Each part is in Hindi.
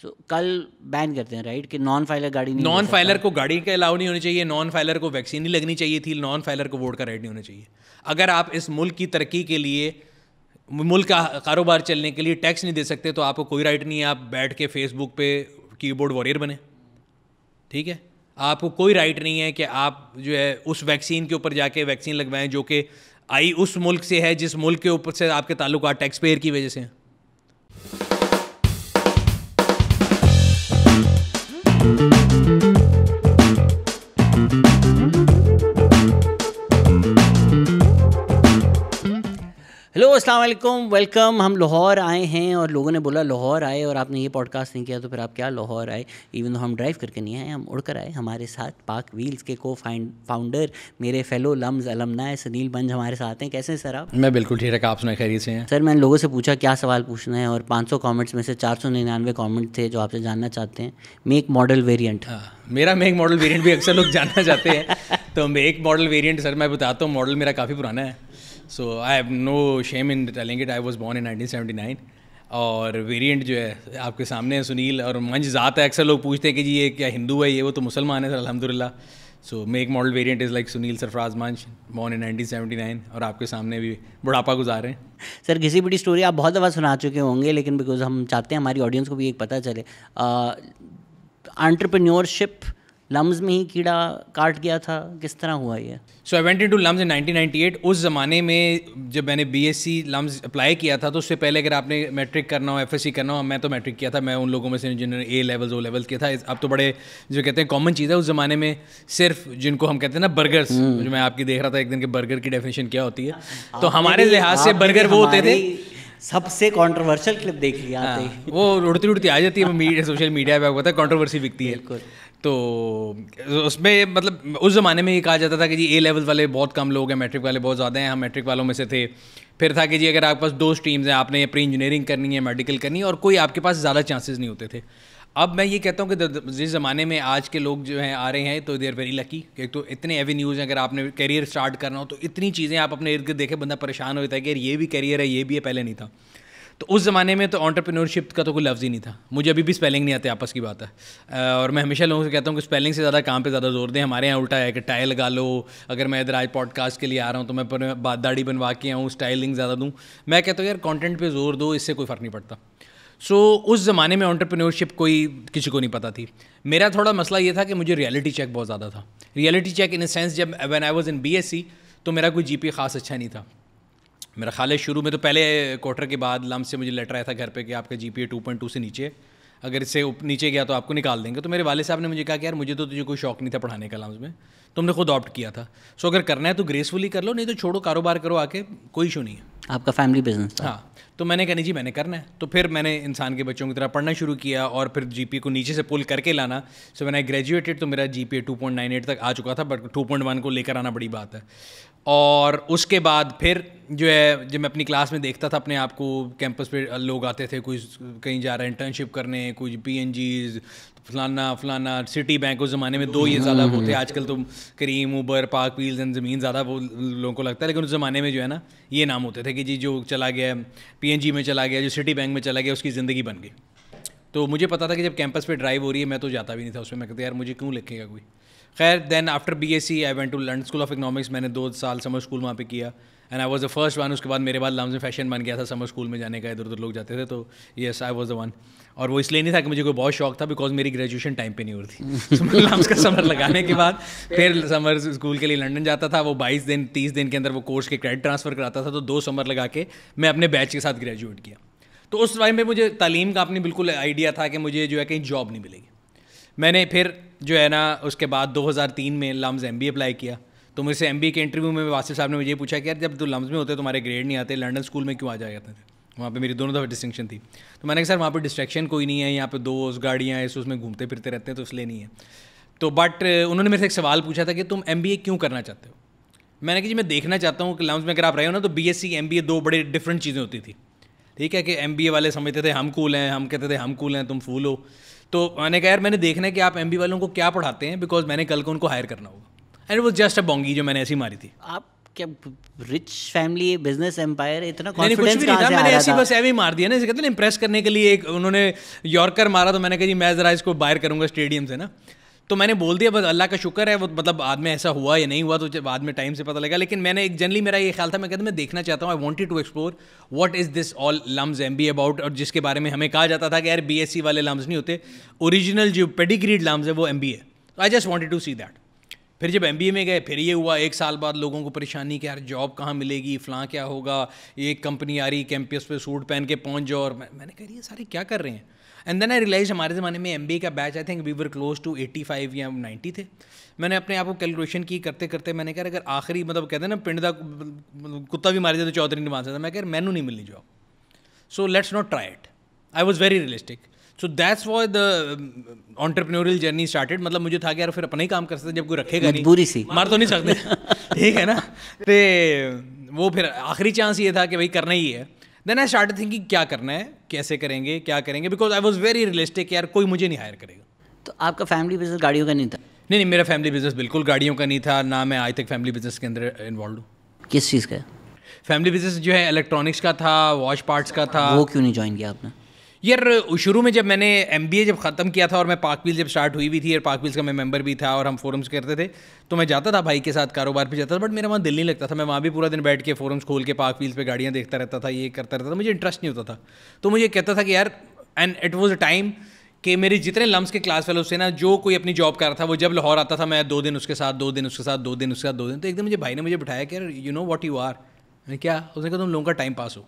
सो so, कल बैन करते हैं राइट कि नॉन फाइलर गाड़ी नहीं नॉन फाइलर को गाड़ी का अलाउ नहीं होनी चाहिए नॉन फाइलर को वैक्सीन नहीं लगनी चाहिए थी नॉन फाइलर को वोट का राइट नहीं होना चाहिए अगर आप इस मुल्क की तरक्की के लिए मुल्क का कारोबार चलने के लिए टैक्स नहीं दे सकते तो आपको कोई राइट नहीं है आप बैठ के फेसबुक पे कीबोर्ड वॉरियर बने ठीक है आपको कोई राइट नहीं है कि आप जो है उस वैक्सीन के ऊपर जाके वैक्सीन लगवाएं जो कि आई उस मुल्क से है जिस मुल्क के ऊपर से आपके ताल्लुक टैक्स पेयर की वजह से हैं हेलो अस्सलाम वालेकुम वेलकम हम लाहौर आए हैं और लोगों ने बोला लाहौर आए और आपने ये पॉडकास्ट नहीं किया तो फिर आप क्या लाहौर आए इवन हम ड्राइव करके नहीं आए हम उड़कर आए हमारे साथ पाक व्हील्स के को फाउंडर मेरे फेलो लम्स अलमना सुनील बंज हमारे साथ हैं कैसे हैं सर आप मैं बिल्कुल ठीक है आप सुना से हैं सर मैंने लोगों से पूछा क्या सवाल पूछना है और पाँच कमेंट्स में से चार सौ निन्यानवे कॉमेंट थे जो आपसे जानना चाहते हैं मेक मॉडल वेरियंट मेरा मेक मॉडल वेरियंट भी अक्सर लोग जानना चाहते हैं तो मेक मॉडल वेरियंट सर मैं बताता हूँ मॉडल मेरा काफ़ी पुराना है so I have no shame in telling it I was born in nineteen seventy nine और वेरिएंट जो है आपके सामने है सुनील और मंज ज़ात है अक्सर लोग पूछते हैं कि जी ये क्या हिंदू है ये वो तो मुसलमान है सर अलहमदिल्ला so make model variant is like Sunil Sarfaraz मंच बॉर्न इन 1979 और आपके सामने भी बुढ़ापा गुजार हैं सर घिसी बड़ी स्टोरी आप बहुत दफ़ा सुना चुके होंगे लेकिन बिकॉज हम चाहते हैं हमारी ऑडियंस को भी एक पता चले आंट्रप्रन्योरशिप uh, लम्स में ही कीड़ा काट गया था किस तरह हुआ ये so I went into LUMS in 1998 उस ज़माने में जब मैंने B S C LUMS apply किया था तो उससे पहले अगर आपने मैट्रिक करना हो एफ एस सी करना हो मैं तो मैट्रिक किया था मैं उन लोगों में से जिन्होंने ए लेवल्स ओ लेवल्स किया था अब तो बड़े जो कहते हैं कॉमन चीज़ है उस ज़माने में सिर्फ जिनको हम कहते हैं ना बर्गर्स हम्म। hmm. जो मैं आपकी देख रहा था एक दिन के बर्गर की डेफिनेशन क्या होती है तो हमारे लिहाज से बर्गर वो होते थे सबसे कॉन्ट्रोवर्शियल क्लिप देख लिया हाँ, वो उड़ती उड़ती आ जाती है सोशल मीडिया पे आपको पता है कॉन्ट्रोवर्सी बिकती है तो उसमें मतलब उस ज़माने में ये कहा जाता था कि जी ए लेवल वाले बहुत कम लोग हैं मैट्रिक वाले बहुत ज़्यादा हैं हम हाँ, मैट्रिक वालों में से थे फिर था कि जी अगर आपके पास दो स्ट्रीम्स हैं आपने प्री इंजीनियरिंग करनी है मेडिकल करनी है और कोई आपके पास ज़्यादा चांसेस नहीं होते थे अब मैं ये कहता हूँ कि जिस ज़माने में आज के लोग जो हैं आ रहे हैं तो देर वेरी लकी एक तो इतने एवेन्यूज़ हैं अगर आपने करियर स्टार्ट करना हो तो इतनी चीज़ें आप अपने इर्द गिर्द देखें बंदा परेशान होता है कि ये भी करियर है ये भी है पहले नहीं था तो उस ज़माने में तो ऑन्टरप्रीनोरशिप का तो कोई लफ्ज़ ही नहीं था मुझे अभी भी स्पेलिंग नहीं आती आपस की बात है और मैं हमेशा लोगों से कहता हूँ कि स्पेलिंग से ज़्यादा काम पे ज़्यादा जोर दें हमारे यहाँ उल्टा है कि टाई लगा लो अगर मैं इधर आज पॉडकास्ट के लिए आ रहा हूँ तो मैं बात दाढ़ी बनवा के आऊँ स्टाइलिंग ज़्यादा दूँ मैं कहता हूँ यार कॉन्टेंट पर जोर दो इससे कोई फ़र्क नहीं पड़ता सो so, उस ज़माने में ऑन्टरप्रीनोरशिप कोई किसी को नहीं पता थी मेरा थोड़ा मसला ये था कि मुझे रियलिटी चेक बहुत ज़्यादा था रियलिटी चेक इन सेंस जब when I was in B तो मेरा कोई जी खास अच्छा नहीं था मेरा ख्याल है शुरू में तो पहले क्वार्टर के बाद लम से मुझे लेटर आया था घर पे कि आपका जी पी टू से नीचे अगर इससे नीचे गया तो आपको निकाल देंगे तो मेरे वाले साहब ने मुझे कहा कि यार मुझे तो तुझे कोई शौक नहीं था पढ़ाने का लम्स में तुमने खुद ऑप्ट किया था सो अगर करना है तो ग्रेसफुली कर लो नहीं तो छोड़ो कारोबार करो आके कोई इशू नहीं है आपका फैमिली बिजनेस हाँ तो मैंने कहा नहीं जी मैंने करना है तो फिर मैंने इंसान के बच्चों की तरह पढ़ना शुरू किया और फिर जी को नीचे से पुल करके लाना सो मैंने ग्रेजुएटेड तो मेरा G P two point nine eight तक आ चुका था बट टू पॉइंट वन को लेकर आना बड़ी बात है और उसके बाद फिर जो है जब मैं अपनी क्लास में देखता था अपने आप को कैंपस पे लोग आते थे कुछ कहीं जा रहा है इंटर्नशिप करने कुछ पी एन जीज फलाना फलाना सिटी बैंक उस ज़माने में दो ये हम्म, ज़्यादा वो हम्म, थे हम्म। आजकल तो Careem Uber PakWheels and Zameen ज़्यादा वो लोगों को लगता है लेकिन उस ज़माने में जो है ना ये नाम होते थे कि जी जो चला गया पी एन जी में चला गया जो सिटी बैंक में चला गया उसकी ज़िंदगी बन गई तो मुझे पता था कि जब कैंपस पे ड्राइव हो रही है मैं तो जाता भी नहीं था उसमें मैं कहता यार मुझे क्यों लिखेगा कोई खैर then after B S C I went to London School of Economics मैंने दो साल समर स्कूल वहाँ पे किया and I was the first one उसके बाद मेरे बाद से फैशन बन गया था समर स्कूल में जाने का इधर उधर लोग जाते थे तो yes I was the one और वो इसलिए नहीं था कि मुझे कोई बहुत शौक था बिकॉज मेरी ग्रेजुएशन टाइम पे नहीं हो रही थी so, लाम्स का समर लगाने के बाद फिर समर स्कूल के लिए लंडन जाता था वो बाईस दिन तीस दिन के अंदर वो कोर्स के क्रेडिट ट्रांसफ़र कराता था तो दो समर लगा के मैं अपने बैच के साथ ग्रेजुएट किया तो उस टाइम में मुझे तालीम का अपनी बिल्कुल आइडिया था कि मुझे जो है कहीं जॉब नहीं मिलेगी मैंने फिर जो है ना उसके बाद 2003 में लम्स एम अप्लाई किया तो से एम के इंटरव्यू में वासिफ साहब ने मुझे पूछा कि यार जब तू लम्स में होते तुम्हारे ग्रेड नहीं आते लंडन स्कूल में क्यों आ जाए करते थे वहाँ पे मेरी दोनों दफ़ा डिस्टिंक्शन थी तो मैंने कहा सर वहाँ पे डिस्ट्रैक्शन कोई नहीं है यहाँ पे दोस्त गाड़ियाँ हैं उसमें घूमते फिरते रहते हैं तो इसलिए नहीं है तो बट उन्होंने मेरे से एक सवाल पूछा था कि तुम एम क्यों करना चाहते हो मैंने कहा जी मैं देखना चाहता हूँ कि लम्स में अगर आप रहे हो ना तो बी एस सी दो बड़े डिफरेंट चीज़ें होती थी ठीक है कि एम वाले समझते थे हम कूल हैं हम कहते थे हम कूल हैं तुम फूल हो तो मैंने कहा यार मैंने देखना है कि आप एम वालों को क्या पढ़ाते हैं बिकॉज मैंने कल को उनको हायर करना होगा एंड वो जस्ट अ बोंगी जो मैंने ऐसी मारी थी आप क्या रिच फैमिली बिजनेस एम्पायर इतना कॉन्फिडेंस भी नहीं था मैंने ऐसी बस ऐसे ही मार दिया ना इसे कहते ना इंप्रेस करने के लिए एक उन्होंने यॉर्कर मारा तो मैंने कहा जी मैं जरा इसको बाहर करूंगा स्टेडियम से ना तो मैंने बोल दिया बस अल्लाह का शुक्र है वो मतलब बाद में ऐसा हुआ या नहीं हुआ तो बाद में टाइम से पता लगा लेकिन मैंने एक जनरली मेरा ये ख्याल था मैं कहता मैं देखना चाहता हूँ I wanted to explore what is this all LUMS M B about और जिसके बारे में हमें कहा जाता था कि यार बी सी वाले लम्स नहीं होते ओरिजिनल जो पेडिग्रीड लम्स है वो एम बी है I just wanted to see that फिर जब एम में गए फिर ये हुआ एक साल बाद लोगों को परेशानी कि यार जॉब कहाँ मिलेगी फ्लाँ क्या होगा ये कंपनी आ रही कैंपस पे सूट पहन के पहुँच जाओ और मैं, मैंने कह रही है सारे क्या कर रहे हैं एंड देन आई रियलाइज हमारे ज़माने में एम का batch I think we were close to eighty five या नाइन्टी थे मैंने अपने आप को कैलकुलेशन की करते करते मैंने कहा अगर आखिरी मतलब कहते हैं ना पिंड का मतलब कुत्ता भी मारी जाए तो चौधरी नहीं मार सकता मैं कह मैनू नहीं मिलनी job so let's not try it I was very realistic so that's was the entrepreneurial journey started मतलब मुझे था कि यार फिर अपना ही काम कर सकते जब कोई रखेगा नहीं बुरी सी मार तो नहीं सकते ठीक है ना तो वो फिर आखिरी चांस ये था कि भाई करना ही है देन आई स्टार्ट थिंकिंग क्या करना है कैसे करेंगे क्या करेंगे because I was very realistic यार कोई मुझे नहीं हायर करेगा तो आपका फैमिली बिजनेस गाड़ियों का नहीं था नहीं नहीं मेरा फैमिली बिजनेस बिल्कुल गाड़ियों का नहीं था ना मैं आई तक फैमिली बिजनेस के अंदर इन्वॉल्व हूँ किस चीज़ का फैमिली बिजनेस जो है इलेक्ट्रॉनिक्स का था वॉश पार्ट्स का था वो क्यों नहीं ज्वाइन किया आपने यार शुरू में जब मैंने एम जब ख़त्म किया था और मैं पाकविल जब स्टार्ट हुई भी थी और पाकविल्स का मैं मेंबर भी था और हम फोरम्स करते थे तो मैं जाता था भाई के साथ कारोबार पे जाता था बट मेरा वहाँ दिल नहीं लगता था मैं वहाँ भी पूरा दिन बैठ के फोरम्स खोल के पाकविल्स पे गाड़ियाँ देखता रहता था ये करता रहता था मुझे इंटरेस्ट नहीं होता था तो मुझे कहता था कि यार and it was a time कि मेरे जितने लम्स के क्लास फेलोज थे ना जो कोई अपनी जॉब कर रहा था वो जब लाहौर आता था मैं दो दिन उसके साथ दो दिन उसके साथ दो दिन उसके साथ दो दिन तो एकदम मुझे भाई ने मुझे बिठाया कि यार you know what you are मैंने क्या उसने कहा तुम लोगों का टाइम पास हो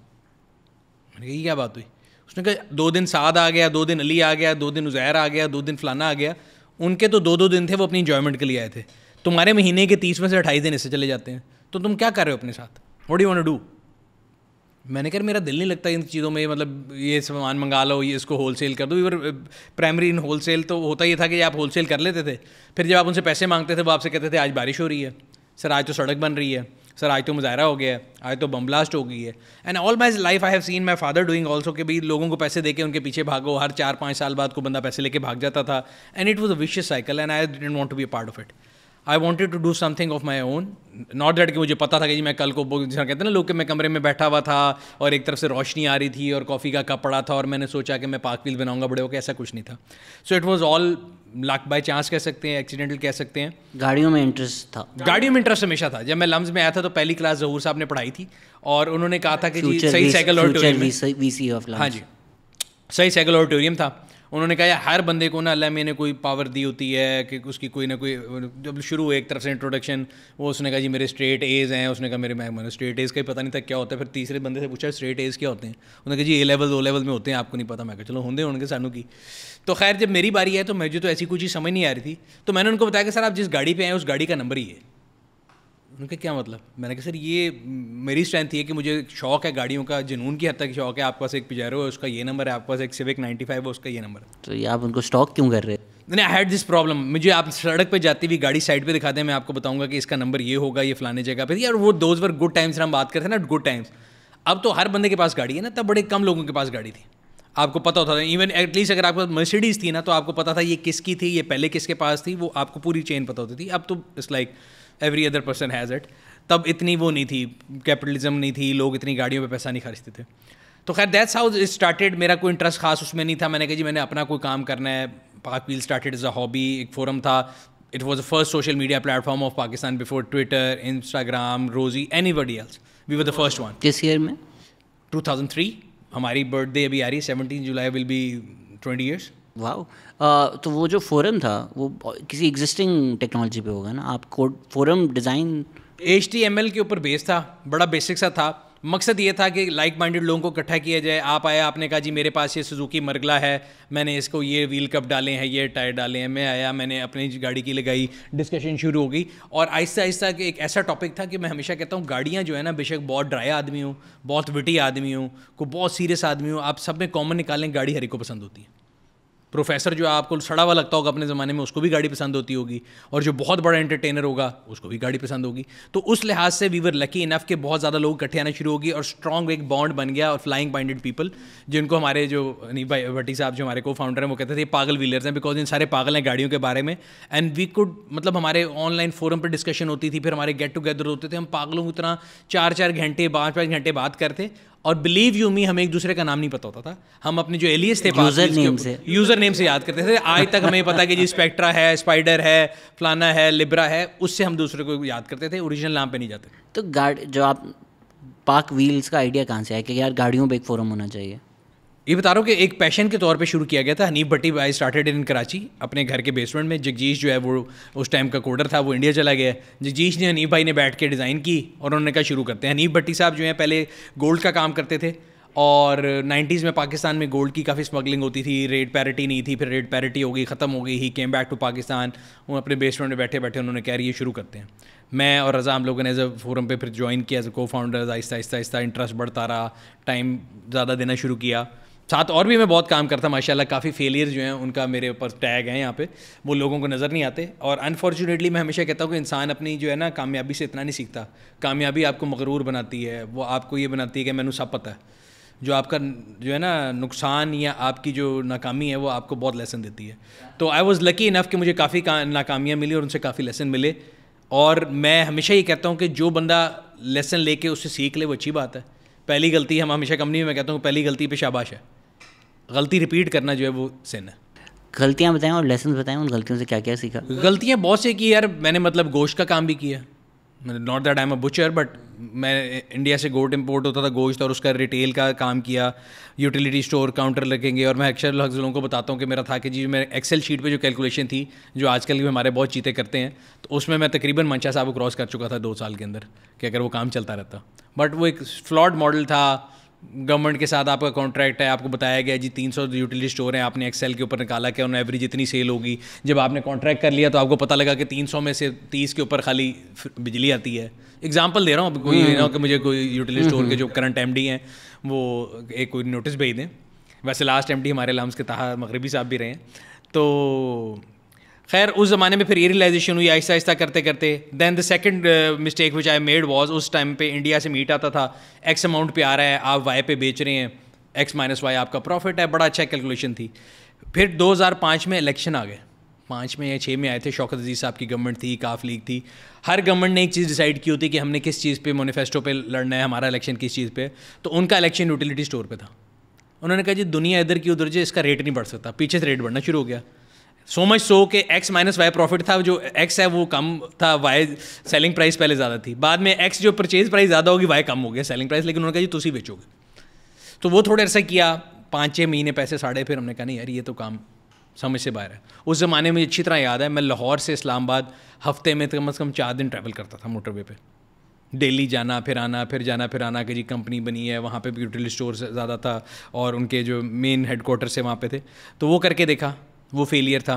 मैंने कहा क्या बात हुई उसने कहा दो दिन साद आ गया दो दिन अली आ गया दो दिन उज़ैर आ गया दो दिन फलाना आ गया उनके तो दो दो दिन थे वो अपनी इंजॉयमेंट के लिए आए थे तुम्हारे महीने के तीस में से अट्ठाईस दिन इससे चले जाते हैं तो तुम क्या कर रहे हो अपने साथ वॉट यू वॉन्ट डू मैंने कहा मेरा दिल नहीं लगता इन चीज़ों में मतलब ये सामान मंगा लो ये इसको होल सेल कर दो ever primary in wholesale तो होता ही था कि आप होल सेल कर लेते थे फिर जब आप उनसे पैसे मांगते थे वो आपसे कहते थे आज बारिश हो रही है सर आज तो सड़क बन रही है सर आज तो मुजाहरा हो गया है आज तो बम ब्लास्ट हो गई है and all my life I have seen my father doing also कि भाई लोगों को पैसे देकर उनके पीछे भागो हर चार पाँच साल बाद को बंदा पैसे लेके भाग जाता था and it was a vicious cycle and I didn't want to be part of it I wanted to do something of my own not that कि मुझे पता था कि जी मैं कल को जैसा कहते हैं ना लोग के मैं कमरे में बैठा हुआ था और एक तरफ से रोशनी आ रही थी और कॉफ़ी का कप पड़ा था और मैंने सोचा कि मैं पाकविल बनाऊंगा बड़े होकर ऐसा कुछ नहीं था so it was all luck by chance कह सकते हैं एक्सीडेंटल कह सकते हैं गाड़ियों में इंटरेस्ट था गाड़ियों में इंटरेस्ट हमेशा था जब मैं लम्स में आया था तो पहली क्लास जहूर साहब ने पढ़ाई थी और उन्होंने कहा था कि जी सही साइकिल ऑडिटोरियम हाँ जी सही साइकिल ऑडिटोरियम था उन्होंने कहा हर बंदे को ना अल्लाह मैंने कोई पावर दी होती है कि उसकी कोई ना कोई जब शुरू हुए एक तरफ से इंट्रोडक्शन वो उसने कहा जी मेरे स्ट्रेट एज हैं उसने कहा मेरे मैं स्ट्रेट एज का ही पता नहीं था क्या होता है फिर तीसरे बंदे से पूछा स्ट्रेट एज क्या होते हैं उन्होंने कहा जी ए लेवल ओ लेवल में होते हैं आपको नहीं पता मैं चलो होंगे उनके सानू की तो खैर जब मेरी बारी है तो मुझे तो ऐसी कुछ ही समझ नहीं आ रही थी तो मैंने उनको बताया कि सर आप जिस गाड़ी पर आए उस गाड़ी का नंबर ही है उनका क्या मतलब मैंने कहा सर ये मेरी स्ट्रेंथ ये कि मुझे शौक है गाड़ियों का जुनून की हद तक शौक है आपके पास एक पिजारो है उसका ये नंबर है आपके पास एक सिविक फाइव है उसका ये नंबर है तो ये आप उनको स्टॉक क्यों कर रहे नहीं आई हैड दिस प्रॉब्लम मुझे आप सड़क पर जाती हुई गाड़ी साइड पर दिखाते हैं मैं आपको बताऊंगा कि इसका नंबर ये होगा ये फलाने जगह पर यार वो दोज वर गुड टाइम्स हम बात करते हैं ना गुड टाइम्स अब तो हर बंदे के पास गाड़ी है ना तब बड़े कम लोगों के पास गाड़ी थी आपको पता होता था इवन एटलीस्ट अगर आपके पास मर्सिडीज़ थी ना तो आपको पता था ये किसकी थी ये पहले किसके पास थी वो आपको पूरी चेन पता होती थी अब तो it's like like, every other person has it तब इतनी वो नहीं थी कैपिटलिज्म नहीं थी लोग इतनी गाड़ियों पे पैसा नहीं खर्चते थे तो खैर दैट्स हाउ स्टार्टेड मेरा कोई इंटरेस्ट खास उसमें नहीं था मैंने कहा जी मैंने अपना कोई काम करना है PakWheels started as a hobby एक फोरम था it was the first social media platform of Pakistan before Twitter Instagram रोजी anybody else we were the first one किस ईयर में थ्री हमारी बर्थडे अभी आ रही है seventeen July will be twenty years वाह तो वो जो फोरम था वो किसी एग्जिस्टिंग टेक्नोलॉजी पे होगा ना आप कोड फोरम डिज़ाइन एच के ऊपर बेस था बड़ा बेसिक सा था मकसद ये था कि लाइक माइंडेड लोगों को इकट्ठा किया जाए आप आया आपने कहा जी मेरे पास ये सुजुकी मरगला है मैंने इसको ये व्हील कप डाले हैं ये टायर डाले हैं मैं आया मैंने अपनी गाड़ी की लगाई डिस्कशन शुरू हो गई और आहिस्ता आहिस्ता एक ऐसा टॉपिक था कि मैं हमेशा कहता हूँ गाड़ियाँ जो है ना बेशक बहुत ड्राई आदमी हूँ बहुत विटी आदमी हूँ को बहुत सीरियस आदमी हूँ आप सब में कॉमन निकालें गाड़ी हरी को पसंद होती है प्रोफेसर जो आपको सड़ा हुआ लगता होगा अपने ज़माने में उसको भी गाड़ी पसंद होती होगी और जो बहुत बड़ा एंटरटेनर होगा उसको भी गाड़ी पसंद होगी तो उस लिहाज से वीवर लकी इनफ के बहुत ज़्यादा लोग इकट्ठे आना शुरू होगी और स्ट्रॉन्ग एक बॉन्ड बन गया और फ्लाइंग माइंडेड पीपल जिनको हमारे जो अनी भाई भट्टी साहब जो हमारे को फाउंडर हैं वो कहते थे पागल व्हीलर्स हैं बिकॉज इन सारे पागल हैं गाड़ियों के बारे में एंड वी कुड मतलब हमारे ऑनलाइन फोरम पर डिस्कशन होती थी फिर हमारे गेट टुगेदर होते थे हम पागलों की तरह चार चार घंटे पाँच पाँच घंटे बात करते और बिलीव यू मी हमें एक दूसरे का नाम नहीं पता होता था हम अपने जो एलियस थे यूजर नेम से यूजर नेम से याद करते थे आज तक हमें पता कि जी स्पेक्ट्रा है स्पाइडर है फलाना है लिब्रा है उससे हम दूसरे को याद करते थे ओरिजिनल नाम पे नहीं जाते तो गाड़ जो आप पार्क व्हील्स का आइडिया कहाँ से आया कि यार गाड़ियों पर एक फोरम होना चाहिए ये बता रहा हूँ कि एक पैशन के तौर पे शुरू किया गया था Hanif Bhatti I started in Karachi अपने घर के बेसमेंट में जगजीश जो है वो उस टाइम का कोडर था वो इंडिया चला गया जगजीश ने हनीफ भाई ने बैठ के डिज़ाइन की और उन्होंने कहा शुरू करते हैं हनीफ भट्टी साहब जो है पहले गोल्ड का काम करते थे और नाइन्टीज़ में पाकिस्तान में गोल्ड की काफ़ी स्मगलिंग होती थी रेड पैरिटी नहीं थी फिर रेड पैरिटी हो गई ख़त्म हो गई he came back to Pakistan वो अपने बेसमेंट में बैठे बैठे उन्होंने कह रही है शुरू करते हैं मैं और रज़ा हम लोगों ने एज अ फोरम पे फिर ज्वाइन किया एज अ को फाउंडर आहिस्ता आहिस्ता आहिस्ता इंटरेस्ट बढ़ता रहा टाइम ज़्यादा देना शुरू किया साथ और भी मैं बहुत काम करता हूँ माशाल्लाह काफ़ी फेलियर जो हैं उनका मेरे ऊपर टैग है यहाँ पे वो लोगों को नज़र नहीं आते और अनफॉर्चुनेटली मैं हमेशा कहता हूँ कि इंसान अपनी जो है ना कामयाबी से इतना नहीं सीखता कामयाबी आपको मकरूर बनाती है वो आपको ये बनाती है कि मैंने सब पता है जो आपका जो है ना नुकसान या आपकी जो नाकामी है वो आपको बहुत लेसन देती है तो आई वॉज़ लकी इनफ कि मुझे काफ़ी का नाकामियाँ मिली और उनसे काफ़ी लेसन मिले और मैं हमेशा ये कहता हूँ कि जो बंदा लेसन लेके उससे सीख ले वो अच्छी बात है पहली गलती हम हमेशा कंपनी में कहता हूँ पहली गलती पे शाबाश है गलती रिपीट करना जो है वो सिन है गलतियाँ बताएं और लेसन बताएं उन गलतियों से क्या क्या सीखा गलतियाँ बहुत से की यार मैंने मतलब गोश्त का काम भी किया not that I am a butcher but मैं इंडिया से गोट इम्पोर्ट होता था गोश्त और उसका रिटेल का काम किया यूटिलिटी स्टोर काउंटर लगेंगे और मैं अक्सर लोगों को बताता हूँ कि मेरा था कि जी मैं एक्सेल शीट पे जो कैलकुलेशन थी जो आजकल भी हमारे बहुत चीते करते हैं तो उसमें मैं तकरीबन मंशा साहब को क्रॉस कर चुका था दो साल के अंदर कि अगर वो काम चलता रहता बट वो एक फ्लॉड मॉडल था गवर्नमेंट के साथ आपका कॉन्ट्रैक्ट है आपको बताया गया जी 300 यूटिलिटी स्टोर हैं आपने एक्सेल के ऊपर निकाला कि उन्हें एवरेज इतनी सेल होगी जब आपने कॉन्ट्रैक्ट कर लिया तो आपको पता लगा कि 300 में से 30 के ऊपर खाली बिजली आती है एग्जाम्पल दे रहा हूँ कोई हूँ हम्म। कि मुझे कोई यूटिलिटी स्टोर के हम्म, जो करंट एम हम्म। हैं वो एक कोई नोटिस भेज दें वैसे लास्ट एम हमारे लाम्स के तहा मगरबी साहब भी रहे हैं तो खैर उस ज़माने में फिर ये रियलाइजेशन हुई आहिस्ता आहिस्ता करते करते then the second mistake which I made was उस टाइम पे इंडिया से मीट आता था एक्स अमाउंट पे आ रहा है आप वाई पे बेच रहे हैं एक्स माइनस वाई आपका प्रॉफिट है बड़ा अच्छा कैलकुलेशन थी फिर 2005 में इलेक्शन आ गए पाँच में या छः में आए थे शौकत अजीज़ साहब की गवर्नमेंट थी काफ लीग थी हर गवर्नमेंट ने एक चीज़ डिसाइड की होती कि हमने किस चीज़ पे मोनिफेस्टो पे लड़ना है हमारा इलेक्शन किस चीज़ पे तो उनका इलेक्शन यूटिलिटी स्टोर पे था उन्होंने कहा जी दुनिया इधर की उधर जो इसका रेट नहीं बढ़ सकता पीछे से रेट बढ़ना शुरू हो गया सो मच सो के एक्स माइनस वाई प्रॉफिट था जो एक्स है वो कम था वाई सेलिंग प्राइस पहले ज़्यादा थी बाद में एक्स जो परचेज प्राइस ज़्यादा होगी वाई कम हो गया सेलिंग प्राइस लेकिन उन्होंने कहा जी तुम बेचोगे तो वो थोड़े ऐसा किया पाँच छः महीने पैसे साढ़े फिर हमने कहा नहीं यार ये तो काम समझ से बाहर है उस ज़माने में अच्छी तरह याद है मैं लाहौर से इस्लामाबाद हफ्ते में कम अज़ कम चार दिन ट्रैवल करता था मोटरवे पे डेली जाना फिर आना फिर जाना फिर आना कि जी कंपनी बनी है वहाँ पे ब्यूटिल स्टोर ज़्यादा था और उनके जो मेन हेड क्वार्टर से वहाँ पे थे तो वो करके देखा वो फेलियर था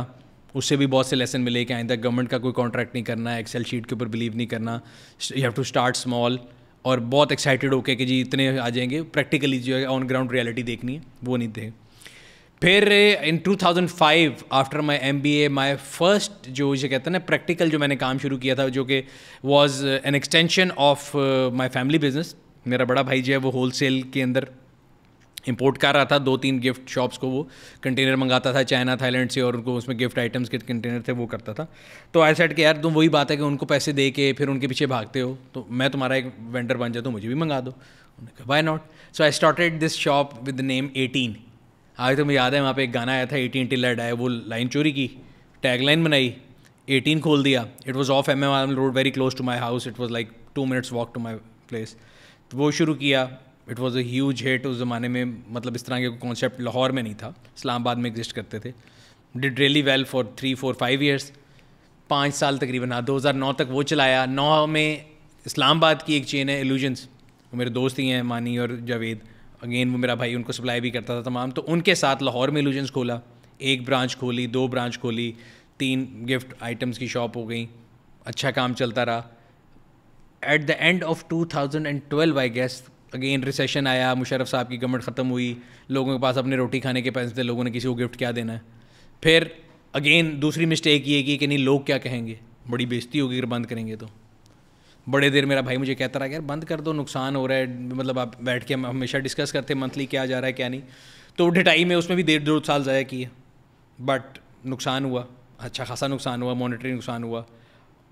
उससे भी बहुत से लेसन मिले कि आइंदा गवर्नमेंट का कोई कॉन्ट्रैक्ट नहीं करना है एक्सेल शीट के ऊपर बिलीव नहीं करना you have to start small और बहुत एक्साइटेड होके कि जी इतने आ जाएंगे प्रैक्टिकली जो है ऑन ग्राउंड रियलिटी देखनी है वो नहीं थे फिर in 2005 after my MBA my first जो इसे कहते हैं ना प्रैक्टिकल जो मैंने काम शुरू किया था जो कि was an extension of my family business मेरा बड़ा भाई जो है वो होलसेल के अंदर इंपोर्ट कर रहा था दो तीन गिफ्ट शॉप्स को वो कंटेनर मंगाता था चाइना थाईलैंड से और उनको उसमें गिफ्ट आइटम्स के कंटेनर थे वो करता था तो आई सेट के यार तुम वही बात है कि उनको पैसे दे के फिर उनके पीछे भागते हो तो मैं तुम्हारा एक वेंडर बन जाता तो हूँ मुझे भी मंगा दो उन्होंने कहा why not so I started this shop with name eighteen आज तो मुझे याद है वहाँ पे एक गाना आया था एटीन टिलर आया वो लाइन चोरी की टैगलाइन बनाई एटीन खोल दिया it was of M M R road very close to my house it was like two minutes walk to my place तो वो शुरू किया it was a huge hit उस ज़माने में मतलब इस तरह के कॉन्सेप्ट लाहौर में नहीं था इस्लामाबाद में एग्जिस्ट करते थे did really well for three four five years पाँच साल तकरीबन हाँ दो हज़ार नौ तक वो चलाया नौ में इस्लामाबाद की एक चेन है एलूजन्स मेरे दोस्त ही हैं मानी और जावेद अगेन वो मेरा भाई उनको सप्लाई भी करता था तमाम तो उनके साथ लाहौर में इलूजन्स खोला एक ब्रांच खोली दो ब्रांच खोली तीन गिफ्ट आइटम्स की शॉप हो गई अच्छा काम चलता रहा at the end of 2012 I guess again recession आया मुशरफ साहब की गवर्नमेंट ख़त्म हुई लोगों के पास अपने रोटी खाने के पैसे थे लोगों ने किसी को गिफ्ट क्या देना है फिर अगेन दूसरी मिस्टेक ये की कि नहीं लोग क्या कहेंगे बड़ी बेजती होगी अगर बंद करेंगे तो बड़े देर मेरा भाई मुझे कहता रहा यार बंद कर दो नुकसान हो रहा है मतलब आप बैठ के हमेशा डिस्कस करते हैं मंथली क्या जा रहा है क्या नहीं तो ढिटाई में उसमें भी डेढ़ दो साल ज़ाया किए बट नुकसान हुआ अच्छा खासा नुकसान हुआ मॉनिटरी नुकसान हुआ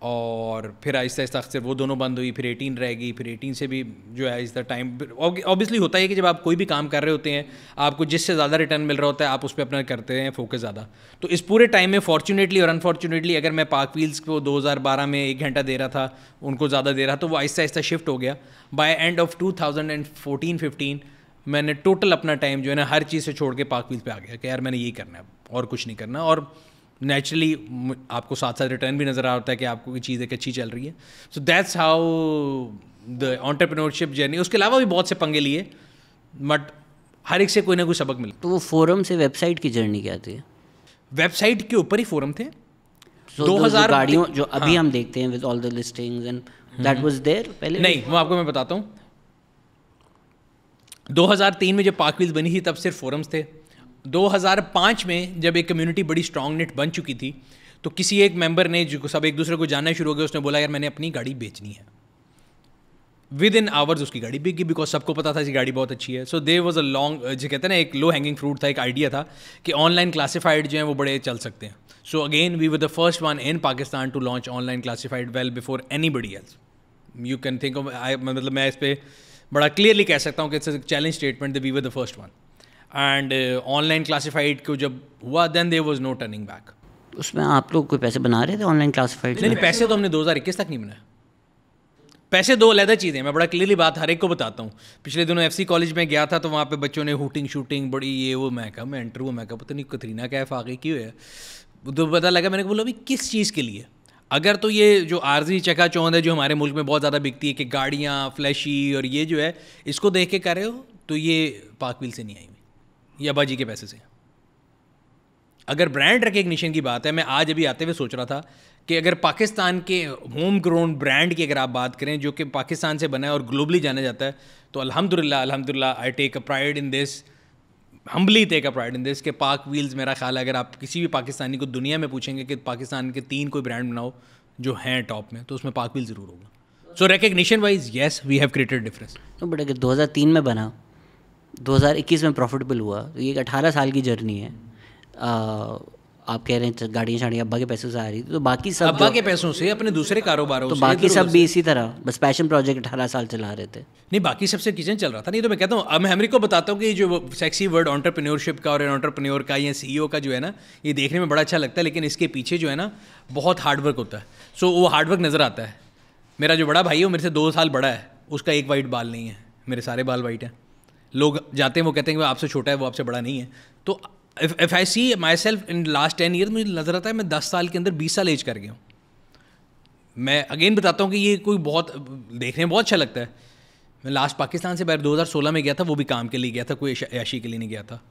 और फिर आहिस्ता आहिस्ता अक्सर वो दोनों बंद हुई फिर एटीन रह गई फिर एटीन से भी जो है आहिस्ता टाइम ऑब्वियसली होता है कि जब आप कोई भी काम कर रहे होते हैं आपको जिससे ज़्यादा रिटर्न मिल रहा होता है आप उस पर अपना करते हैं फोकस ज़्यादा तो इस पूरे टाइम में फॉर्चुनेटली और अनफॉर्चुनेटली अगर मैं पार्क व्हील्स को 2012 में एक घंटा दे रहा था उनको ज़्यादा दे रहा तो वो आहिस्ता आहिस्ता शिफ्ट हो गया by end of two thousand and fourteen fifteen मैंने टोटल अपना टाइम जो है ना हर चीज़ से छोड़ के पार्क व्हील्स पर आ गया कि यार मैंने यही करना है और कुछ नहीं करना और नेचुरली आपको साथ साथ रिटर्न भी नज़र आता है कि आपको की चीज़ एक अच्छी चल रही है so that's how the entrepreneurship journey उसके अलावा भी बहुत से पंगे लिए बट हर एक से कोई ना कोई सबक मिला तो वो फोरम से वेबसाइट की जर्नी क्या थी वेबसाइट के ऊपर ही फोरम थे so दो हज़ार गाड़ियों जो अभी हाँ. हम देखते हैं with all the listings and that was there पहले नहीं मैं आपको मैं बताता हूँ 2003 में जब पार्क बनी थी तब सिर्फ फोरम्स थे 2005 में जब एक कम्युनिटी बड़ी स्ट्रांग नेट बन चुकी थी तो किसी एक मेंबर ने जो सब एक दूसरे को जानना शुरू हो गया उसने बोला यार मैंने अपनी गाड़ी बेचनी है विद इन आवर्स उसकी गाड़ी बिक गई बिकॉज सबको पता था इसकी गाड़ी बहुत अच्छी है सो दे वॉज अ लॉन्ग जो कहते हैं ना एक लो हैंगिंग फ्रूट था एक आइडिया था कि ऑनलाइन क्लासीफाइड जो हैं वो बड़े चल सकते हैं so again we were the first one in Pakistan to launch online classified well before anybody else you can think मतलब मैं इस पर बड़ा क्लियरली कह सकता हूँ कि it's challenge statement we were the first one and online classified को जब हुआ then there was no turning back उसमें आप लोग कोई पैसे बना रहे थे ऑनलाइन क्लासिफाइड नहीं, नहीं पैसे तो हमने इक्कीस तक नहीं बनाए पैसे दो अलहदा चीज़ें मैं बड़ा क्लियरली बात हर एक को बताता हूँ पिछले दिनों एफसी कॉलेज में गया था तो वहाँ पे बच्चों ने हुटिंग शूटिंग बड़ी ये वो मैं कहा मैं एंटर हुआ मैं कहा पता नहीं कतरीना कैफ आगे क्यों है तो पता लगा मैंने बोला भाई किस चीज़ के लिए अगर तो ये जो आर्जी चका चौंध है जो हमारे मुल्क में बहुत ज़्यादा बिकती है कि गाड़ियाँ फ्लैशी और ये जो है इसको देख के कर रहे हो तो ये पाकविल से नहीं आई ये अबा जी के पैसे से अगर ब्रांड रिकग्निशन की बात है मैं आज अभी आते हुए सोच रहा था कि अगर पाकिस्तान के होम ग्रोन ब्रांड की अगर आप बात करें जो कि पाकिस्तान से बना है और ग्लोबली जाना जाता है तो अल्हम्दुलिल्लाह अल्हम्दुलिल्लाह I take a pride in this humbly take a pride in this के पाक व्हील्स मेरा ख्याल है अगर आप किसी भी पाकिस्तानी को दुनिया में पूछेंगे कि पाकिस्तान के तीन कोई ब्रांड बनाओ जो हैं टॉप में तो उसमें पाक व्हील ज़रूर होगा so recognition wise yes we have created difference तो बट अगर दो में बना 2021 में प्रॉफिटेबल हुआ तो ये अठारह साल की जर्नी है आ, आप कह रहे हैं गाड़ियाँ शाड़ियाँ अब्बा के पैसों से आ रही तो बाकी सब अब्बा के पैसों से अपने दूसरे कारोबारों तो बाकी सब भी इसी तरह बस पैशन प्रोजेक्ट अठारह साल चला रहे थे नहीं बाकी सबसे किचन चल रहा था नहीं तो मैं कहता हूँ मैं हमरी को बताता हूँ कि जो सेक्सी वर्ड ऑन्टरप्रीनियोरशिप का और ऑन्टरप्रेन्योर का या सीईओ का जो है ना ये देखने में बड़ा अच्छा लगता है लेकिन इसके पीछे जो है ना बहुत हार्डवर्क होता है सो वो हार्डवर्क नज़र आता है मेरा जो बड़ा भाई है वो मेरे से दो साल बड़ा है उसका एक वाइट बाल नहीं है मेरे सारे बाल वाइट हैं लोग जाते हैं वो कहते हैं कि आपसे छोटा है वो आपसे बड़ा नहीं है तो if I see myself in last ten year मुझे नज़र आता है मैं दस साल के अंदर बीस साल एज कर गया हूँ मैं अगेन बताता हूँ कि ये कोई बहुत देखने में बहुत अच्छा लगता है मैं लास्ट पाकिस्तान से बाहर 2016 में गया था वो भी काम के लिए गया था कोई ऐशी के लिए नहीं गया था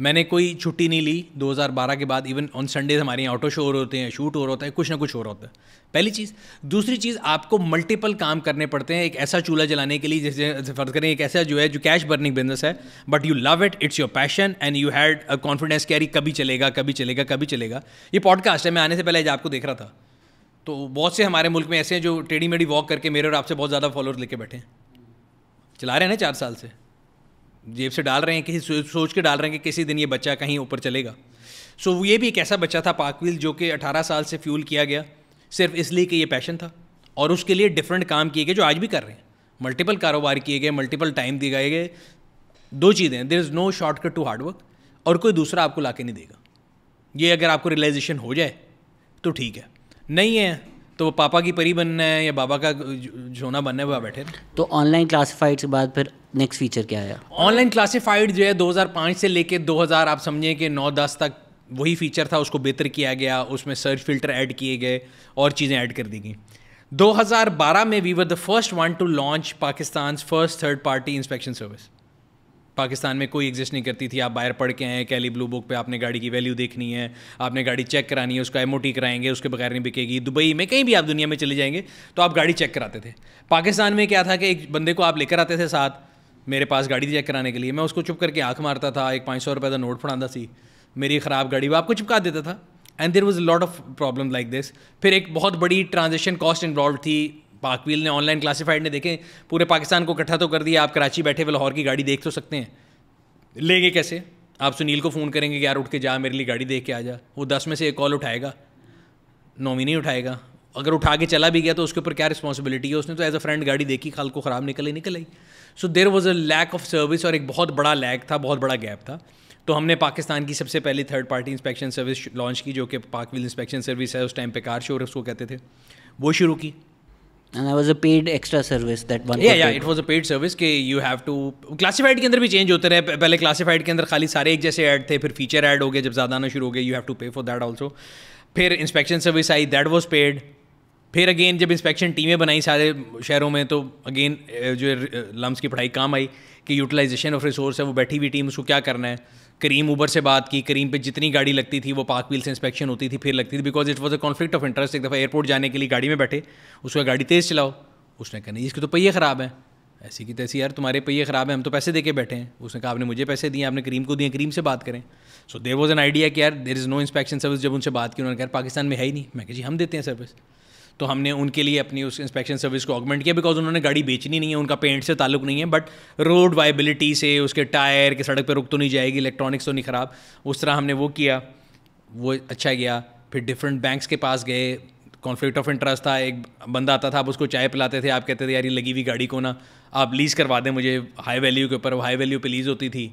मैंने कोई छुट्टी नहीं ली 2012 के बाद इवन ऑन संडेज हमारे यहाँ ऑटो शो हो होते हैं शूट हो रहा होता है कुछ ना कुछ हो रहा होता है पहली चीज़ दूसरी चीज़ आपको मल्टीपल काम करने पड़ते हैं एक ऐसा चूल्हा जलाने के लिए जैसे फर्ज करें एक ऐसा जो है जो कैश बर्निंग बिजनेस है but you love it it's your passion and you had a confidence carry कभी चलेगा कभी चलेगा कभी चलेगा ये पॉडकास्ट है मैं आने से पहले आपको देख रहा था तो बहुत से हमारे मुल्क में ऐसे हैं जो टेढ़ी मेढ़ी वॉक करके मेरे और आपसे बहुत ज़्यादा फॉलोअर्स लेके बैठे हैं चला रहे हैं ना चार साल से जेब से डाल रहे हैं किसी सोच के डाल रहे हैं कि किसी दिन ये बच्चा कहीं ऊपर चलेगा सो so, ये भी एक ऐसा बच्चा था पाकविल जो कि 18 साल से फ्यूल किया गया सिर्फ इसलिए कि ये पैशन था और उसके लिए डिफरेंट काम किए गए जो आज भी कर रहे हैं मल्टीपल कारोबार किए गए मल्टीपल टाइम दिए गए दो चीज़ें there is no shortcut to hard work और कोई दूसरा आपको ला नहीं देगा ये अगर आपको रियलाइजेशन हो जाए तो ठीक है नहीं है तो वो पापा की परी बनना है या बाबा का झोना बनना है वो बैठे तो ऑनलाइन क्लासिफाइड के बाद फिर नेक्स्ट फीचर क्या आया ऑनलाइन क्लासिफाइड जो है 2005 से लेके 2000 आप समझें कि 9-10 तक वही फीचर था उसको बेहतर किया गया उसमें सर्च फिल्टर ऐड किए गए और चीज़ें ऐड कर दी गई 2012 में we were the first one to launch Pakistan first third party inspection service Pakistan में कोई एग्जिस्ट नहीं करती थी आप बाहर पढ़ के आए कैली ब्लू बुक पे आपने गाड़ी की वैल्यू देखनी है आपने गाड़ी चेक करानी है उसका एम कराएंगे उसके बगैर नहीं बिकेगी दुबई में कहीं भी आप दुनिया में चले जाएंगे तो आप गाड़ी चेक कराते थे पाकिस्तान में क्या था कि एक बंदे को आप लेकर आते थे साथ मेरे पास गाड़ी चेक कराने के लिए मैं उसको चुप करके आँख मारता था एक पाँच सौ रुपये का नोट फड़ाता सी मेरी ख़राब गाड़ी वो आपको चिपका देता था and there was lot of problem like this फिर एक बहुत बड़ी ट्रांजेक्शन कॉस्ट इन्वॉल्व थी पाकवील ने ऑनलाइन क्लासिफाइड ने देखें पूरे पाकिस्तान को इकट्ठा तो कर दिया आप कराची बैठे हुए लाहौर की गाड़ी देख तो सकते हैं लेंगे कैसे आप सुनील को फ़ोन करेंगे कि यार उठ के जा मेरे लिए गाड़ी देख के आ जा वो दस में से एक कॉल उठाएगा नौवीं नहीं उठाएगा अगर उठा के चला भी गया तो उसके ऊपर क्या रिस्पॉन्सिबिलिटी है उसने तो एज अ फ्रेंड गाड़ी देखी खाल को ख़राब निकले निकल आई so there was a lack of service और एक बहुत बड़ा लैक था बहुत बड़ा गैप था तो हमने पाकिस्तान की सबसे पहली third party inspection service launch की जो कि पाकविल इंस्पेक्शन सर्विस है उस टाइम पे कार शोर उसको कहते थे वो शुरू की and that was a paid extra service that one yeah yeah it was a paid service Ke you have to classified के अंदर भी change होते रहे पहले classified के अंदर खाली सारे एक जैसे ad थे फिर feature ad हो गए जब ज़्यादा आना शुरू हो गए you have to pay for that also फिर inspection service I that was paid फिर अगेन जब इंस्पेक्शन टीमें बनाई सारे शहरों में तो अगेन जो लम्स की पढ़ाई काम आई कि यूटिलाइजेशन ऑफ रिसोर्स है वो बैठी हुई टीम उसको क्या करना है करीम उबर से बात की करीम पे जितनी गाड़ी लगती थी वो पार्क व्हील से इंस्पेक्शन होती थी फिर लगती थी because it was a conflict of interest एक दफ़ा एयरपोर्ट जाने के लिए गाड़ी में बैठे उसका गाड़ी तेज़ चलाओ उसने कहा नहीं इसके तो पहिए ख़राब हैं ऐसी की तैसी यार तुम्हारे पहिए ख़राब है हम तो पैसे दे के बैठे हैं उसने कहा आपने मुझे पैसे दिए आपने करीम को दिए करीम से बात करें so there was an idea कि यार there is no inspection service जब उनसे बात की उन्होंने कहा पाकिस्तान में है ही नहीं मैं कह जी हम देते हैं सर्विस तो हमने उनके लिए अपनी उस इंस्पेक्शन सर्विस को ऑगमेंट किया बिकॉज उन्होंने गाड़ी बेचनी नहीं है उनका पेंट से ताल्लुक नहीं है बट रोड वाइबिलिटी से उसके टायर के सड़क पर रुक तो नहीं जाएगी इलेक्ट्रॉनिक्स तो नहीं ख़राब उस तरह हमने वो किया वो अच्छा गया फिर डिफरेंट बैंक्स के पास गए कॉन्फ्लिक्ट ऑफ इंटरेस्ट था एक बंदा आता था आप उसको चाय पिलाते थे आप कहते थे यार ये लगी हुई गाड़ी को ना आप लीज़ करवा दें मुझे हाई वैल्यू के ऊपर हाई वैल्यू पे लीज़ होती थी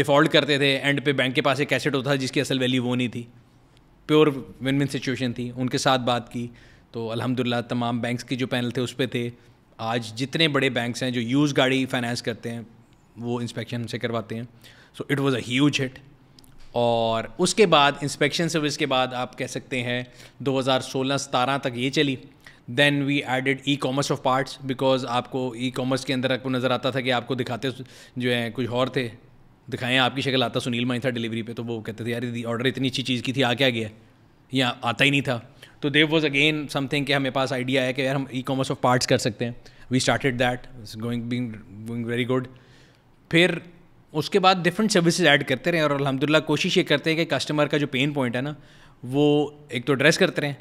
डिफ़ॉल्ट करते थे एंड पे बैंक के पास एक कैसेट होता था जिसकी असल वैल्यू वो नहीं थी प्योर विन विन सिचुएशन थी उनके साथ बात की तो अलहमदिल्ला तमाम बैंक्स की जो पैनल थे उस पर थे आज जितने बड़े बैंक्स हैं जो यूज़ गाड़ी फाइनेंस करते हैं वो इंस्पेक्शन से करवाते हैं so it was a huge hit और उसके बाद इंस्पेक्शन सर्विस के बाद आप कह सकते हैं 2016 हज़ार तक ये चली then we added e commerce of parts because आपको ई कॉमर्स के अंदर आपको नज़र आता था कि आपको दिखाते जो है कुछ और थे दिखाएं आपकी शक्ल आता सुनील माई था डिलीवरी पे तो वो कहते थे यार ऑर्डर इतनी अच्छी चीज़ की थी आ क्या गया या आता ही नहीं था तो देव वॉज अगेन समथिंग कि हमें पास आइडिया है कि यार हम ई कॉमर्स ऑफ पार्ट्स कर सकते हैं we started that going being going very good फिर उसके बाद डिफरेंट सर्विसेज ऐड करते रहें और अलहमदिल्ला कोशिश ये करते हैं कि कस्टमर का जो पेन पॉइंट है ना वो एक तो एड्रेस करते रहें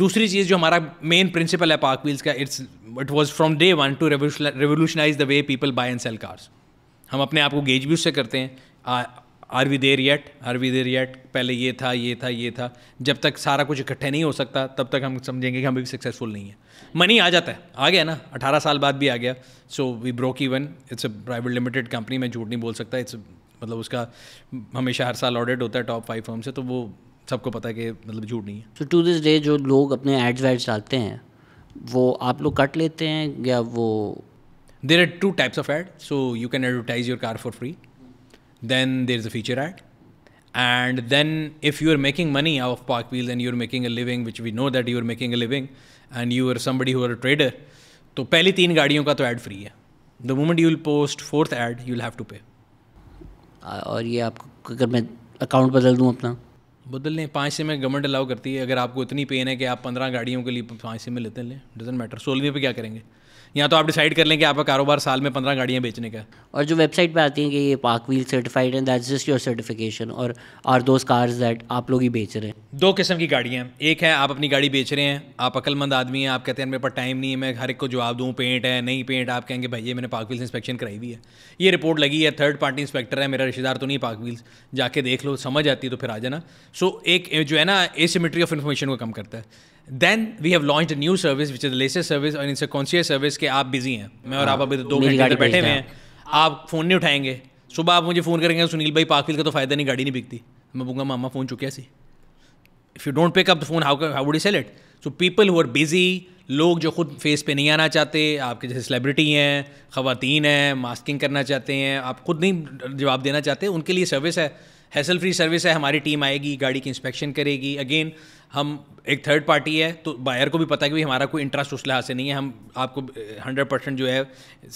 दूसरी चीज़ जो हमारा मेन प्रिंसिपल है पार्क व्हील्स का it's it was from day one to revolutionise the way people buy and sell cars हम अपने आप को गेज भी उससे करते हैं are we there yet are we there yet पहले ये था ये था ये था जब तक सारा कुछ इकट्ठे नहीं हो सकता तब तक हम समझेंगे कि हम भी सक्सेसफुल नहीं है मनी आ जाता है आ गया ना अठारह साल बाद भी आ गया so we broke even it's a private limited company मैं झूठ नहीं बोल सकता इट्स मतलब उसका हमेशा हर साल ऑडिट होता है टॉप फाइव फॉर्म से तो वो सबको पता है कि मतलब झूठ नहीं है सो टू दिस डे जो लोग अपने एड्स वैड्स डालते हैं वो आप लोग कट लेते हैं या वो there are two types of ad so you can advertise your car for free then there's a feature ad and then if you are making money out of park wheels and you're making a living which we know that you're making a living and you are somebody who are a trader तो पहली तीन गाड़ियों का तो ऐड फ्री है the moment you will post fourth ad you will have to pay और ये आपको अगर मैं अकाउंट बदल दूँ अपना बदल लें पाँच से में गवर्नमेंट अलाउ करती है अगर आपको इतनी पेन है कि आप पंद्रह गाड़ियों के लिए पाँच से में लेते हैं लें डजेंट मैटर सोलहवीं पे क्या करेंगे या तो आप डिसाइड कर लें कि आपका कारोबार साल में पंद्रह गाड़ियाँ बेचने का और जो वेबसाइट पर आती हैं कि ये पार्क व्हील सर्टिफाइड है दैट जस्ट योर सर्टिफिकेशन और आर दोज कार्स दैट आप लोग ही बेच रहे हैं दो किस्म की गाड़ियाँ एक है आप अपनी गाड़ी बेच रहे हैं आप अकलमंद आदमी हैं आप कहते हैं मेरे पास टाइम नहीं है मैं हर एक को जवाब दूँ पेंट है नहीं पेंट आप कहेंगे भैया मैंने पार्क व्हील्स इंस्पेक्शन कराई हुई है ये रिपोर्ट लगी है थर्ड पार्टी इंस्पेक्टर है मेरा रिश्तेदार तो नहीं पार्क व्हील्स जाके देख लो समझ आती है तो फिर आ जाना सो एक जो है ना एसिमेट्री ऑफ इन्फॉर्मेशन को कम करता है then we have launch new service which is latest service और इनसे कॉन्शियस सर्विस के आप बिजी हैं मैं और आप हाँ, अभी तो दो घंटे बैठे हुए हैं आप फ़ोन नहीं उठाएंगे सुबह आप मुझे फ़ोन करेंगे सुनील भाई पार्कविल का तो फ़ायदा नहीं गाड़ी नहीं बिकती मैं बोलूँगा मामा फ़ोन चुके see if you don't pick up phone how how you sell it so people who are busy लोग जो खुद फेस पे नहीं आना चाहते आपके जैसे सेलिब्रिटी हैं खातन हैं मास्किंग करना चाहते हैं आप खुद नहीं जवाब देना चाहते उनके लिए सर्विस है हैसल फ्री सर्विस है हमारी टीम आएगी गाड़ी की इंस्पेक्शन करेगी अगेन हम एक थर्ड पार्टी है तो बायर को भी पता है कि भाई हमारा कोई इंटरेस्ट उस लिहाज से नहीं है हम आपको हंड्रेड परसेंट जो है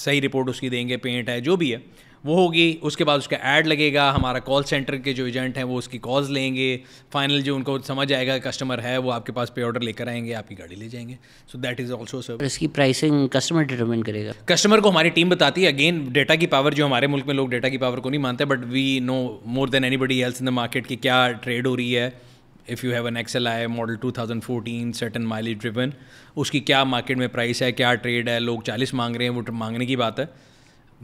सही रिपोर्ट उसकी देंगे पेंट है जो भी है वो होगी उसके बाद उसका ऐड लगेगा हमारा कॉल सेंटर के जो एजेंट हैं वो उसकी कॉल्स लेंगे फाइनल जो उनको समझ आएगा कस्टमर है वो आपके पास पे ऑर्डर लेकर आएंगे आपकी गाड़ी ले जाएंगे so that is also sir इसकी प्राइसिंग कस्टमर डिटरमिन करेगा कस्टमर को हमारी टीम बताती है अगेन डेटा की पावर जो हमारे मुल्क में लोग डेटा की पावर को नहीं मानते but we know more than anybody else in the market की क्या ट्रेड हो रही है if you have an XLi model two thousand 2014 certain mileage driven उसकी क्या मार्केट में प्राइस है क्या ट्रेड है लोग चालीस मांग रहे हैं वो मांगने की बात है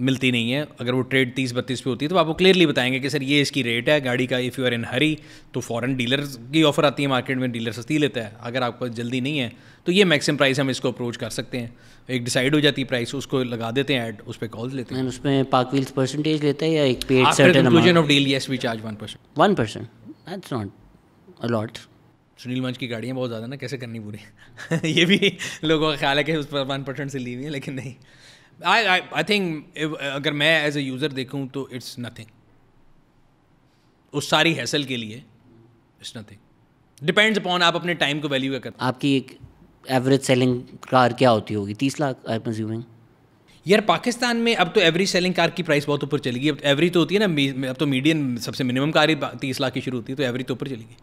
मिलती नहीं है अगर वो ट्रेड तीस बत्तीस पे होती है तो आपको क्लियरली बताएंगे कि सर ये इसकी रेट है गाड़ी का if you are in hurry तो फॉरेन डीलर की ऑफर आती है मार्केट में डीलर सस्ती लेता है अगर आपको जल्दी नहीं है तो ये मैक्सिमम प्राइस हम इसको अप्रोच कर सकते हैं एक डिसाइड हो जाती है प्राइस उसको लगा देते हैं ऐड उस पर कॉल लेते हैं उसमें पाक व्हील्स परसेंटेज लेता है या एक paid off deal yes we charge 1% 1% that's not a lot Sunil Munj की गाड़ियाँ बहुत ज़्यादा ना कैसे करनी पूरी ये भी लोगों का ख्याल है कि उस पर वन परसेंट से ली हुई है लेकिन नहीं आई आई थिंक अगर मैं एज ए यूज़र देखूँ तो इट्स नथिंग उस सारी हैसल के लिए इट्स नथिंग डिपेंड्स अपॉन आप अपने टाइम को वैल्यू करते आपकी एक एवरेज सेलिंग कार क्या होती होगी तीस लाख आई एम यार पाकिस्तान में अब तो एवरी सेलिंग कार की प्राइस बहुत ऊपर चलेगी गई अब एवरी तो होती है ना अब तो मीडियम सबसे मिनिमम कार ही तीस लाख की शुरू होती है तो एवरी तो ऊपर चलेगी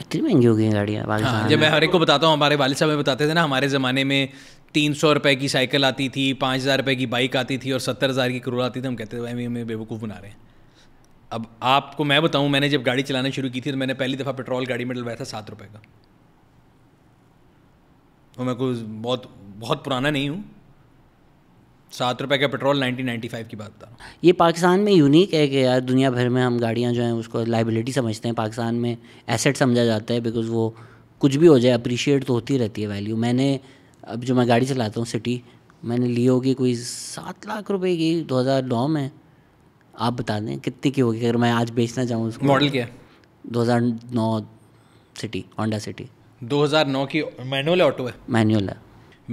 इतनी महंगी हो गई गाड़ियाँ हाँ, जब मैं हर एक को बताता हूँ हमारे वाले साहब बताते थे ना हमारे ज़माने में तीन सौ रुपये की साइकिल आती थी पाँच हज़ार रुपये की बाइक आती थी और सत्तर हज़ार की करोड़ आती थी हम कहते थे भाई हमें बेवकूफ़ बना रहे हैं अब आपको मैं बताऊँ मैंने जब गाड़ी चलाना शुरू की थी तो मैंने पहली दफ़ा पेट्रोल गाड़ी में डलवाया था सात रुपये का तो मैं कुछ बहुत बहुत पुराना नहीं हूँ सात रुपये का पेट्रोल नाइनटीन नाइन्टी फाइव की बात था ये पाकिस्तान में यूनिक है कि यार दुनिया भर में हम गाड़ियाँ जो हैं उसको लाइबिलिटी समझते हैं पाकिस्तान में एसेट समझा जाता है बिकॉज वो कुछ भी हो जाए अप्रिशिएट तो होती रहती है वैल्यू मैंने अब जो मैं गाड़ी चलाता हूँ सिटी मैंने ली होगी कोई सात लाख रुपए की दो हज़ार नौ में आप बता दें कितने की होगी अगर मैं आज बेचना चाहूँ उसको मॉडल क्या दो हज़ार नौ सिटी ऑंडा सिटी दो हज़ार नौ की मैनुअल ऑटो है मैनुअल है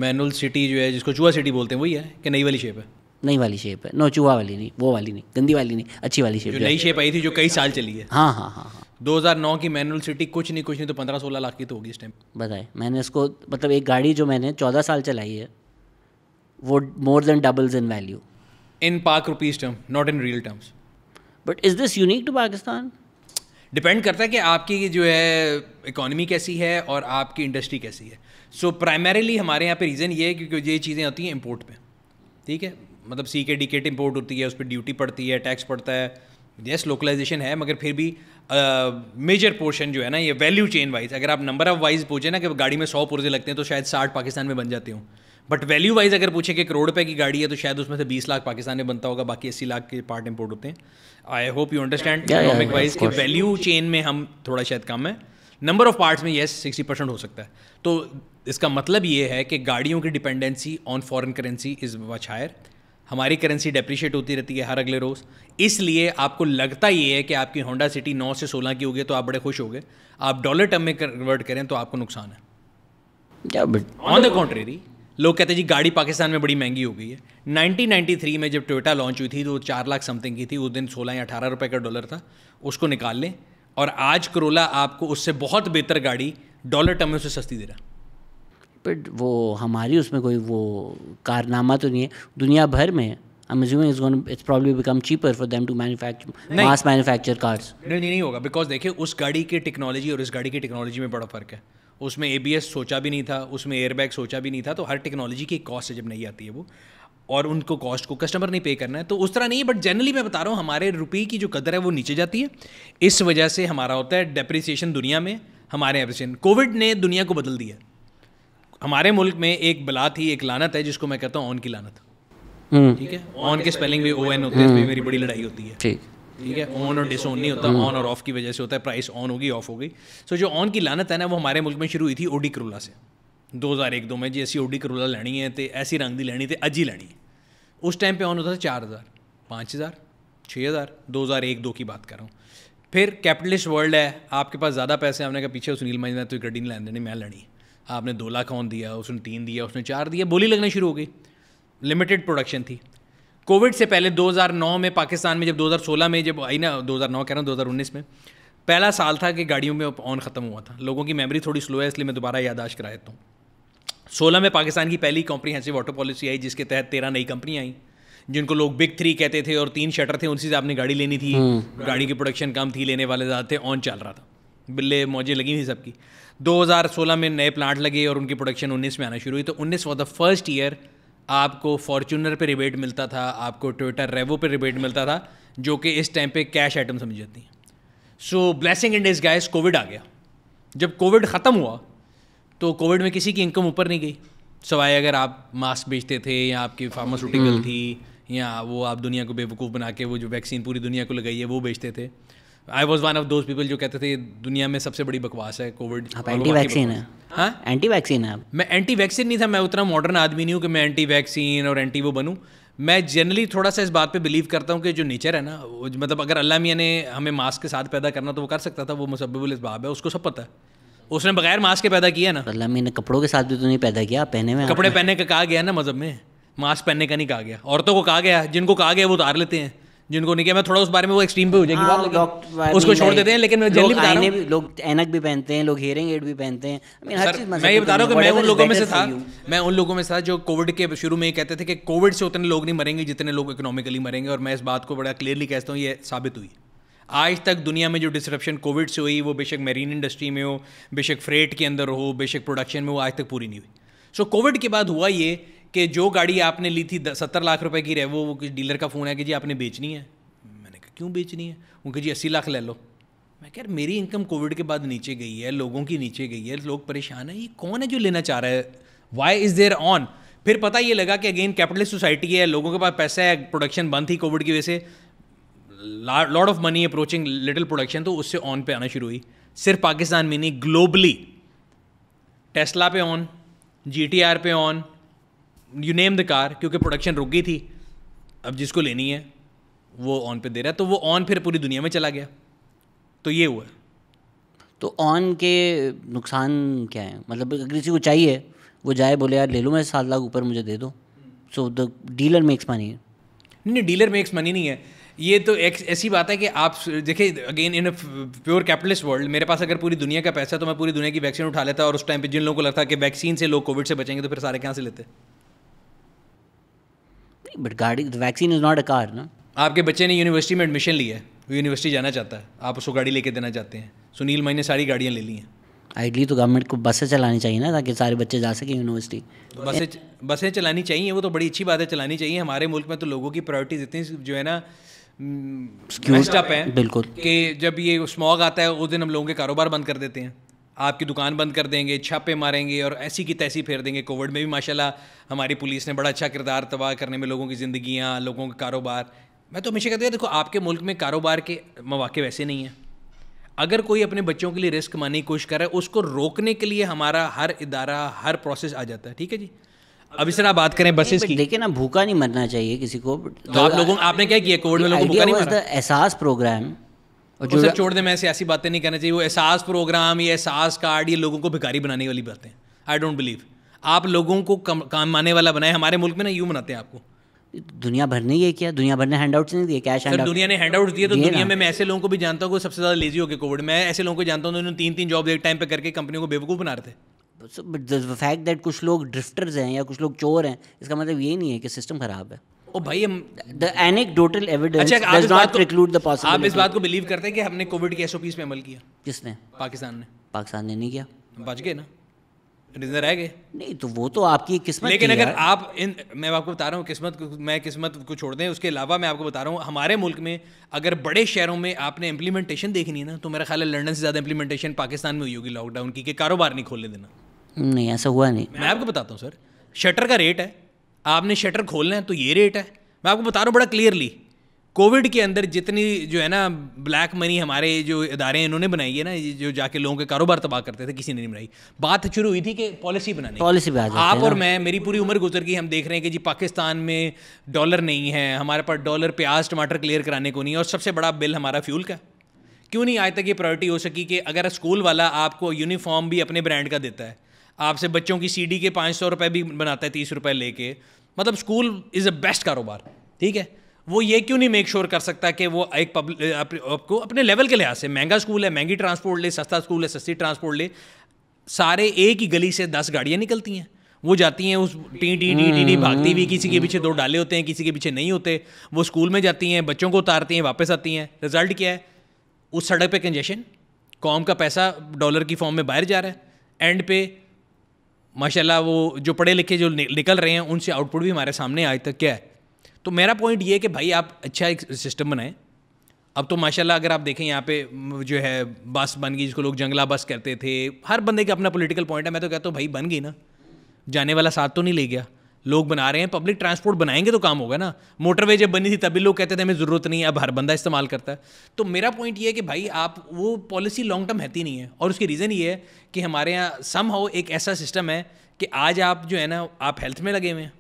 मैनुअल सिटी जो है जिसको चूहा सिटी बोलते हैं वही है कि नई वाली शेप है नई वाली शेप है नो चूहा वाली नहीं वो वाली नहीं गंदी वाली नहीं अच्छी वाली शेप जो नई शेप आई थी जो कई साल चली है हाँ हाँ हाँ हाँ 2009 की मैनुअल सिटी कुछ नहीं कुछ नहीं तो 15-16 लाख की तो होगी इस टाइम बताए मैंने इसको मतलब एक गाड़ी जो मैंने 14 साल चलाई है वो more than doubles in value in Pak rupees term not in real terms but is this unique to Pakistan depend करता है कि आपकी जो है इकोनॉमी कैसी है और आपकी इंडस्ट्री कैसी है सो so, प्राइमरीली हमारे यहाँ पे रीज़न ये है क्योंकि ये चीज़ें होती हैं इम्पोर्ट पे ठीक है मतलब सी के डी इम्पोर्ट होती है उस पर ड्यूटी पड़ती है टैक्स पड़ता है येस लोकलाइजेशन है मगर फिर भी मेजर पोर्शन जो है ना ये वैल्यू चेन वाइज अगर आप नंबर ऑफ वाइज पूछे ना कि गाड़ी में सौ पुर्जे लगते हैं तो शायद साठ पाकिस्तान में बन जाते हो बट वैल्यू वाइज अगर पूछे कि करोड़ रुपए की गाड़ी है तो शायद उसमें से बीस लाख पाकिस्तान में बनता होगा बाकी अस्सी लाख के पार्ट इंपोर्ट होते हैं I hope you understand economic wise कि वैल्यू चेन में हम थोड़ा शायद कम है नंबर ऑफ पार्ट्स में येस सिक्सटी परसेंट हो सकता है तो इसका मतलब ये है कि गाड़ियों की dependency on foreign currency is much higher हमारी करेंसी डेप्रिशिएट होती रहती है हर अगले रोज़ इसलिए आपको लगता ये है कि आपकी होंडा सिटी नौ से सोलह की होगी तो आप बड़े खुश हो गए आप डॉलर टर्म में कन्वर्ट करें तो आपको नुकसान है ऑन द कॉन्ट्रेरी लोग कहते हैं जी गाड़ी पाकिस्तान में बड़ी महंगी हो गई है 1993 में जब टोयोटा लॉन्च हुई थी तो चार लाख समथिंग की थी उस दिन सोलह या अठारह रुपये का डॉलर था उसको निकाल लें और आज करोला आपको उससे बहुत बेहतर गाड़ी डॉलर टर्म में उससे सस्ती दे रहा है बट वो हमारी उसमें कोई वो कारनामा तो नहीं है दुनिया भर में cheaper for to manufacture mass manufacture cars नहीं होगा बिकॉज देखिए उस गाड़ी की टेक्नोलॉजी और इस गाड़ी की टेक्नोलॉजी में बड़ा फर्क है उसमें ए बी एस सोचा भी नहीं था उसमें एयरबैग सोचा भी नहीं था तो हर टेक्नोलॉजी की कॉस्ट जब नहीं आती है वो और उनको कॉस्ट को कस्टमर नहीं पे करना है तो उस तरह नहीं है बट जनरली मैं बता रहा हूँ हमारे रुपये की जो कदर है वो नीचे जाती है इस वजह से हमारा होता है डेप्रिसिएशन दुनिया में हमारे एप्रिसिएशन कोविड ने दुनिया को बदल दिया हमारे मुल्क में एक बला थी एक लानत है जिसको मैं कहता हूँ ऑन की लानत हम्म। ठीक है ऑन के स्पेलिंग भी ओ एन होते हैं हम्म। मेरी बड़ी लड़ाई होती है ठीक ठीक है ऑन और डिसऑन नहीं होता ऑन हम्म। और ऑफ की वजह से होता है प्राइस ऑन होगी ऑफ हो गई सो जो ऑन की लानत है ना वो हमारे मुल्क में शुरू हुई थी ओडी करोला से दो हज़ार एक दो में जी ऐसी ओडी करोला लैनी है तो ऐसी रंग की लैनी तो अज ही लैनी है उस टाइम पे ऑन होता था चार हज़ार पाँच हज़ार छः हज़ार दो हज़ार एक दो की बात कर रहा हूँ फिर कैपिटलिस्ट वर्ल्ड है आपके पास ज़्यादा पैसे हमने कहा पीछे सुनील माई ने तो गड्डी नहीं लैन देनी मैं लैनी आपने दो लाख ऑन दिया उसने तीन दिया उसने चार दिया बोली लगना शुरू हो गई लिमिटेड प्रोडक्शन थी कोविड से पहले 2009 में पाकिस्तान में जब 2016 में जब आई ना 2009 कह रहा हूँ 2019 में पहला साल था कि गाड़ियों में ऑन ख़त्म हुआ था लोगों की मेमोरी थोड़ी स्लो है इसलिए मैं दोबारा यादाश्त करा देता हूँ सोलह में पाकिस्तान की पहली कॉम्प्रीहेंसिव वाटर पॉलिसी आई जिसके तहत तेरह नई कंपनियाँ आई जिनको लोग बिग थ्री कहते थे और तीन शटर थे उनसे आपने गाड़ी लेनी थी हम्म। गाड़ी की प्रोडक्शन कम थी लेने वाले ज़्यादा थे ऑन चल रहा था बिल्ले मौजें लगी थी सबकी 2016 में नए प्लांट लगे और उनकी प्रोडक्शन 19 में आना शुरू हुई तो 19 वॉज द फर्स्ट ईयर आपको फॉर्चूनर पे रिबेट मिलता था आपको ट्विटर रेवो पे रिबेट मिलता था जो कि इस टाइम पे कैश आइटम समझी जाती हैं so blessing in disguise COVID आ गया जब कोविड ख़त्म हुआ तो कोविड में किसी की इनकम ऊपर नहीं गई सवाए अगर आप मास्क बेचते थे या आपकी फार्मास्यूटिकल हम्म। थी या वो आप दुनिया को बेवकूफ़ बना के वो जो वैक्सीन पूरी दुनिया को लगाई है वो बेचते थे I was one of those people जो कहते थे दुनिया में सबसे बड़ी बकवास है कोविड एंटी वैक्सीन है हाँ एंटी वैक्सीन है मैं एंटी वैक्सीन नहीं था मैं उतना मॉडर्न आदमी नहीं हूँ कि मैं एंटी वैक्सीन और एंटी वो बनूँ मैं जनरली थोड़ा सा इस बात पे बिलीव करता हूँ कि जो नेचर है ना मतलब अगर अल्लाह मियाँ ने हमें मास्क के साथ पैदा करना तो वो कर सकता था वो इस बाब है उसको सब पता है उसने बगैर मास्क के पैदा किया ना अल्लाह मियाँ ने कपड़ों के साथ भी तो नहीं पैदा किया पहने में कपड़े पहनने का कहा गया ना मजहब में मास्क पहनने का नहीं कहा गया औरतों को कहा गया जिनको कहा गया वो उतार लेते हैं जिनको नहीं किया मैं थोड़ा उस बारे में वो एक्सट्रीम पे हो जाएगी हाँ, उसको छोड़ देते हैं लेकिन मैं जनरली बता रहा हूँ लोग एनक भी पहनते हैं लोग हेयरिंग एड भी पहनते हैं मैं ये बता रहा हूँ कि मैं उन लोगों में से था मैं उन लोगों में से था जो कोविड के शुरू में ही कहते थे कि कोविड से उतने लोग नहीं मरेंगे जितने लोग इकोनॉमिकली मरेंगे और मैं इस बात को बड़ा क्लियरली कहता हूँ ये साबित हुई आज तक दुनिया में जो डिसरप्शन कोविड से हुई वो बेशक मेरीन इंडस्ट्री में हो बेशक फ्रेट के अंदर हो बेशक प्रोडक्शन में हो आज तक पूरी नहीं हुई सो so, कोविड के बाद हुआ ये कि जो गाड़ी आपने ली थी सत्तर लाख रुपए की रहे वो वो डीलर का फ़ोन है कि जी आपने बेचनी है मैंने कहा क्यों बेचनी है उनके जी अस्सी लाख ले लो मैं कह मेरी इनकम कोविड के बाद नीचे गई है लोगों की नीचे गई है लोग परेशान हैं ये कौन है जो लेना चाह रहा है वाई इज़ देयर ऑन फिर पता ये लगा कि अगेन कैपिटलिस्ट सोसाइटी है लोगों के पास पैसा है प्रोडक्शन बंद थी कोविड की वजह से lot of money approaching little production तो उससे ऑन पे आना शुरू हुई सिर्फ पाकिस्तान में नहीं ग्लोबली टेस्ला पे ऑन जी टी आर पे on you name the car क्योंकि प्रोडक्शन रुक गई थी अब जिसको लेनी है वो ऑन पे दे रहा है तो वो ऑन फिर पूरी दुनिया में चला गया तो ये हुआ तो ऑन के नुकसान क्या है मतलब अगर किसी को चाहिए वो जाए बोले यार ले लो मैं सात लाख ऊपर मुझे दे दो so the dealer makes money नहीं नहीं डीलर मेक्स मनी नहीं है ये तो एक ऐसी बात है कि आप देखिए again in pure capitalist world मेरे पास अगर पूरी दुनिया का पैसा है तो मैं पूरी दुनिया की वैक्सीन उठा लेता और उस टाइम पे जिन लोगों को लगता है कि वैक्सीन से लोग कोविड से बचेंगे तो फिर सारे कहाँ से लेते बट गाड़ी vaccine is not a car ना आपके बच्चे ने यूनिवर्सिटी में एडमिशन लिया है वो यूनिवर्सिटी जाना चाहता है आप उसको गाड़ी लेके देना चाहते हैं सुनील मैंने ने सारी गाड़ियाँ ले ली हैं आइडली तो गवर्नमेंट को बसें चलानी चाहिए ना ताकि सारे बच्चे जा सकें यूनिवर्सिटी बसें बसें चलानी चाहिए वो तो बड़ी अच्छी बात है चलानी चाहिए हमारे मुल्क में तो लोगों की प्रायोरिटीज इतनी जो है ना स्क्यूस्टअप है बिल्कुल कि जब ये स्मॉग आता है उस दिन हम लोगों के कारोबार बंद कर देते हैं आपकी दुकान बंद कर देंगे छापे मारेंगे और ऐसी की तैसी फेर देंगे कोविड में भी माशाल्लाह हमारी पुलिस ने बड़ा अच्छा किरदार तबाह करने में लोगों की ज़िंदियाँ लोगों का कारोबार मैं तो हमेशा कहता हूँ देखो आपके मुल्क में कारोबार के मौाक़े वैसे नहीं हैं अगर कोई अपने बच्चों के लिए रिस्क मानने की कोशिश कर रहा है उसको रोकने के लिए हमारा हर इदारा हर प्रोसेस आ जाता है ठीक है जी अभी सर आप बात करें बसेस की देखिए ना भूखा नहीं मरना चाहिए किसी को तो आप लोगों आपने क्या किया कोविड में लोगों भूखा नहीं एहसास प्रोग्राम और जो छोड़ दे मैं ऐसी ऐसी बातें नहीं करना चाहिए वो एहसास प्रोग्राम ये एहसास कार्ड ये लोगों को भिखारी बनाने वाली बातें आई डोंट बिलीव आप लोगों को कम काम आने वाला बनाए हमारे मुल्क में ना यूँ बनाते हैं आपको दुनिया भर ने ये किया दुनिया भर ने हैंड नहीं दिए कैश हैंड दुनिया ने हैंड आउट दिए तो दुनिया में मैं ऐसे लोगों को भी जानता हूँ सबसे ज़्यादा लेजी हो गया कोविड में ऐसे लोगों को जानता हूँ उन्होंने तीन तीन जॉब एक टाइम पे करके कंपनियों को बेवकूफ़ बना रहे थे फैक्ट दैट कुछ लोग ड्रिफ्टर्स हैं या कुछ लोग चोर हैं इसका मतलब ये नहीं है कि सिस्टम ख़राब है ओ भाई हम the anecdotal evidence does not preclude the possibility आप इस बात को बिलीव करते हैं कि हमने कोविड के एसओपीस पे अमल किया किसने पाकिस्तान ने पाकिस्तान ने नहीं किया बच गए ना रिजनर रह गए नहीं तो वो तो आपकी किस्मत लेकिन अगर आप इन मैं आपको बता रहा हूँ किस्मत मैं किस्मत को छोड़ दें उसके अलावा मैं आपको बता रहा हूँ हमारे मुल्क में अगर बड़े शहरों में आपने इम्प्लीमेंटेशन देखनी है ना तो मेरा ख्याल है लंडन से ज़्यादा इम्प्लीमेंटेशन पाकिस्तान में हुई होगी लॉकडाउन की कि कारोबार नहीं खोलने देना नहीं ऐसा हुआ नहीं मैं आपको बताता हूँ सर शटर का रेट है आपने शटर खोलना है तो ये रेट है मैं आपको बता रहा हूँ बड़ा क्लियरली कोविड के अंदर जितनी जो है ना ब्लैक मनी हमारे जो इदारे हैं इन्होंने बनाई है ना जो जाके लोगों के कारोबार तबाह करते थे किसी ने नहीं बनाई बात शुरू हुई थी कि पॉलिसी बनाने पॉलिसी आप और मैं मेरी पूरी उम्र गुजर गई हम देख रहे हैं कि जी पाकिस्तान में डॉलर नहीं है हमारे पास डॉलर प्याज टमाटर क्लियर कराने को नहीं है और सबसे बड़ा बिल हमारा फ्यूल का क्यों नहीं आज तक ये प्रायोरिटी हो सकी कि अगर स्कूल वाला आपको यूनिफॉर्म भी अपने ब्रांड का देता है आपसे बच्चों की सीडी के पाँच सौ रुपये भी बनाता है तीस रुपये लेके मतलब स्कूल इज़ अ बेस्ट कारोबार ठीक है वो ये क्यों नहीं मेक श्योर sure कर सकता कि वो एक पब्लिक आपको अपने लेवल के लिहाज से महंगा स्कूल है महंगी ट्रांसपोर्ट ले सस्ता स्कूल है सस्ती ट्रांसपोर्ट ले सारे एक ही गली से दस गाड़ियाँ निकलती हैं वो जाती हैं उस T T T T T भागती हुई किसी के पीछे दो डाले होते हैं किसी के पीछे नहीं होते वो स्कूल में जाती हैं बच्चों को उतारती हैं वापस आती हैं रिजल्ट क्या है उस सड़क पे कंजेशन कॉम का पैसा डॉलर की फॉर्म में बाहर जा रहा है एंड पे माशाल्लाह वो जो पढ़े लिखे जो निकल रहे हैं उनसे आउटपुट भी हमारे सामने आज तक तो क्या है तो मेरा पॉइंट ये है कि भाई आप अच्छा एक सिस्टम बनाएं अब तो माशाल्लाह अगर आप देखें यहाँ पे जो है बस बन गई जिसको लोग जंगला बस करते थे हर बंदे का अपना पॉलिटिकल पॉइंट है मैं तो कहता हूँ भाई बन गई ना जाने वाला साथ तो नहीं ले गया लोग बना रहे हैं पब्लिक ट्रांसपोर्ट बनाएंगे तो काम होगा ना मोटरवे जब बनी थी तभी लोग कहते थे हमें ज़रूरत नहीं है अब हर बंदा इस्तेमाल करता है तो मेरा पॉइंट ये है कि भाई आप वो पॉलिसी लॉन्ग टर्म रहती नहीं है और उसकी रीज़न ये है कि हमारे यहाँ सम हाउ एक ऐसा सिस्टम है कि आज आप जो है ना आप हेल्थ में लगे हुए हैं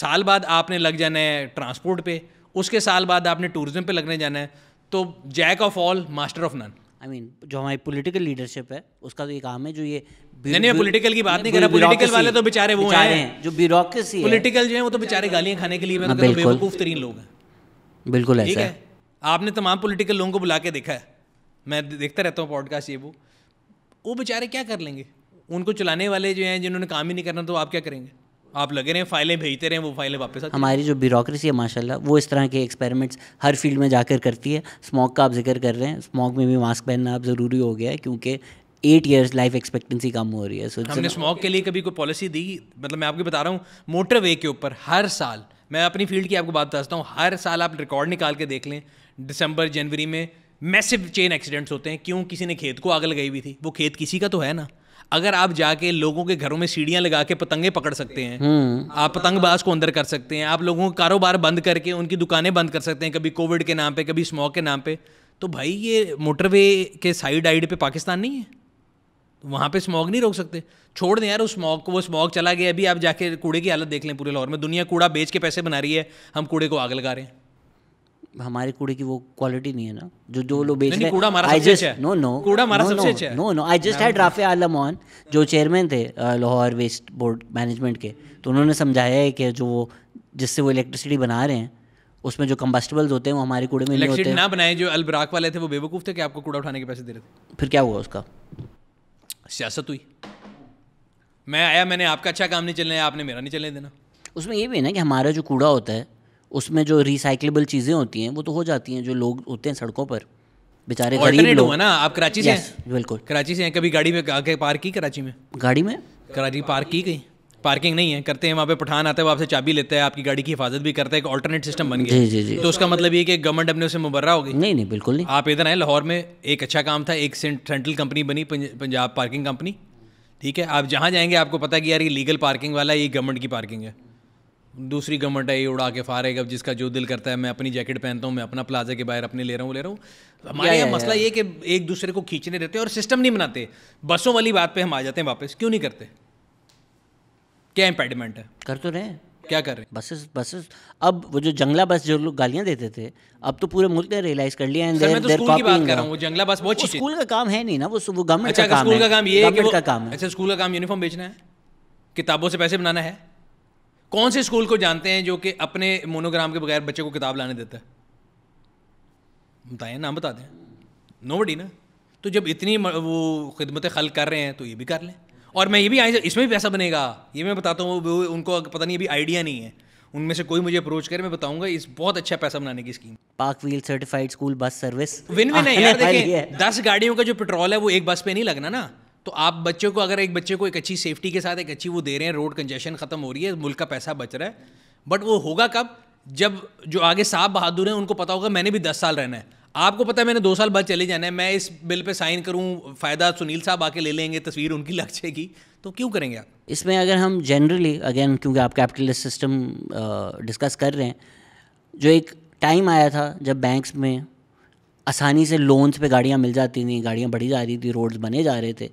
साल बाद आपने लग जाना है ट्रांसपोर्ट पे उसके साल बाद आपने टूरिज़म पे लगने जाना है तो jack of all master of none I mean जो हमारी पोलिटिकल लीडरशिप है उसका तो ये काम है जो ये नहीं नहीं पॉलिटिकल की बात नहीं कर रहा पॉलिटिकल वाले तो बेचारे वो हैं जो ब्यूरोक्रेसी पॉलिटिकल जो है वो तो बेचारे गालियां खाने के लिए हाँ, मैं मतलब बेवकूफ तरीन लोग हैं बिल्कुल ऐसा है आपने तमाम पॉलिटिकल लोगों को बुला के देखा है मैं देखता रहता हूँ पॉडकास्ट ये वो वो बेचारे क्या कर लेंगे उनको चलाने वाले जो हैं जिन्होंने काम ही नहीं करना तो आप क्या करेंगे आप लगे रहे फाइलें भेजते रहे वो फाइलें वापस हमारी जो ब्यूरोक्रेसी है माशाल्लाह वो इस तरह के एक्सपेरिमेंट्स हर फील्ड में जाकर करती है स्मॉक का आप जिक्र कर रहे हैं स्मॉक में भी मास्क पहनना अब ज़रूरी हो गया है क्योंकि एट ईयर्स लाइफ एक्सपेक्टेंसी कम हो रही है सो हमने स्मॉक के लिए कभी कोई पॉलिसी दी मतलब मैं आपको बता रहा हूँ मोटर के ऊपर हर साल मैं अपनी फील्ड की आपको बात बताता हूँ हर साल आप रिकॉर्ड निकाल के देख लें दिसंबर जनवरी में मैसिव चेन एक्सीडेंट्स होते हैं क्यों किसी ने खेत को आग लगाई हुई थी वो खेत किसी का तो है ना अगर आप जाके लोगों के घरों में सीढ़ियां लगा के पतंगे पकड़ सकते हैं हम्म। आप पतंगबाज को अंदर कर सकते हैं आप लोगों का कारोबार बंद करके उनकी दुकानें बंद कर सकते हैं कभी कोविड के नाम पे कभी स्मॉक के नाम पे तो भाई ये मोटरवे के साइड आइड पे पाकिस्तान नहीं है वहाँ पे स्मॉग नहीं रोक सकते छोड़ दें यार उस स्मॉग को वो स्मॉग चला गया अभी आप जाके कूड़े की हालत देख लें पूरे लाहौर में दुनिया कूड़ा बेच के पैसे बना रही है हम कूड़े को आग लगा रहे हैं हमारे कूड़े की वो क्वालिटी नहीं है ना जो जो लोग बेच रहे हैं नो नो कूड़ा सबसे अच्छा no no I just had Rafay Alam on जो चेयरमैन थे लाहौर वेस्ट बोर्ड मैनेजमेंट के तो उन्होंने समझाया है कि जो वो जिससे वो इलेक्ट्रिसिटी बना रहे हैं उसमें जो कम्बस्टेबल्स होते हैं वो हमारे कूड़े में नहीं होते ना बनाए जो अलबराक वाले थे वो बेवकूफ़ थे कि आपको कूड़ा उठाने के पैसे दे रहे थे फिर क्या हुआ उसका सियासत हुई मैं आया मैंने आपका अच्छा काम नहीं चलने आपने मेरा नहीं चलने देना उसमें ये भी है ना कि हमारा जो कूड़ा होता है उसमें जो रिसाइकलेबल चीज़ें होती हैं वो तो हो जाती हैं जो लोग होते हैं सड़कों पर बेचारे गरीब लोग ना आप कराची से बिल्कुल कराची से हैं कभी गाड़ी में आके पार्क की कराची में गाड़ी में कराची पार्क की गई पार्किंग नहीं है करते हैं वहाँ पे पठान आता है वो आपसे चाबी लेता है आपकी गाड़ी की हिफाजत भी करता है एक ऑल्टरनेट सिस्टम बन गया जी जी जी तो उसका मतलब ये कि गवर्नमेंट अपने उसे मुबर्रा हो गई नहीं नहीं बिल्कुल नहीं आप इधर आए लाहौर में एक अच्छा काम था एक सेंट्रल कंपनी बनी पंजाब पार्किंग कंपनी ठीक है आप जहाँ जाएंगे आपको पता है कि यार ये लीगल पार्किंग वाला ये गवर्नमेंट की पार्किंग है दूसरी गवर्नमेंट है ये उड़ा के फारेगा अब जिसका जो दिल करता है मैं अपनी जैकेट पहनता हूँ मैं अपना प्लाजा के बाहर अपने ले रहा हूँ ले रहा हूँ तो हमारे यहाँ मसला ये कि एक दूसरे को खींचने देते हैं और सिस्टम नहीं बनाते बसों वाली बात पे हम आ जाते हैं वापस क्यों नहीं करते क्या इम्पेडिमेंट है कर तो रहे क्या कर रहे हैं बसेस बसेस अब वो जो जंगला बस जो लोग गालियां देते थे अब तो पूरे मुल्क ने रियलाइज कर लिया एंड देयर स्कूल की बात कर रहा जंगला बस बहुत स्कूल का काम है नहीं ना वो वो गवर्नमेंट अच्छा, का काम है अच्छा स्कूल का काम ये है का काम है अच्छा स्कूल का काम यूनिफॉर्म बेचना है किताबों से पैसे बनाना है कौन से स्कूल को जानते हैं जो कि अपने मोनोग्राम के बगैर बच्चे को किताब लाने देता है बताएं नाम बता दें नो बडी ना तो जब इतनी वो खिदमतें खल कर रहे हैं तो ये भी कर लें और मैं ये भी आई इसमें भी पैसा बनेगा ये मैं बताता हूँ उनको पता नहीं अभी आइडिया नहीं है उनमें से कोई मुझे अप्रोच करे मैं बताऊंगा इस बहुत अच्छा पैसा बनाने की scheme PakWheels certified school bus service win win है यार देखिए दस गाड़ियों का जो पेट्रोल है वो एक बस पे नहीं लगना ना तो आप बच्चे को अगर एक बच्चे को एक अच्छी सेफ्टी के साथ एक अच्छी वो दे रहे हैं रोड कंजेशन ख़त्म हो रही है मुल्क का पैसा बच रहा है बट वो होगा कब जब जो आगे साहब बहादुर हैं उनको पता होगा मैंने भी दस साल रहना है आपको पता है मैंने दो साल बाद चले जाना है मैं इस बिल पे साइन करूं फ़ायदा सुनील साहब आके ले लेंगे तस्वीर उनकी लग जाएगी तो क्यों करेंगे आप इसमें अगर हम जनरली अगेन क्योंकि आप कैपिटलिस्ट सिस्टम डिस्कस कर रहे हैं जो एक टाइम आया था जब बैंक्स में आसानी से लोन्स पे गाड़ियाँ मिल जाती थी गाड़ियाँ बढ़ी जा रही थी रोड्स बने जा रहे थे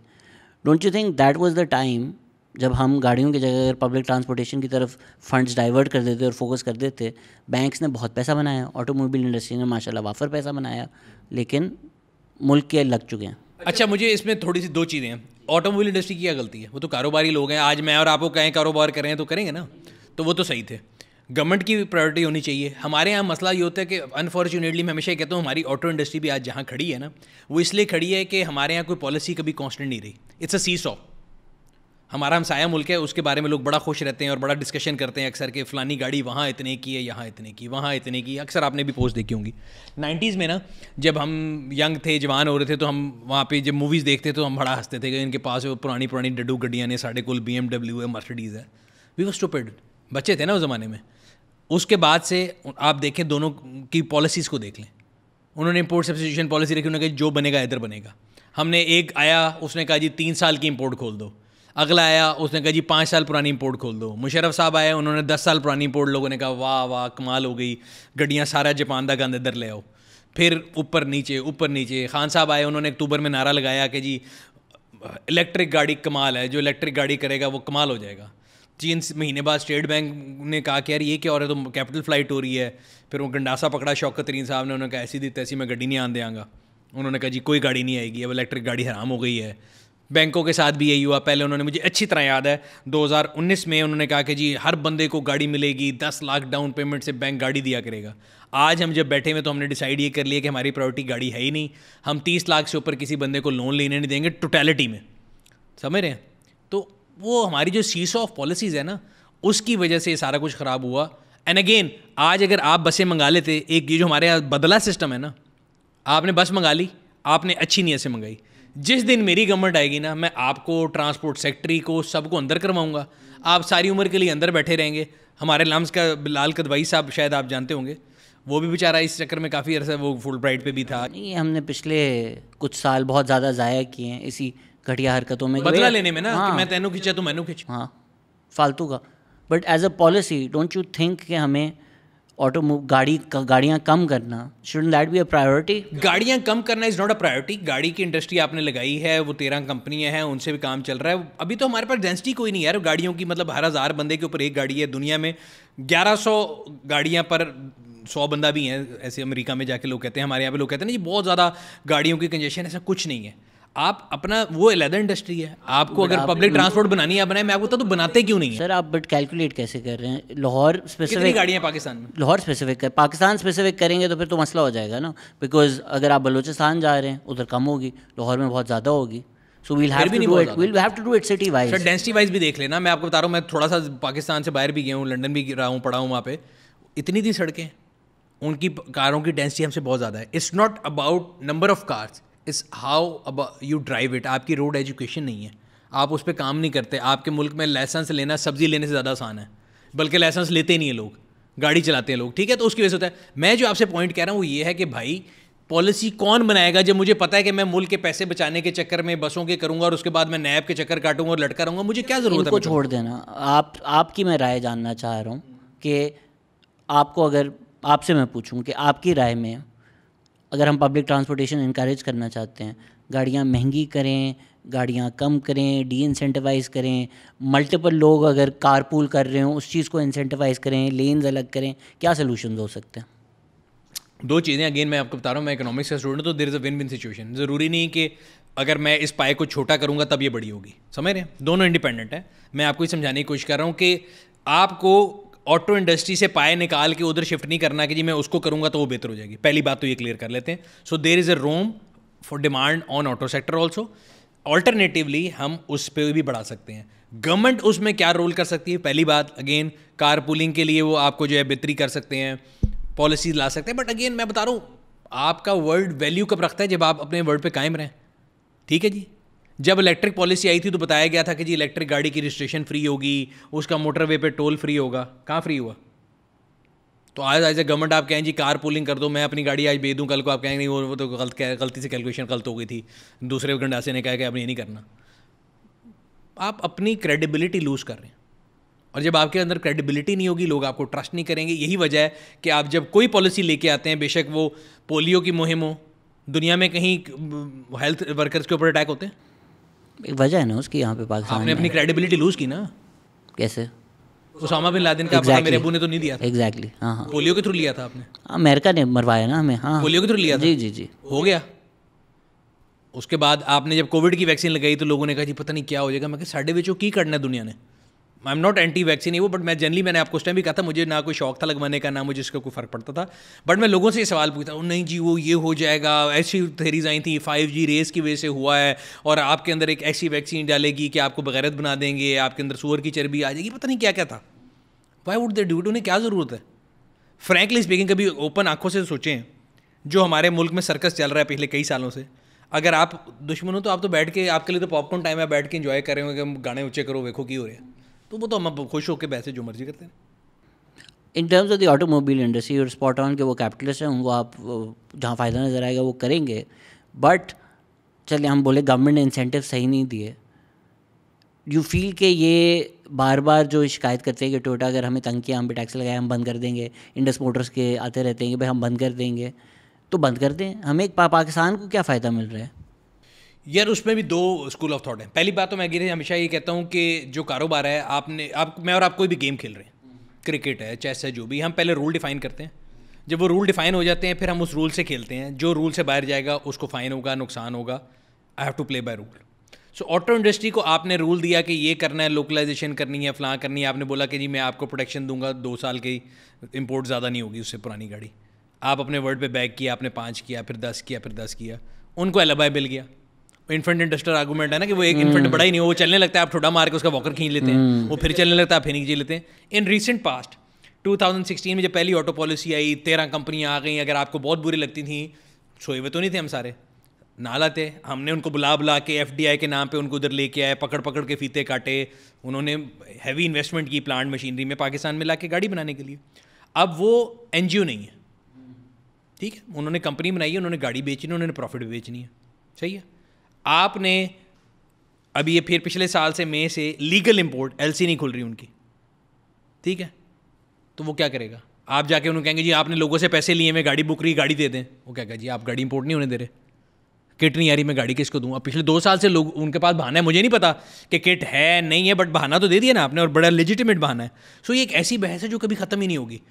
don't you think that was the time जब हम गाड़ियों की जगह अगर पब्लिक ट्रांसपोर्टेशन की तरफ फंड्स डाइवर्ट कर देते और फोकस कर देते बैंक्स ने बहुत पैसा बनाया ऑटोमोबाइल इंडस्ट्री ने माशाल्लाह वाफर पैसा बनाया लेकिन मुल्क के लग चुके हैं अच्छा मुझे इसमें थोड़ी सी दो चीज़ें हैं ऑटोमोबाइल इंडस्ट्री की क्या गलती है वो तो कारोबारी लोग हैं आज मैं और आपको कहें कारोबार करें तो करेंगे ना तो वो तो सही थे गवर्नमेंट की प्रायोरिटी होनी चाहिए हमारे यहाँ मसला ये होता है कि अनफॉर्चुनेटली मैं हमेशा कहता हूँ हमारी ऑटो इंडस्ट्री भी आज जहाँ खड़ी है ना वो इसलिए खड़ी है कि हमारे यहाँ कोई पॉलिसी कभी कॉन्स्टेंट नहीं रही इट्स अ सी सॉ हमारा हम साया मुल्क है उसके बारे में लोग बड़ा खुश रहते हैं और बड़ा डिस्कशन करते हैं अक्सर कि फ़लानी गाड़ी वहाँ इतने की है यहाँ इतने की वहाँ इतने की अक्सर आपने भी पोस्ट देखी होंगी नाइन्टीज़ में ना जब हम यंग थे जवान हो रहे थे तो हम वहाँ पे जब मूवीज़ देखते तो हम बड़ा हंसते थे कि इनके पास वो पुरानी पुरानी डड्डू गड्डियाँ ने साढ़े कोल बी एम डब्ल्यू है मर्सडीज़ है वी वो स्टूपेड बच्चे थे ना उस ज़माने में उसके बाद से आप देखें दोनों की पॉलिसीज़ को देख लें उन्होंने इम्पोर्ट सब्सिट्यूशन पॉलिसी रखी उन्होंने कहा जो बनेगा इधर बनेगा हमने एक आया उसने कहा जी तीन साल की इम्पोर्ट खोल दो अगला आया उसने कहा जी पाँच साल पुरानी इम्पोर्ट खोल दो मुशरफ साहब आए उन्होंने दस साल पुरानी इम्पोर्ट लोगों ने कहा वाह वाह कमाल हो गई गड्डियाँ सारा जापान का गंद इधर ले आओ फिर ऊपर नीचे ऊपर नीचे खान साहब आए उन्होंने अक्टूबर में नारा लगाया कि जी इलेक्ट्रिक गाड़ी कमाल है जो इलेक्ट्रिक गाड़ी करेगा वो कमाल हो जाएगा तीन महीने बाद स्टेट बैंक ने कहा कि यार ये क्या हो रहा है तो कैपिटल फ्लाइट हो रही है फिर वो गंडासा पकड़ा शौकत तरीन साहब ने उन्होंने कहा ऐसी दी तैसी मैं गाड़ी नहीं आन देंगा उन्होंने कहा जी कोई गाड़ी नहीं आएगी अब इलेक्ट्रिक गाड़ी हराम हो गई है बैंकों के साथ भी यही हुआ पहले उन्होंने मुझे अच्छी तरह याद है 2019 में उन्होंने कहा कि जी हर बंदे को गाड़ी मिलेगी 10 लाख डाउन पेमेंट से बैंक गाड़ी दिया करेगा आज हम जब बैठे हुए तो हमने डिसाइड ये कर लिया कि हमारी प्रायोरिटी गाड़ी है ही नहीं हम 30 लाख से ऊपर किसी बंदे को लोन लेने नहीं देंगे टोटैलिटी में समझ रहे हैं तो वो हमारी जो सीस ऑफ पॉलिसीज़ है ना उसकी वजह से ये सारा कुछ ख़राब हुआ एंड अगेन आज अगर आप बसें मंगा लेते एक ये जो हमारे यहाँ बदला सिस्टम है ना आपने बस मंगा ली आपने अच्छी नीयत से मंगाई जिस दिन मेरी गवर्नमेंट आएगी ना मैं आपको ट्रांसपोर्ट सेक्ट्री को सबको अंदर करवाऊंगा आप सारी उम्र के लिए अंदर बैठे रहेंगे हमारे लम्स का लाल कदवाई साहब शायद आप जानते होंगे वो भी बेचारा इस चक्कर में काफ़ी अरसा वो फुल ब्राइट पे भी था नहीं हमने पिछले कुछ साल बहुत ज़्यादा ज़ाया किए हैं इसी घटिया हरकतों में बदला लेने में ना हाँ, कि मैं तेनों खींचा तो मैनू खींच हाँ फालतू का but as a policy don't you think कि हमें ऑटो गाड़ी का गाड़ियाँ कम करना should that be a priority गाड़ियाँ कम करना इज़ नॉट अ प्रायोरिटी गाड़ी की इंडस्ट्री आपने लगाई है वो तेरह कंपनियाँ हैं उनसे भी काम चल रहा है अभी तो हमारे पास डेंसिटी कोई नहीं है यार गाड़ियों की मतलब हर हज़ार बंदे के ऊपर एक गाड़ी है दुनिया में ग्यारह सौ गाड़ियाँ पर सौ बंदा भी हैं ऐसे अमेरिका में जाके लोग कहते हैं हमारे यहाँ पे लोग कहते हैं ना ये बहुत ज़्यादा गाड़ियों की कंजेशन ऐसा कुछ नहीं है आप अपना वो लेदर इंडस्ट्री है आपको अगर पब्लिक ट्रांसपोर्ट बनानी है बनाए मैं आपको तो बनाते क्यों नहीं सर आप बट कैलकुलेट कैसे कर रहे हैं लाहौर स्पेसिफिक गाड़ियाँ पाकिस्तान में लाहौर स्पेसिफिक कर पाकिस्तान स्पेसिफिक करेंगे तो फिर तो मसला हो जाएगा ना बिकॉज अगर आप बलोचिस्तान जा रहे हैं उधर कम होगी लाहौर में बहुत ज़्यादा होगी so we'll have to do it we'll have to do it city wise sir density wise भी देख लेना मैं आपको बता रहा हूँ मैं थोड़ा सा पाकिस्तान से बाहर भी गया हूँ लंडन भी रहा हूँ पढ़ा हूँ वहाँ पे इतनी थी सड़कें उनकी कारों की डेंसिटी हमसे बहुत ज़्यादा है it's not about number of cars is how अब यू ड्राइव इट आपकी रोड एजुकेशन नहीं है आप उस पर काम नहीं करते आपके मुल्क में लाइसेंस लेना सब्ज़ी लेने से ज़्यादा आसान है बल्कि लाइसेंस लेते नहीं है लोग गाड़ी चलाते हैं लोग ठीक है तो उसकी वजह से होता है मैं जो आपसे पॉइंट कह रहा हूँ वो ये है कि भाई पॉलिसी कौन बनाएगा जब मुझे पता है कि मैं मुल्क के पैसे बचाने के चक्कर में बसों के करूंगा और उसके बाद मैं नैब के चक्कर काटूंगा और लटका रहूंगा मुझे क्या ज़रूरत है छोड़ देना आप आपकी मैं राय जानना चाह रहा हूँ कि आपको अगर आपसे मैं पूछूँ कि आपकी राय में अगर हम पब्लिक ट्रांसपोर्टेशन इनक्रेज करना चाहते हैं गाड़ियाँ महंगी करें गाड़ियाँ कम करें डी इंसेंटिवाइज करें मल्टीपल लोग अगर कारपूल कर रहे हों उस चीज़ को इंसेंटिवाइज करें लेन्स अलग करें क्या सोल्यूशन हो सकते हैं दो चीज़ें अगेन मैं आपको बता रहा हूँ मैं इकोनॉमिक्स का स्टूडेंट हूँ तो there is a win win situation ज़रूरी नहीं कि अगर मैं इस पाए को छोटा करूँगा तब ये बड़ी होगी समझ रहे हैं दोनों इंडिपेंडेंट हैं मैं आपको ये समझाने की कोशिश कर रहा हूँ कि आपको ऑटो इंडस्ट्री से पाए निकाल के उधर शिफ्ट नहीं करना कि जी मैं उसको करूंगा तो वो बेहतर हो जाएगी पहली बात तो ये क्लियर कर लेते हैं so there is a room for demand on auto sector also alternatively हम उस पर भी बढ़ा सकते हैं गवर्नमेंट उसमें क्या रोल कर सकती है पहली बात अगेन कार पुलिंग के लिए वो आपको जो है बेहतरी कर सकते हैं पॉलिसीज ला सकते हैं बट अगेन मैं बता रहा हूँ आपका वर्ल्ड वैल्यू कब रखता है जब आप अपने वर्ल्ड पर कायम रहें ठीक है जी जब इलेक्ट्रिक पॉलिसी आई थी तो बताया गया था कि जी इलेक्ट्रिक गाड़ी की रजिस्ट्रेशन फ्री होगी उसका मोटरवे पे टोल फ्री होगा कहाँ फ्री हुआ तो आज एज ए गवर्नमेंट आप कहें जी कार पोलिंग कर दो मैं अपनी गाड़ी आज भेज दूँ कल को आप कहेंगे नहीं वो तो गलत गलती से कैलकुलेशन गलत हो गई थी दूसरे गंडासे ने कहा कि आपने ये नहीं करना आप अपनी क्रेडिबिलिटी लूज़ कर रहे हैं और जब आपके अंदर क्रेडिबिलिटी नहीं होगी लोग आपको ट्रस्ट नहीं करेंगे यही वजह है कि आप जब कोई पॉलिसी लेके आते हैं बेशक वो पोलियो की मुहिम हो दुनिया में कहीं हेल्थ वर्कर्स के ऊपर अटैक होते हैं एक वजह है ना उसकी यहाँ पे पाकिस्तान आपने अपनी क्रेडिबिलिटी लूज की ना कैसे उसामा बिन लादेन का exactly. मेरे अबू ने तो नहीं दिया था एग्जैक्टली exactly. हाँ हाँ पोलियो के थ्रू लिया था आपने हाँ, अमेरिका ने मरवाया ना हमें हाँ पोलियो के थ्रू लिया था जी जी जी हो गया उसके बाद आपने जब कोविड की वैक्सीन लगाई तो लोगों ने कहा जी पता नहीं क्या हो जाएगा मैं साढ़े बेचो की करना है दुनिया ने I am not anti vaccine ही वो बट मैं जनरली मैंने आपको उस टाइम भी कहा था मुझे ना कोई शौक था लगवाने का ना मुझे इसका कोई फ़र्क पड़ता था बट मैं लोगों से ये सवाल पूछता हूँ नहीं जी वो ये हो जाएगा ऐसी थेरीज आई थी फाइव जी रेस की वजह से हुआ है और आपके अंदर एक ऐसी वैक्सीन डालेगी कि आपको बगैरत बना देंगे आपके अंदर सुअर की चर्बी आ जाएगी पता नहीं क्या क्या था वाई वुड दे डू उन्हें क्या ज़रूरत है फ्रेंकली स्पीकिंग कभी ओपन आंखों से सोचें जो हमारे मुल्क में सर्कस चल रहा है पिछले कई सालों से अगर आप दुश्मन हो तो आप तो बैठ के आपके लिए तो पॉपकॉर्न टाइम है बैठ के इन्जॉय करेंगे गाने ऊँचे करो देखो की हो रहे हैं तो वो तो हम खुश होकर वैसे जो मर्जी करते हैं in terms of the automobile industry और स्पॉट ऑन के वो कैपिटलिस्ट हैं उनको आप जहाँ फ़ायदा नज़र आएगा वो करेंगे बट चलिए हम बोले गवर्नमेंट ने इंसेंटिव सही नहीं दिए यू फील के ये बार बार जो शिकायत करते हैं कि टोयोटा अगर हमें तंग किया हम पे टैक्स लगाए हम बंद कर देंगे इंडस मोटर्स के आते रहते हैं कि भाई हम बंद कर देंगे तो बंद कर दें हमें पाकिस्तान को क्या फ़ायदा मिल रहा है यार उसमें भी दो स्कूल ऑफ थॉट है पहली बात तो मैं गिर हमेशा ये कहता हूँ कि जो कारोबार है आपने आप मैं और आप कोई भी गेम खेल रहे हैं क्रिकेट है चेस है जो भी हम पहले रूल डिफाइन करते हैं जब वो रूल डिफाइन हो जाते हैं फिर हम उस रूल से खेलते हैं जो रूल से बाहर जाएगा उसको फाइन होगा नुकसान होगा I have to play by rule so auto industry को आपने रूल दिया कि ये करना है लोकलाइजेशन करनी है फ्लाँ करनी है आपने बोला कि जी मैं आपको प्रोटेक्शन दूंगा दो साल की इम्पोर्ट ज़्यादा नहीं होगी उससे पुरानी गाड़ी आप अपने वर्ड पे बैग किया आपने पाँच किया फिर दस किया फिर दस किया उनको एलबाई मिल गया इन्फेंट इंडस्ट्रियल आर्गूमेंट है ना कि वो एक इन्फेंट hmm. बड़ा ही नहीं हो वो चलने लगता है आप ठोडा मार के उसका वॉकर खींच लेते हैं hmm. वो फिर चलने लगता है फिर नहीं खींच लेते हैं इन रिसेंट पास्ट 2016 में जब पहली ऑटो पॉलिसी आई तेरह कंपनियाँ आ गई अगर आपको बहुत बुरी लगती थी सोए हुए तो नहीं थे हम सारे नाला थे हमने उनको बुला बुला के एफ के नाम पे उनको उधर लेके आए पकड़ पकड़ के फीते काटे उन्होंने हैवी इन्वेस्टमेंट की प्लांट मशीनरी में पाकिस्तान में ला के गाड़ी बनाने के लिए अब वो एन नहीं है ठीक है उन्होंने कंपनी बनाई है उन्होंने गाड़ी बेचनी उन्होंने प्रॉफिट भी बेचनी है सही है आपने अभी ये फिर पिछले साल से मई से लीगल इम्पोर्ट एल नहीं खुल रही उनकी ठीक है तो वो क्या करेगा आप जाके उन्हें कहेंगे जी आपने लोगों से पैसे लिए मैं गाड़ी बुक रही गाड़ी दे दें वो क्या कहें जी आप गाड़ी इंपोर्ट नहीं होने दे रहे किट नहीं आ रही मैं गाड़ी किसको दूँ अब पिछले दो साल से लोग उनके पास बहाना है मुझे नहीं पता कि किट है नहीं है बट बहाना तो दे दिया ना आपने और बड़ा लेजिटिमेट बहाना है सो ये एक ऐसी बहस है जो कभी ख़त्म ही नहीं होगी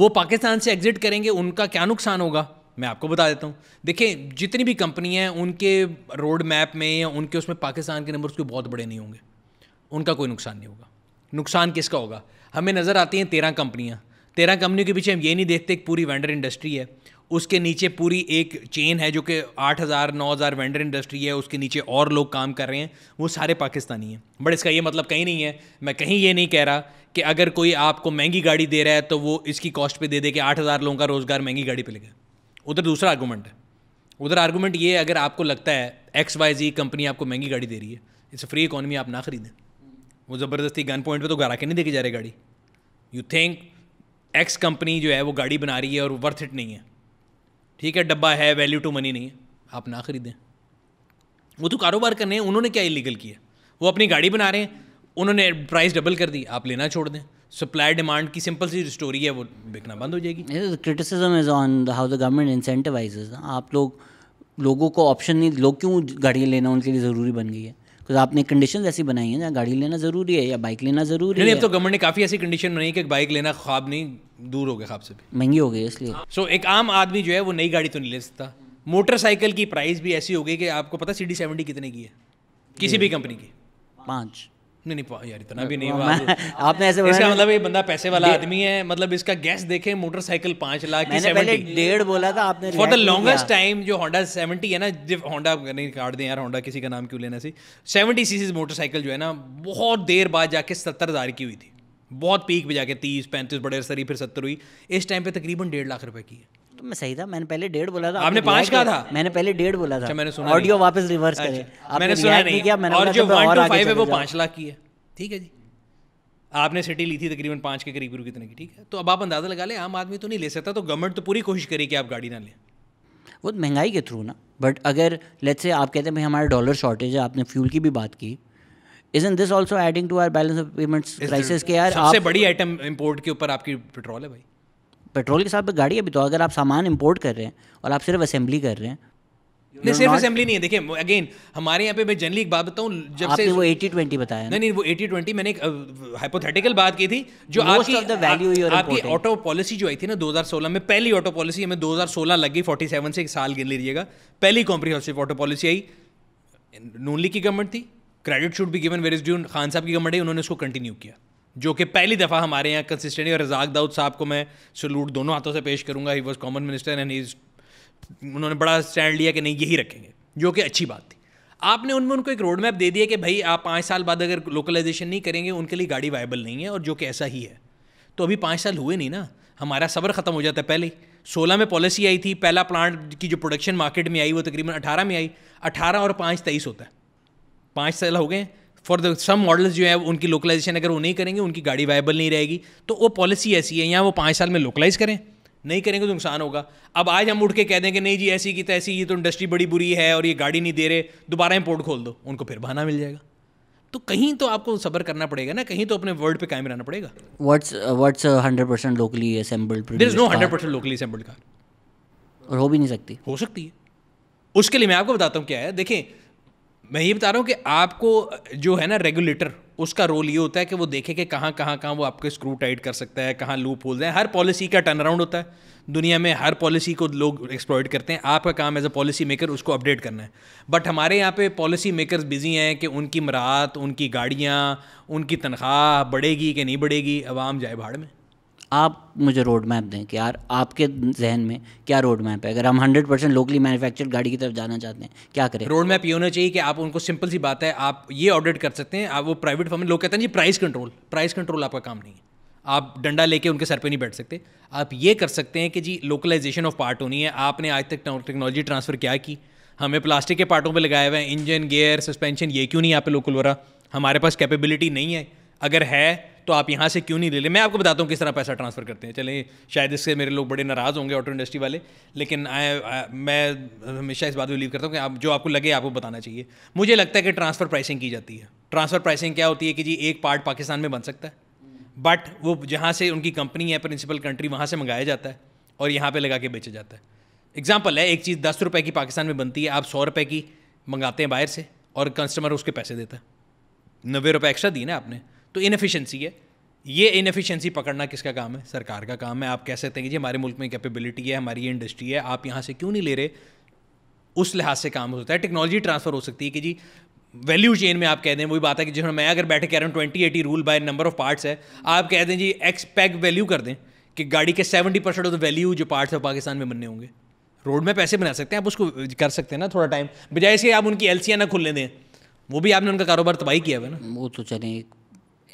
वो पाकिस्तान से एग्जिट करेंगे उनका क्या नुकसान होगा मैं आपको बता देता हूँ देखिए जितनी भी कंपनी हैं उनके रोड मैप में या उनके उसमें पाकिस्तान के नंबर्स के बहुत बड़े नहीं होंगे उनका कोई नुकसान नहीं होगा नुकसान किसका होगा हमें नज़र आती हैं तेरह कंपनियाँ तेरह कंपनियों के पीछे हम ये नहीं देखते पूरी वेंडर इंडस्ट्री है उसके नीचे पूरी एक चेन है जो कि आठ हज़ार नौ हज़ार वेंडर इंडस्ट्री है उसके नीचे और लोग काम कर रहे हैं वो सारे पाकिस्तानी हैं बट इसका ये मतलब कहीं नहीं है मैं कहीं ये नहीं कह रहा कि अगर कोई आपको महंगी गाड़ी दे रहा है तो वो इसकी कॉस्ट पे दे दे के आठ हज़ार लोगों का रोज़गार महंगी गाड़ी पे लगे उधर दूसरा आर्गूमेंट है उधर आर्गूमेंट ये है अगर आपको लगता है एक्स वाई जी कंपनी आपको महंगी गाड़ी दे रही है इट्स फ्री इकोनॉमी आप ना खरीदें वो ज़बरदस्ती गन पॉइंट पे तो घर आके नहीं देखी जा रही गाड़ी यू थिंक एक्स कंपनी जो है वो गाड़ी बना रही है और वर्थ इट नहीं है ठीक है डब्बा है वैल्यू टू मनी नहीं है आप ना खरीदें वो तो कारोबार करने हैं उन्होंने क्या इलीगल किया वो अपनी गाड़ी बना रहे हैं उन्होंने प्राइस डबल कर दी आप लेना छोड़ दें सप्लाई डिमांड की सिंपल सी स्टोरी है वो बिकना बंद हो जाएगी criticism is on how the government incentivise आप लोग लोगों को ऑप्शन नहीं लोग क्यों गाड़ियाँ लेना उनके लिए ज़रूरी बन गई है तो आपने कंडीशन ऐसी बनाई है जहाँ गाड़ी लेना ज़रूरी है या बाइक लेना ज़रूरी नहीं है तो गवर्नमेंट ने काफ़ी ऐसी कंडीशन बनाई कि बाइक लेना ख्वाब नहीं दूर हो गया ख्वाब से भी महंगी हो गई इसलिए सो so, एक आम आदमी जो है वो नई गाड़ी तो नहीं ले सकता मोटरसाइकिल की प्राइस भी ऐसी हो गई कि आपको पता सी डी सेवेंटी कितने की है किसी भी कंपनी की पाँच नहीं नहीं यार इतना भी नहीं हुआ आपने ऐसे बोला इसका मतलब ये बंदा पैसे वाला आदमी है मतलब इसका गैस देखे मोटरसाइकिल पांच लाख की पहले डेढ़ बोला था आपने फॉर द लॉन्गेस्ट टाइम जो होंडा सेवेंटी है ना जब होंडा नहीं काट दें यार होंडा किसी का नाम क्यों लेना सी सेवेंटी सी मोटरसाइकिल जो है ना बहुत देर बाद जाके सत्तर हज़ार की हुई थी बहुत पीक पे जाके तीस पैंतीस बड़े सरी फिर सत्तर हुई इस टाइम पे तकरीबन डेढ़ लाख रुपए की है तो मैं सही था मैंने पहले डेढ़ बोला था आपने पांच कहा था मैंने पहले डेढ़ बोला था अच्छा, मैंने सुना ऑडियो वापस रिवर्स अच्छा, करे मैंने सुना नहीं किया मैंने और जो वन टू फाइव है वो पांच लाख की है ठीक है जी आपने सिटी ली थी तकरीबन पांच के करीब कितने की तो ठीक है तो अब आप अंदाज़ा लगा ले आम आदमी तो नहीं ले सकता तो गवर्नमेंट तो पूरी कोशिश करे कि आप गाड़ी ना लें वो तो महंगाई के थ्रू ना बट अगर लेट्स से आप कहते हैं भाई हमारे डॉलर शॉर्टेज है आपने फ्यूल की भी बात की is in this also adding to our balance of payments crisis के यार सबसे बड़ी आइटम इम्पोर्ट के ऊपर आपकी पेट्रोल है भाई पेट्रोल के साथ पे गाड़ी अभी तो अगर आप सामान इम्पोर्ट कर रहे हैं और आप सिर्फ असेंबली कर रहे हैं नहीं सिर्फ असेंबली नहीं है देखिए अगेन हमारे यहाँ पे मैं जनरली एक बात बताऊँ जब से वो एटी ट्वेंटी बताया नहीं नहीं वो एटी ट्वेंटी मैंने एक हाइपोथेटिकल बात की थी जो आपकी वैल्यू आपकी ऑटो पॉलिसी जो आई थी ना 2016 में पहली ऑटो पॉलिसी हमें 2016 लगी 47 से एक साल गिन लीजिएगा पहली कॉम्प्रीहेंसिव ऑटो पॉलिसी आई नूनली की गवर्नमेंट थी credit should be given where is due Khan sahab की गवर्नमेंट है उन्होंने उसको कंटिन्यू किया जो कि पहली दफ़ा हमारे यहाँ कंसिस्टेंटली और रजाक दाऊद साहब को मैं सलूट दोनों हाथों से पेश करूँगा he was common minister and he उन्होंने बड़ा स्टैंड लिया कि नहीं यही रखेंगे जो कि अच्छी बात थी आपने उनमें उनको एक रोड मैप दे दिया कि भाई आप पाँच साल बाद अगर लोकलाइजेशन नहीं करेंगे उनके लिए गाड़ी वायबल नहीं है और जो कि ऐसा ही है तो अभी पाँच साल हुए नहीं ना हमारा सब्र ख़त्म हो जाता है पहले सोलह में पॉलिसी आई थी पहला प्लांट की जो प्रोडक्शन मार्केट में आई वो तकरीबन अठारह में आई अठारह और पाँच तेईस होता है पाँच साल हो गए फॉर द सम मॉडल्स जो है उनकी लोकलाइजेशन अगर वो नहीं करेंगे उनकी गाड़ी वायबल नहीं रहेगी तो वो पॉलिसी ऐसी है यहाँ वो पाँच साल में लोकलाइज करें नहीं करेंगे तो नुकसान होगा अब आज हम उठ के कह दें कि नहीं जी ऐसी की तैसी ये तो इंडस्ट्री बड़ी बुरी है और ये गाड़ी नहीं दे रहे दोबारा इम्पोर्ट खोल दो उनको फिर बहाना मिल जाएगा तो कहीं तो आपको सब्र करना पड़ेगा ना कहीं तो अपने वर्ड पे कायम रहना पड़ेगा what's what's hundred percent locally assembled is no hundred percent locally assembled car और हो भी नहीं सकती हो सकती है उसके लिए मैं आपको बताता हूँ क्या है देखें मैं ये बता रहा हूँ कि आपको जो है ना रेगुलेटर उसका रोल ये होता है कि वो देखे कि कहाँ कहाँ कहाँ वो आपके स्क्रू टाइट कर सकता है कहाँ लूप होल्स हैं हर पॉलिसी का टर्न अराउंड होता है दुनिया में हर पॉलिसी को लोग एक्सप्लॉयट करते हैं आपका काम एज अ पॉलिसी मेकर उसको अपडेट करना है बट हमारे यहाँ पे पॉलिसी मेकर्स बिजी हैं कि उनकी मरात उनकी गाड़ियाँ उनकी तनख्वाह बढ़ेगी कि नहीं बढ़ेगी आवाम जाए भाड़ में आप मुझे रोड मैप दें कि यार आपके जहन में क्या रोड मैप है अगर हम हंड्रेड परसेंट लोकली मैन्युफैक्चर्ड गाड़ी की तरफ जाना चाहते हैं क्या करें रोड मैप ये होना चाहिए कि आप उनको सिंपल सी बात है आप ये ऑडिट कर सकते हैं आप वो प्राइवेट फॉर्म लोग कहते हैं जी प्राइस कंट्रोल प्राइस कंट्रोल आपका काम नहीं है आप डंडा लेके उनके सर पे नहीं बैठ सकते आप ये कर सकते हैं कि जी लोकलाइजेशन ऑफ पार्ट होनी है आपने आज तक टेक्नोलॉजी ट्रांसफ़र क्या की हमें प्लास्टिक के पार्टों पे लगाए हुए हैं इंजन गियर सस्पेंशन ये क्यों नहीं यहाँ पे लोकल हो रहा हमारे पास कैपेबिलिटी नहीं है अगर है तो आप यहाँ से क्यों नहीं ले लें मैं आपको बताता हूँ किस तरह पैसा ट्रांसफ़र करते हैं चलें शायद इससे मेरे लोग बड़े नाराज़ होंगे ऑटो इंडस्ट्री वाले लेकिन आ, मैं हमेशा इस बात में बिलीव करता हूँ कि आप जो आपको लगे आपको बताना चाहिए मुझे लगता है कि ट्रांसफ़र प्राइसिंग की जाती है ट्रांसफ़र प्राइसिंग क्या होती है कि जी एक पार्ट पाकिस्तान में बन सकता है बट वो जहाँ से उनकी कंपनी है प्रिंसिपल कंट्री वहाँ से मंगाया जाता है और यहाँ पर लगा के बेचा जाता है एग्जाम्पल है एक चीज़ दस रुपये की पाकिस्तान में बनती है आप सौ रुपये की मंगाते हैं बाहर से और कस्टमर उसके पैसे देता है नब्बे रुपये एक्स्ट्रा दिए ना आपने तो इनफिशेंसी है ये इनफिशेंसी पकड़ना किसका काम है सरकार का काम है आप कह सकते हैं कि जी हमारे मुल्क में कैपेबिलिटी है हमारी ये इंडस्ट्री है आप यहाँ से क्यों नहीं ले रहे उस लिहाज से काम होता है टेक्नोलॉजी ट्रांसफर हो सकती है कि जी वैल्यू चेन में आप कह दें वही बात है कि जिसमें मैं अगर बैठे कह रहा हूँ twenty eighty rule by number of parts है आप कह दें जी एक्स पैक वैल्यू कर दें कि गाड़ी के seventy percent of the value जो पार्ट्स है पाकिस्तान में बनने होंगे रोड में पैसे बना सकते हैं आप उसको कर सकते हैं ना थोड़ा टाइम बजाय इसके आप उनकी एल ना खुलने दें वो भी आपने उनका कारोबार तबाही किया हुआ ना वो तो चले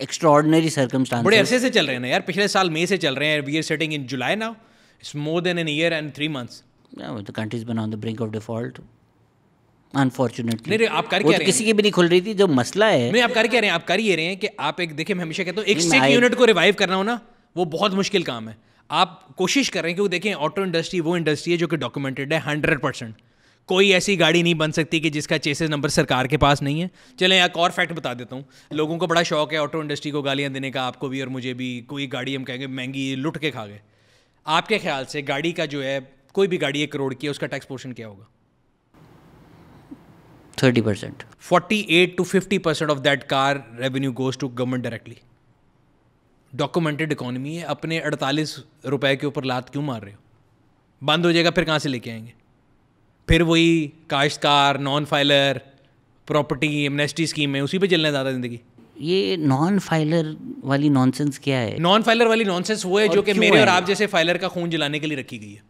एक्स्ट्रॉर्डनरी सर्कमस्टांस बड़े अरसे से चल रहे हैं ना यार पिछले साल मई से चल रहे हैं we are setting in July now it's more than an year and three months the country's been on the brink of default unfortunately नहीं आप कर क्या तो रहे किसी की भी नहीं खुल रही थी जो मसला है नहीं आप कर क्या रहे हैं आप कर ये रहे हैं कि आप एक देखिए मैं हमेशा कहता हूँ एक सिक यूनिट को रिवाइव करना हो ना वो बहुत मुश्किल काम है आप कोशिश कर रहे हैं क्योंकि देखें ऑटो इंडस्ट्री वो इंडस्ट्री है जो कि डॉक्यूमेंटेड है हंड्रेड परसेंट कोई ऐसी गाड़ी नहीं बन सकती कि जिसका चेसेस नंबर सरकार के पास नहीं है चले एक और फैक्ट बता देता हूँ लोगों को बड़ा शौक है ऑटो इंडस्ट्री को गालियाँ देने का आपको भी और मुझे भी कोई गाड़ी हम कहेंगे महंगी लुट के खा गए आपके ख्याल से गाड़ी का जो है कोई भी गाड़ी एक करोड़ की है उसका टैक्स पोर्शन क्या होगा thirty percent forty eight to fifty percent of that car revenue goes to government directly documented economy है अपने अड़तालीस रुपए के ऊपर लात क्यों मार रहे हो बंद हो जाएगा फिर कहाँ से लेके आएंगे फिर वही काश्तकार non filer property amnesty scheme है उसी पे चलना ज़्यादा ज़िंदगी ये नॉन फाइलर वाली नॉनसेंस क्या है नॉन फाइलर वाली नॉनसेंस वो है जो कि मेरे और आप जैसे फाइलर का खून जलाने के लिए रखी गई है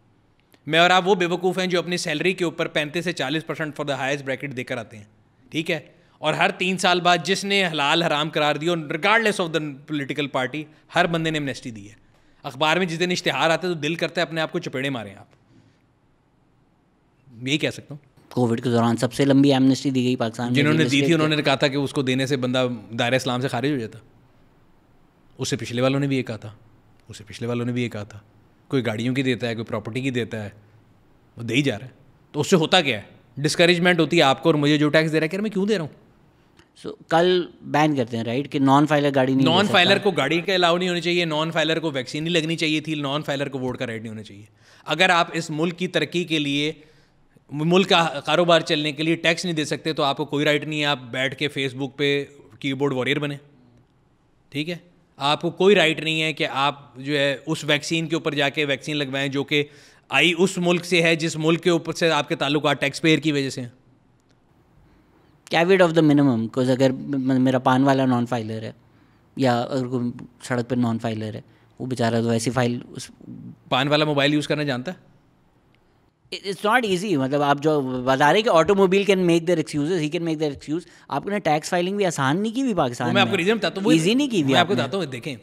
मैं और आप वो बेवकूफ़ हैं जो अपनी सैलरी के ऊपर पैंतीस से चालीस percent for the highest bracket देकर आते हैं ठीक है और हर तीन साल बाद जिसने हलाल हराम करार दिया और regardless of the political party हर बंदे ने एमनेस्टी दी है अखबार में जिस दिन इश्तहार आते हैं तो दिल करता है अपने आप को चपेड़े मारें आप यही कह सकता हूँ कोविड के दौरान सबसे लंबी एमनेस्टी दी गई पाकिस्तान जिन्होंने दी थी उन्होंने कहा था कि उसको देने से बंदा दायरा इस्लाम से खारिज हो जाता उससे पिछले वालों ने भी ये कहा था उससे पिछले वालों ने भी ये कहा था कोई गाड़ियों की देता है कोई प्रॉपर्टी की देता है वो दे ही जा रहा है तो उससे होता क्या है डिस्करेजमेंट होती है आपको और मुझे जो टैक्स दे रहा है कि मैं क्यों दे रहा हूँ सो so, कल बैन करते हैं राइट कि नॉन फाइलर गाड़ी नहीं नॉन फाइलर को गाड़ी का अलाउ नहीं होनी चाहिए नॉन फाइलर को वैक्सीन नहीं लगनी चाहिए थी नॉन फाइलर को वोट का राइट नहीं होना चाहिए अगर आप इस मुल्क की तरक्की के लिए मुल्क का कारोबार चलने के लिए टैक्स नहीं दे सकते तो आपको कोई राइट नहीं है आप बैठ के फेसबुक पे कीबोर्ड वॉरियर बने ठीक है आपको कोई राइट नहीं है कि आप जो है उस वैक्सीन के ऊपर जाके वैक्सीन लगवाएं जो कि आई उस मुल्क से है जिस मुल्क के ऊपर से आपके ताल्लुक टैक्स पेयर की वजह से हैं caveat of the minimum because अगर मेरा पान वाला नॉन फाइलर है या अगर सड़क पर नॉन फाइलर है वो बेचारा तो ऐसी फाइल उस पान वाला मोबाइल यूज़ करना जानता है इट्स नॉट ईजी मतलब आप जो बता रहे कि automobile can make their excuse he can make their excuse आपने टैक्स फाइलिंग भी आसान नहीं की हुई पाकिस्तान मैं आपको रीजन बताता हूँ ईजी नहीं की हुई आपको बताता हूँ देखें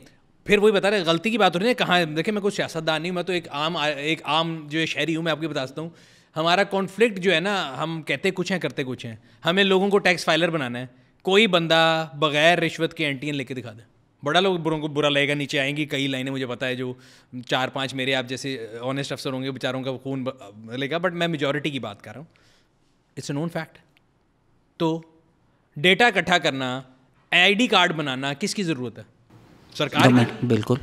फिर वही बता रहे गलती की बात हो रही है कहाँ देखें मैं कुछ सियासतदान नहीं मैं तो एक आम एक आम जो शहरी हूँ मैं आपको बताता हूँ हमारा कॉन्फ्लिक्ट जो है ना हम कहते कुछ हैं करते कुछ हैं हमें लोगों को टैक्स फाइलर बनाना है कोई बंदा बगैर रिश्वत के एंटीन लेके दिखा दे बड़ा लोग बुरों को बुरा लगेगा नीचे आएंगी कई लाइनें मुझे पता है जो चार पाँच मेरे आप जैसे ऑनेस्ट अफसर होंगे बेचारों का खून लेगा बट मैं मेजोरिटी की बात कर रहा हूँ इट्स ए नोन फैक्ट तो डेटा इकट्ठा करना आईडी कार्ड बनाना किसकी ज़रूरत है सरकार बिल्कुल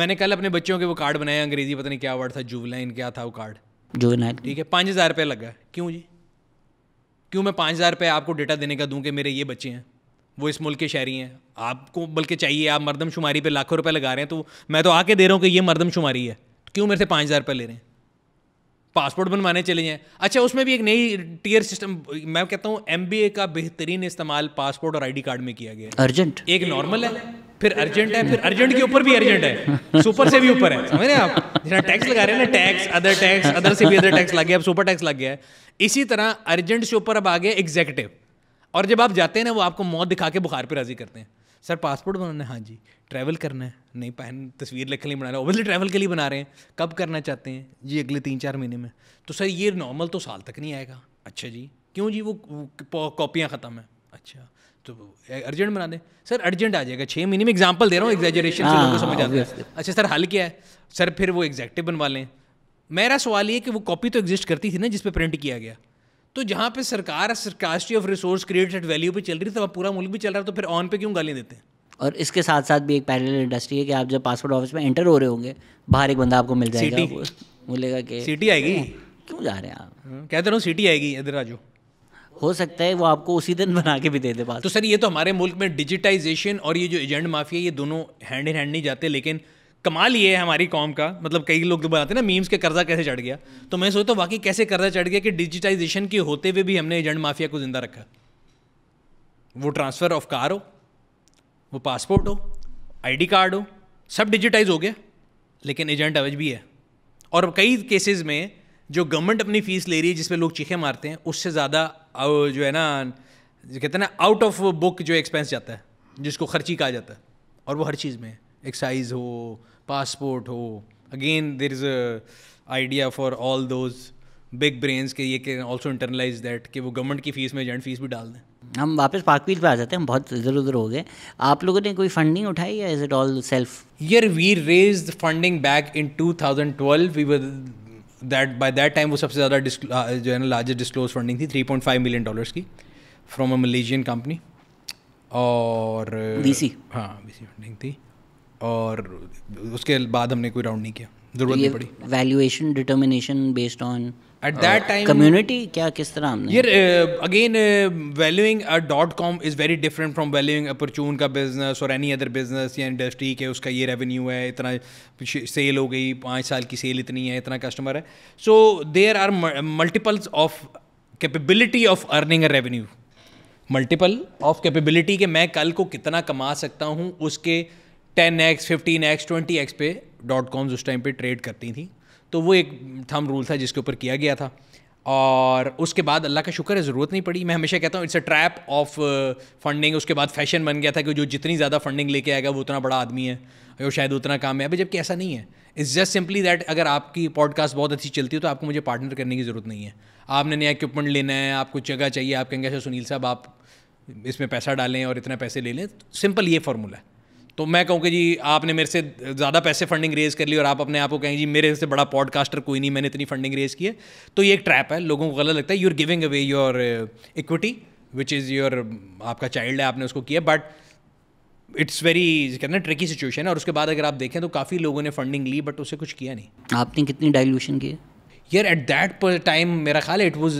मैंने कल अपने बच्चों के वो कार्ड बनाए अंग्रेजी पता नहीं क्या वर्ड था जुवलाइन क्या था वो कार्ड जुवलाइन ठीक है पाँच हज़ार रुपये लगा क्यों जी क्यों मैं पाँच हज़ार रुपये आपको डेटा देने का दूँ कि मेरे ये बच्चे हैं वो इस मुल्क के शहरी हैं आपको बल्कि चाहिए आप मरदमशुमारी पे लाखों रुपए लगा रहे हैं तो मैं तो आके दे रहा हूँ कि ये मरदमशुमारी है तो क्यों मेरे से पाँच हज़ार रुपये ले रहे हैं पासपोर्ट बनवाने चले जाएँ अच्छा उसमें भी एक नई टीयर सिस्टम मैं कहता हूँ एम का बेहतरीन इस्तेमाल पासपोर्ट और आई कार्ड में किया गया अर्जेंट एक नॉर्मल है फिर अर्जेंट है फिर अर्जेंट के ऊपर भी अर्जेंट है सुपर से भी ऊपर है समझ रहे आप जितना टैक्स लगा रहे हैं ना टैक्स अदर टैक्स अदर से भी अदर टैक्स लग गया अब सुपर टैक्स लग गया है इसी तरह अर्जेंट से ऊपर अब आ गया एग्जेक्टिव और जब आप जाते हैं ना वो आपको मौत दिखा के बुखार पर राज़ी करते हैं सर पासपोर्ट बनाना है हाँ जी ट्रैवल करना है नहीं पहन तस्वीर लिख के लिए बना रहे ओबियसली ट्रैवल के लिए बना रहे हैं कब करना चाहते हैं जी अगले तीन चार महीने में तो सर ये नॉर्मल तो साल तक नहीं आएगा अच्छा जी क्यों जी वो कॉपियाँ ख़त्म हैं अच्छा तो अर्जेंट बना दें सर अर्जेंट आ जाएगा छः महीने में एग्जाम्पल दे रहा हूँ एग्जेजरेशन से हाँ, लोगों को समझ आता है अच्छा सर हल क्या है सर फिर वो एग्जैक्टिव बनवा लें मेरा सवाल ये कि वो कॉपी तो एग्जिस्ट करती थी ना जिस पर प्रिंट किया गया तो जहाँ पे सरकार सरकास्ट्री ऑफ रिसोर्स क्रिएटेड वैल्यू पे चल रही है तो पूरा मुल्क भी चल रहा है तो फिर ऑन पे क्यों गाली देते हैं और इसके साथ साथ भी एक पैरेलल इंडस्ट्री है कि आप जब पासपोर्ट ऑफिस में एंटर हो रहे होंगे बाहर एक बंदा आपको मिल जाएगा बोलेगा कि सिटी आएगी क्यों जा रहे हैं आप हाँ, कहते रहो सिटी आएगी इधर आज हो सकता है वो आपको उसी दिन बना के भी दे दे पास तो सर ये तो हमारे मुल्क में डिजिटाइजेशन और ये जो एजेंट माफिया ये दोनों हैंड इन हैंड नहीं जाते लेकिन कमाल ये है हमारी कॉम का मतलब कई लोग तो बताते हैं ना मीम्स के कर्जा कैसे चढ़ गया तो मैं सोचता हूँ वाकई कैसे कर्जा चढ़ गया कि डिजिटाइजेशन के होते हुए भी हमने एजेंट माफिया को जिंदा रखा वो ट्रांसफ़र ऑफ कार हो वो पासपोर्ट हो आईडी कार्ड हो सब डिजिटाइज हो गया लेकिन एजेंट अवज भी है और कई केसेस में जो गवर्नमेंट अपनी फ़ीस ले रही है जिसमें लोग चीखे मारते हैं उससे ज़्यादा जो है ना कहते हैं ना आउट ऑफ बुक जो एक्सपेंस जाता है जिसको खर्ची कहा जाता है और वो हर चीज़ में है एक्साइज हो पासपोर्ट हो again there is a idea for all those big brains के ये कैन ऑल्सो इंटरनलाइज दैट कि वो गवर्नमेंट की फीस में एजेंट फीस भी डाल दें हम वापस पाकवीज पे आ जाते हैं हम बहुत इधर उधर हो गए आप लोगों ने कोई फंडिंग उठाई या is it all self yeah we raised funding back in twelve we were that that time वो सबसे ज़्यादा जो है ना लार्जेस्ट डिस्क्लोज फंडिंग थी फाइव मिलियन डॉलर्स की फ्रॉम अ मलेशियन कंपनी और बी सी हाँ बी सी फंडिंग थी और उसके बाद हमने कोई राउंड नहीं किया जरूरत तो नहीं पड़ी valuation determination based on at that time community क्या किस तरह हमने यार again valuing a dot com is very different from valuing अपरचून का बिजनेस और एनी अदर बिजनेस या इंडस्ट्री के उसका ये रेवेन्यू है इतना सेल हो गई पाँच साल की सेल इतनी है इतना कस्टमर है so there are multiples of capability of earning a revenue multiple of capability के मैं कल को कितना कमा सकता हूँ उसके ten x fifteen x twenty x पे डॉट कॉम्स उस टाइम पे ट्रेड करती थी तो वो एक थम रूल था जिसके ऊपर किया गया था और उसके बाद अल्लाह का शुक्र है ज़रूरत नहीं पड़ी मैं हमेशा कहता हूँ it's a trap of funding उसके बाद फैशन बन गया था कि जो जितनी ज़्यादा फंडिंग लेके आएगा वो उतना बड़ा आदमी है वो शायद उतना काम है अभी जबकि ऐसा नहीं है इट्स जस्ट सिंपली दैट अगर आपकी पॉडकास्ट बहुत अच्छी चलती है तो आपको मुझे पार्टनर करने की ज़रूरत नहीं है आपने नया इक्विपमेंट लेना है आपको जगह चाहिए आप कहेंगे अच्छा सुनील साहब आप इसमें पैसा डालें और इतना पैसे ले लें सिंपल ये फार्मूला है तो मैं कहूँ कि जी आपने मेरे से ज़्यादा पैसे फंडिंग रेज कर ली और आप अपने आप को कहें जी मेरे से बड़ा पॉडकास्टर कोई नहीं मैंने इतनी फंडिंग रेज की है तो ये एक ट्रैप है लोगों को गलत लगता है you're giving away your equity which is your आपका चाइल्ड है आपने उसको किया बट इट्स वेरी कहते हैं ट्रिकी सिचुएशन है और उसके बाद अगर आप देखें तो काफ़ी लोगों ने फंडिंग ली बट उसे कुछ किया नहीं आपने कितनी डाइल्यूशन की है यार एट दैट टाइम मेरा ख्याल it was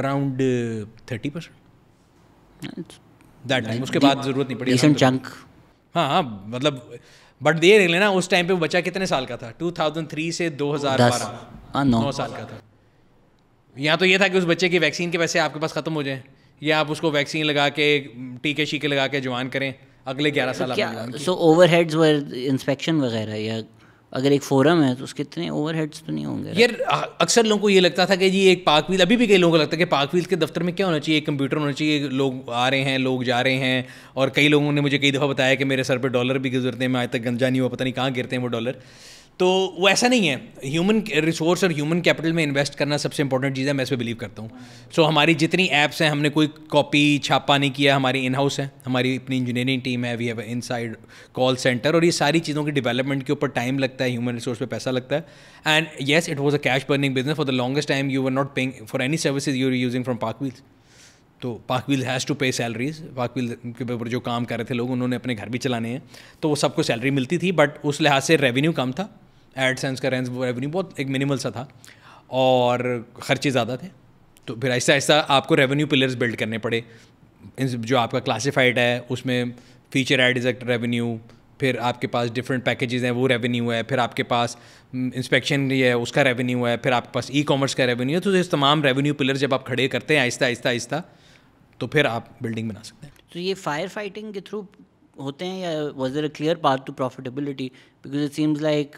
around thirty percent that time उसके बाद जरूरत नहीं पड़ी चंक हाँ हाँ मतलब बट दे देख लेना उस टाइम पे बच्चा कितने साल का था 2003 से 2012 हाँ, नौ साल का था यहाँ तो ये था कि उस बच्चे की वैक्सीन के पैसे आपके पास ख़त्म हो जाए या आप उसको वैक्सीन लगा के टीके शीके लगा के जवान करें अगले ग्यारह साल सो ओवर हेड्स इंस्पेक्शन वगैरह या अगर एक फोरम है तो उसके इतने ओवरहेड्स तो नहीं होंगे यार अक्सर लोगों को ये लगता था कि जी एक पाकवील अभी भी कई लोगों को लगता है कि पाकवील के दफ्तर में क्या होना चाहिए एक कंप्यूटर होना चाहिए लोग आ रहे हैं लोग जा रहे हैं और कई लोगों ने मुझे कई दफ़ा बताया कि मेरे सर पर डॉलर भी गुजरते हैं मैं आज तक गंजा नहीं हुआ पता नहीं कहाँ गिरते हैं वो डॉलर तो वो ऐसा नहीं है ह्यूमन रिसोर्स और ह्यूमन कैपिटल में इन्वेस्ट करना सबसे इंपॉर्टेंट चीज़ है मैं इस पर बिलीव करता हूँ सो so, हमारी जितनी ऐप्स हैं हमने कोई कॉपी छापा नहीं किया हमारी इन हाउस है हमारी अपनी इंजीनियरिंग टीम है we have inside call centre और ये सारी चीज़ों की डेवलपमेंट के ऊपर टाइम लगता है ह्यूमन रिसोर्स पर पैसा लगता है and yes it was a cash burning business for the longest time you were not paying for any service you are using from PakWheels तो PakWheels has to pay salaries PakWheels के ऊपर जो काम कर रहे थे लोग उन्होंने अपने घर भी चलाने हैं तो वो सबको सैलरी मिलती थी बट उस लिहाज से रेवेन्यू कम था एड सेंस का रेंस रेवेन्यू बहुत एक मिनिमल सा था और ख़र्चे ज़्यादा थे तो फिर ऐसा ऐसा आपको रेवेन्यू पिलर्स बिल्ड करने पड़े जो आपका क्लासिफाइड है उसमें फीचर एड इज़ रेवेन्यू फिर आपके पास डिफरेंट पैकेजेस हैं वो रेवेन्यू है फिर आपके पास इंस्पेक्शन हम्म, भी है उसका रेवेन्यू है फिर आपके पास ई कॉमर्स का रेवेन्यू है तो इस तमाम रेवेन्यू पिलर जब आप खड़े करते हैं आहिस्ता आहिस्ता आहिस्ता तो फिर आप बिल्डिंग बना सकते हैं तो ये फायर फाइटिंग के थ्रू होते हैं या was there a clear path to profitability because it seems like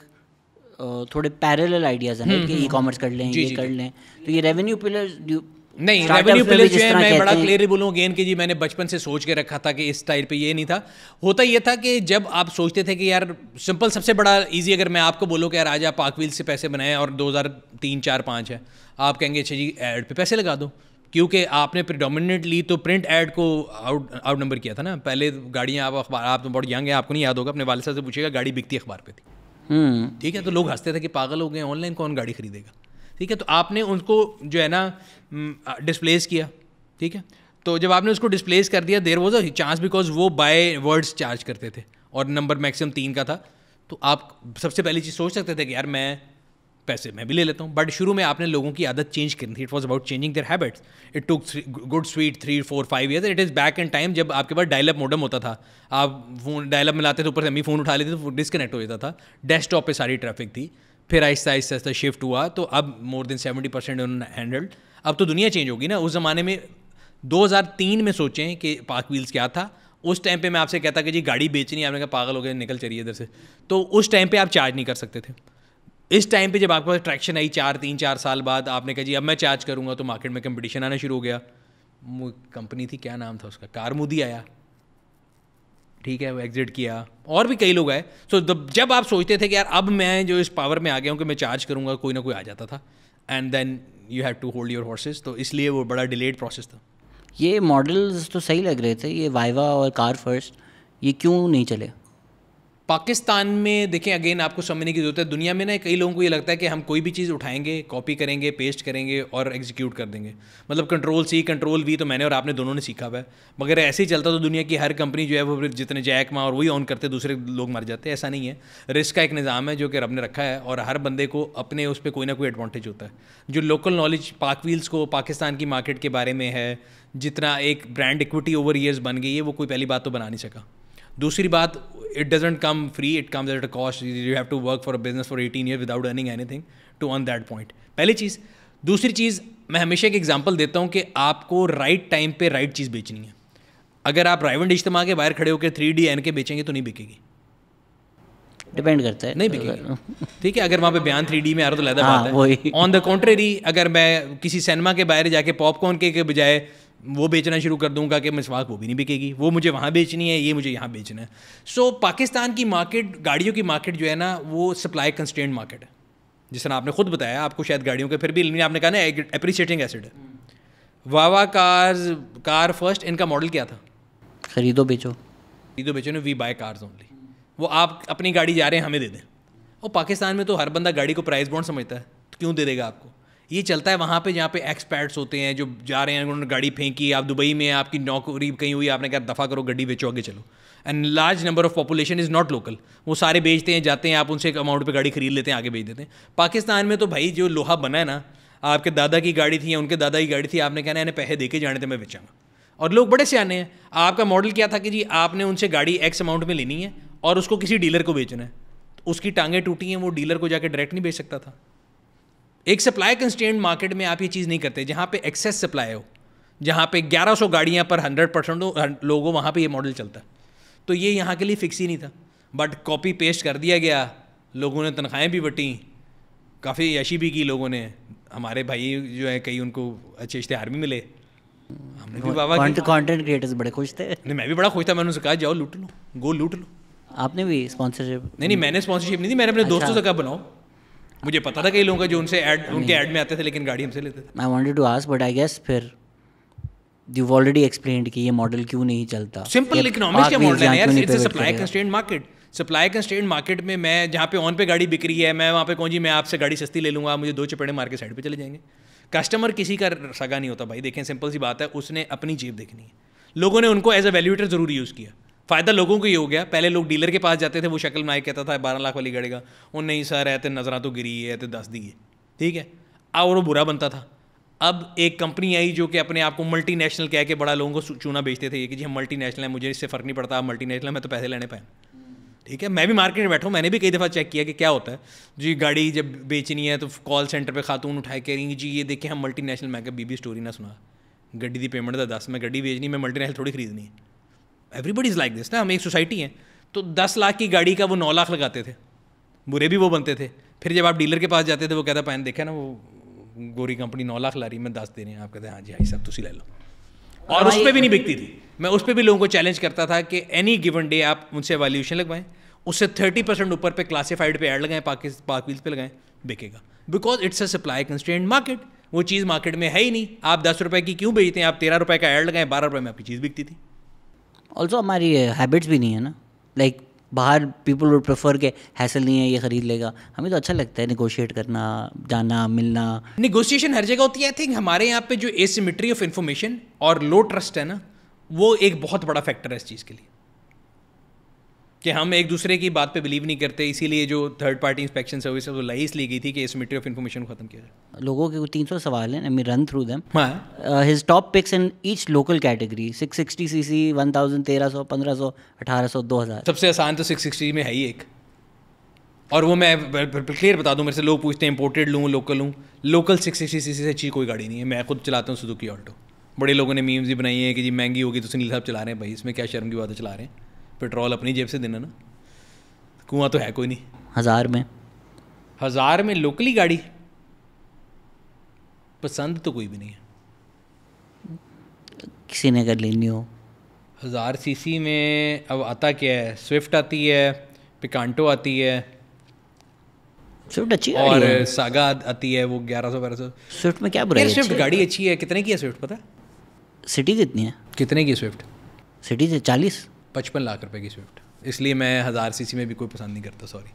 थोड़े पैरल आइडियाज हैं हम्म, कि ई हम्म। कॉमर्स कर लें ये कर लें तो ये रेवेन्यू पिलर्स नहीं रेवेन्यू पिलर जो है मैं बड़ा क्लियरली बोलूँ गेन कि जी मैंने बचपन से सोच के रखा था कि इस टाइप पे ये नहीं था होता ये था कि जब आप सोचते थे कि यार सिंपल सबसे बड़ा इजी अगर मैं आपको बोलूँ कि यार आज आप पाकवील से पैसे बनाएं और दो हज़ार तीन चार पाँच है आप कहेंगे अच्छा जी एड पे पैसे लगा दो क्योंकि आपने प्रिडोमिनेटली तो प्रिंट एड को आउट आउट नंबर किया था ना पहले गाड़ियाँ आप अखबार आप तो बहुत यंग हैं आपको नहीं याद होगा अपने वाले साहब से पूछेगा गाड़ी बिकती अखबार पे थी हम्म। ठीक है तो लोग हंसते थे कि पागल हो गए ऑनलाइन कौन गाड़ी खरीदेगा ठीक है तो आपने उनको जो है ना डिस्प्लेस किया ठीक है तो जब आपने उसको डिस्प्लेस कर दिया there was a chance because वो बाय वर्ड्स चार्ज करते थे और नंबर मैक्सिमम तीन का था तो आप सबसे पहली चीज़ सोच सकते थे कि यार मैं पैसे मैं भी ले लेता हूँ बट शुरू में आपने लोगों की आदत चेंज करनी थी it was about changing their habits it took good sweet three four five year it is back end time जब आपके पास डायलअप मोडम होता था आप फोन डायलअप में लाते थे ऊपर से मम्मी फ़ोन उठा लेते तो डिसकनेक्ट हो जाता था डेस्कटॉप पर सारी ट्रैफिक थी फिर आहिस्ता आहिस्ता आहिस्ता शिफ्ट हुआ तो अब मोर देन सेवेंटी परसेंट उन्होंने हैंडल्ड अब तो दुनिया चेंज होगी ना उस ज़माने में 2003 में सोचें कि पार्क व्हील्स क्या था उस टाइम पे मैं आपसे कहता कि जी गाड़ी बेचनी है आपने कहा पागल हो गए निकल चलिए इधर से तो उस टाइम पे आप चार्ज नहीं कर सकते थे इस टाइम पे जब आपके पास ट्रैक्शन आई चार तीन चार साल बाद आपने कहा जी अब मैं चार्ज करूँगा तो मार्केट में कंपटीशन आना शुरू हो गया कंपनी थी क्या नाम था उसका कारमुदी आया ठीक है वो एग्जिट किया और भी कई लोग आए सो so, जब आप सोचते थे कि यार अब मैं जो इस पावर में आ गया हूँ कि मैं चार्ज करूँगा कोई ना कोई आ जाता था and then you have to hold your horses तो इसलिए वो बड़ा डिलेड प्रोसेस था ये मॉडल्स तो सही लग रहे थे ये वाइवा और कार फर्स्ट ये क्यों नहीं चले पाकिस्तान में देखें अगेन आपको समझने की ज़रूरत है दुनिया में ना कई लोगों को ये लगता है कि हम कोई भी चीज़ उठाएंगे कॉपी करेंगे पेस्ट करेंगे और एग्जीक्यूट कर देंगे मतलब कंट्रोल सी कंट्रोल वी तो मैंने और आपने दोनों ने सीखा हुआ है मगर ऐसे ही चलता तो दुनिया की हर कंपनी जो है वो जितने जैक माँ और वही ऑन करते दूसरे लोग मर जाते ऐसा नहीं है रिस्क का एक निज़ाम है जो कि रब ने रखा है और हर बंदे को अपने उस पर कोई ना कोई एडवांटेज होता है जो लोकल नॉलेज पाक व्हील्स को पाकिस्तान की मार्केट के बारे में है जितना एक ब्रांड इक्विटी ओवर ईयर्स बन गई है वो कोई पहली बात तो बना नहीं सका दूसरी बात it doesn't come free it comes at a cost you have to work for a business for eighteen year without earning anything to earn that point पहली चीज़ दूसरी चीज़ मैं हमेशा एक एग्जाम्पल देता हूँ कि आपको राइट टाइम पे राइट चीज़ बेचनी है अगर आप राइवन इज्तम के बाहर खड़े होकर थ्री डी एन के बेचेंगे तो नहीं बिकेगी डिपेंड करता है नहीं बिकेगी ठीक है अगर वहाँ पे बयान थ्री डी में आ रहा तो लैदा हाँ, बात है ऑन द कॉन्ट्रेरी अगर मैं किसी सिनेमा के बाहर जाके पॉपकॉर्न के बजाय वो बेचना शुरू कर दूंगा कि मिसवाक वो भी नहीं बिकेगी वो मुझे वहाँ बेचनी है ये मुझे यहाँ बेचना है सो so, पाकिस्तान की मार्केट गाड़ियों की मार्केट जो है ना वो सप्लाई कंस्टेंट मार्केट है जिस आपने खुद बताया आपको शायद गाड़ियों के फिर भी इलमी आपने कहा ना अप्रिशिएटिंग एसिड है वावा कार कार फर्स्ट इनका मॉडल क्या था खरीदो बेचो खरीदो बेचो ना वी बाय कार्स ओनली वो आप अपनी गाड़ी जा रहे हैं हमें दे दें और पाकिस्तान में तो हर बंदा गाड़ी को प्राइस बॉन्ड समझता है तो क्यों दे देगा आपको ये चलता है वहाँ पे जहाँ पे एक्सपैट्स होते हैं जो जा रहे हैं उन्होंने गाड़ी फेंकी आप दुबई में आपकी नौकरी कहीं हुई आपने कहा दफ़ा करो गड्डी बेचो आगे चलो and large number of population is not local वो सारे बेचते हैं जाते हैं आप उनसे एक अमाउंट पर गाड़ी खरीद लेते हैं आगे बेच देते हैं पाकिस्तान में तो भाई जो लोहा बना है ना आपके दादा की गाड़ी थी या उनके दादा की गाड़ी थी आपने कहना इन्हें पैसे दे के जाने थे मैं बेचाऊँगा और लोग बड़े सियाने हैं आपका मॉडल क्या था कि जी आपने उनसे गाड़ी एक्स अमाउंट में लेनी है और उसको किसी डीलर को बेचना है तो उसकी टांगें टूटी हैं वो डीलर को जाके डायरेक्ट नहीं बेच सकता था एक सप्लाई कंस्टेंट मार्केट में आप ये चीज़ नहीं करते जहाँ पे एक्सेस सप्लाई हो जहाँ पे 1100 गाड़ियाँ पर 100 परसेंट लोगों वहाँ पे ये मॉडल चलता तो ये यहाँ के लिए फिक्स ही नहीं था बट कॉपी पेस्ट कर दिया गया लोगों ने तनख्वाहें भी बटी काफ़ी याशी भी की लोगों ने हमारे भाई जो है कई उनको अच्छे इश्तेहार भी मिले हमने भी बाबा कंटेंट क्रिएटर्स बड़े खुश थे नहीं मैं भी बड़ा खुश था मैंने उनसे कहा जाओ लूट लो गो लूट लो आपने भी स्पॉन्सरशिप नहीं नहीं मैंने स्पॉन्सरशिप नहीं दी मैंने अपने अच्छा। दोस्तों से कहा बनाओ मुझे पता था कई लोगों का जो उनसे एड उनके एड में आते थे लेकिन गाड़ी हमसे लेते थे I wanted to ask but I guess फिर यू ऑलरेडी एक्सप्लेन कि ये मॉडल क्यों नहीं चलता सिंपल इकोनॉमिक्स के मॉडल है supply constraint market supply constraint market में मैं जहाँ पे ऑन पे गाड़ी बिक रही है मैं वहाँ पे कहूँ जी मैं आपसे गाड़ी सस्ती ले लूँगा मुझे दो चपेड़े मार के साइड पे चले जाएंगे कस्टमर किसी का सगा नहीं होता भाई देखें सिंपल सी बात है उसने अपनी जेब देखनी है लोगों ने उनको एज अ वैल्यूएटर ज़रूर यूज़ किया फ़ायदा लोगों को ही हो गया पहले लोग डीलर के पास जाते थे वो शक्ल में कहता था बारह लाख वाली गाड़ी का वो नहीं सर ऐसे नजरा तो गिरी है ऐसे दस दिए ठीक है अब वो बुरा बनता था अब एक कंपनी आई जो कि अपने आप को मल्टी नेशनल कह के बड़ा लोगों को चूना बेचते थे कि जी हम मल्टी नेशनल है मुझे इससे फ़र्क नहीं पड़ता आप मल्टी नेशनल मैं तो पैसे लेने पाए ठीक है मैं भी मार्केट में बैठा हूँ मैंने भी कई दफ़ा चेक किया कि क्या होता है जी गाड़ी जब बेचनी है तो कॉल सेंटर पर खातून उठाए कह रही जी ये देखें हम मल्टी नेशनल मैं बीबी स्टोरी ना सुना गड्डी की पेमेंट था दस मैं गड्डी बेचनी मैं मल्टी नेशनल थोड़ी खरीदनी है एवरीबडी इज़ लाइक दिस ना हम एक सोसाइटी हैं तो दस लाख की गाड़ी का वो नौ लाख लगाते थे बुरे भी वो बनते थे फिर जब आप डीलर के पास जाते थे वो कहता पैन देखा ना वो गोरी कंपनी नौ लाख ला रही मैं दस दे रही आप कहते हैं हाँ जी भाई हाँ साहब तुम ले लो और उस पर भी नहीं बिकती थी मैं उस पर भी लोगों को चैलेंज करता था कि एनी गिवन डे आप उनसे वैल्यूशन लगवाएं उससे थर्टी परसेंट ऊपर पे क्लासिफाइड पे ऐड लगाएं पाकिस्तान पाक व्हील्स पे लगाएं बिकेगा because it's a supply constant market वो चीज़ मार्केट में है ही नहीं आप दस रुपए की क्यों बेचते हैं आप तेरह रुपए का ऐड लगाएं बारह रुपए में आपकी चीज़ बिकती थी ऑल्सो हमारी हैबिट्स eh, भी नहीं है ना लाइक बाहर पीपल वुड प्रेफर के हैसल नहीं है ये खरीद लेगा हमें तो अच्छा लगता है निगोशिएट करना जाना मिलना निगोशिएशन हर जगह होती है आई थिंक हमारे यहाँ पे जो एसिमेट्री ऑफ इन्फॉर्मेशन और लो ट्रस्ट है ना वो एक बहुत बड़ा फैक्टर है इस चीज़ के लिए कि हम एक दूसरे की बात पे बिलीव नहीं करते इसीलिए जो थर्ड पार्टी इंस्पेक्शन सर्विस है वो लाइस इसलिए गई थी कि इस मिट्टी ऑफ इन्फॉर्मेशन को खत्म किया जाए लोगों के तीन सौ सवाल हैं I me run through them his top picks in each local category six sixty C C one thousand तेरह सौ पंद्रह सौ अठारह सौ दो हज़ार सबसे आसान तो सिक्स सिक्सटी में है ही एक और वो मैं क्लियर बता दूँ मेरे से लोग पूछते हैं इंपोर्टेड लूँ लोकल लूँ local six sixty C C से अच्छी कोई गाड़ी नहीं है मैं खुद चलाता हूँ सुजुकी ऑटो बड़े लोगों ने मीम्स भी बनाई है कि जी महंगी होगी तो सुनील साहब चला रहे हैं भाई इसमें क्या शर्म की बातें चला रहे हैं पेट्रोल अपनी जेब से देना ना कुआं तो है कोई नहीं हज़ार में हज़ार में लोकली गाड़ी पसंद तो कोई भी नहीं है किसी ने अगर लेनी हो हज़ार सीसी में अब आता क्या है स्विफ्ट आती है पिकांटो आती है स्विफ्ट अच्छी और सागा आती है वो ग्यारह सौ बारह सौ स्विफ्ट में क्या बुराई स्विफ्ट गाड़ी अच्छी है कितने की है स्विफ्ट पता सिटी कितनी है कितने की स्विफ्ट सिटी से चालीस पचपन लाख रुपए की स्विफ्ट इसलिए मैं हज़ार सी में भी कोई पसंद नहीं करता सॉरी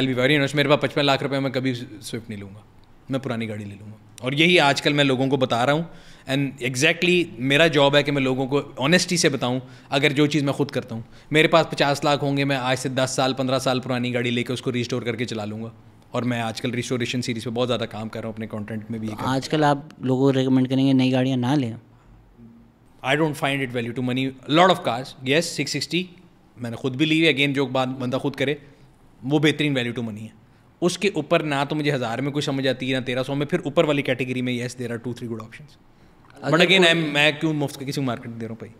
आई बी वेरी नोश मेरे पास पचपन लाख रुपए मैं कभी स्विफ्ट नहीं लूँगा मैं पुरानी गाड़ी ले लूँगा और यही आजकल मैं लोगों को बता रहा हूँ एंड एग्जैक्टली exactly मेरा जॉब है कि मैं लोगों को ऑनेस्टी से बताऊँ अगर जो चीज़ मैं खुद करता हूँ मेरे पास पचास लाख होंगे मैं आज से दस साल पंद्रह साल पुरानी गाड़ी लेकर उसको रिस्टोर करके चला लूँगा और मैं आजकल रिस्टोरेशन सीरीज़ पर बहुत ज़्यादा काम कर रहा हूँ अपने कॉन्टेंट में भी आजकल आप लोगों को रिकमेंड करेंगे नई गाड़ियाँ ना लें I don't find it value to money lot of cars yes six sixty मैंने खुद भी ली है अगेन जो बात बंदा खुद करे वो बेहतरीन वैल्यू टू मनी है उसके ऊपर ना तो मुझे हज़ार में कुछ समझ आती है ना तेरह सौ में फिर ऊपर वाली कैटेगरी में yes there are two three good option but again मैं क्यों मुफ्त का किसी मार्केट दे रहा हूँ भाई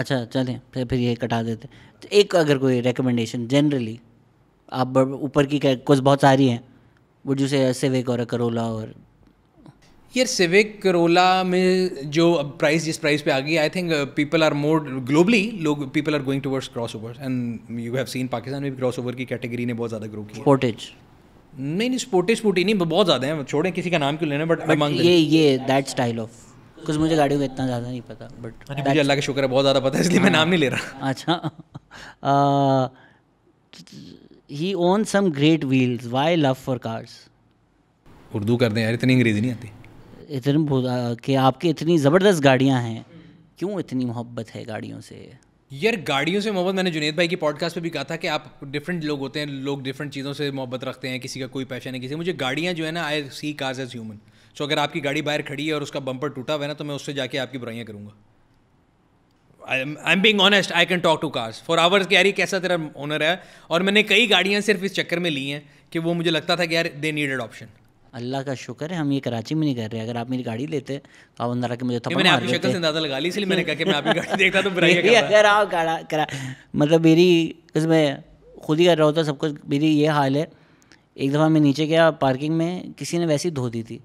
अच्छा चलें फिर फिर ये कटा देते तो एक अगर कोई रिकमेंडेशन जनरली आप ऊपर की कुछ बहुत सारी हैं वो जैसे सेवेक और करोला और यार सिविक करोला में जो प्राइस जिस प्राइस पे आ गई I think people are more globally लोग people are going towards crossover and you have seen Pakistan में भी क्रॉस ओवर की कैटेगरी ने बहुत ज़्यादा ग्रो किया स्पोर्टेज नहीं नहीं स्पोर्टेज स्पोर्टी नहीं बहुत ज़्यादा है छोड़ें किसी का नाम क्यों लेना बट ये ये दैट स्टाइल ऑफ कुछ मुझे गाड़ियों का इतना ज़्यादा नहीं पता बट मुझे अल्लाह का शुक्र है बहुत ज़्यादा पता है इसलिए मैं हाँ। नाम नहीं ले रहा अच्छा ही own some great wheels why love for cars Urdu कर दें यार इतनी अंग्रेजी नहीं आती इतने कि आपकी इतनी ज़बरदस्त गाड़ियाँ हैं क्यों इतनी मोहब्बत है गाड़ियों से यार गाड़ियों से मोहब्बत मैंने जुनेद भाई की पॉडकास्ट पे भी कहा था कि आप डिफरेंट लोग होते हैं लोग डिफरेंट चीज़ों से मोहब्बत रखते हैं किसी का कोई पैशन है किसी मुझे गाड़ियाँ जो है ना I see cars as human so अगर आपकी गाड़ी बाहर खड़ी है और उसका बम्पर टूटा हुआ है ना तो मैं उससे जाके आपकी बुराइयाँ करूँगा I am being honest I can talk to cars for hours यार कैसा तेरा ओनर है और मैंने कई गाड़ियाँ सिर्फ इस चक्कर में ली हैं कि वो मुझे लगता था कि यार दे नीडेड ऑप्शन अल्लाह का शुक्र है हम ये कराची में नहीं कर रहे अगर आप मेरी गाड़ी लेते तो आप अंदर आके मुझे थप्पड़ तो मैंने आपकी शक्ल से अंदाजा लगा ली इसलिए मैंने कहा कि मैं आपकी गाड़ी देखता तो बुराई अगर आप गाड़ा करा मतलब मेरी उसमें खुद ही कर रहा होता सब कुछ मेरी ये हाल है एक दफ़ा मैं नीचे गया पार्किंग में किसी ने वैसी धो दी थी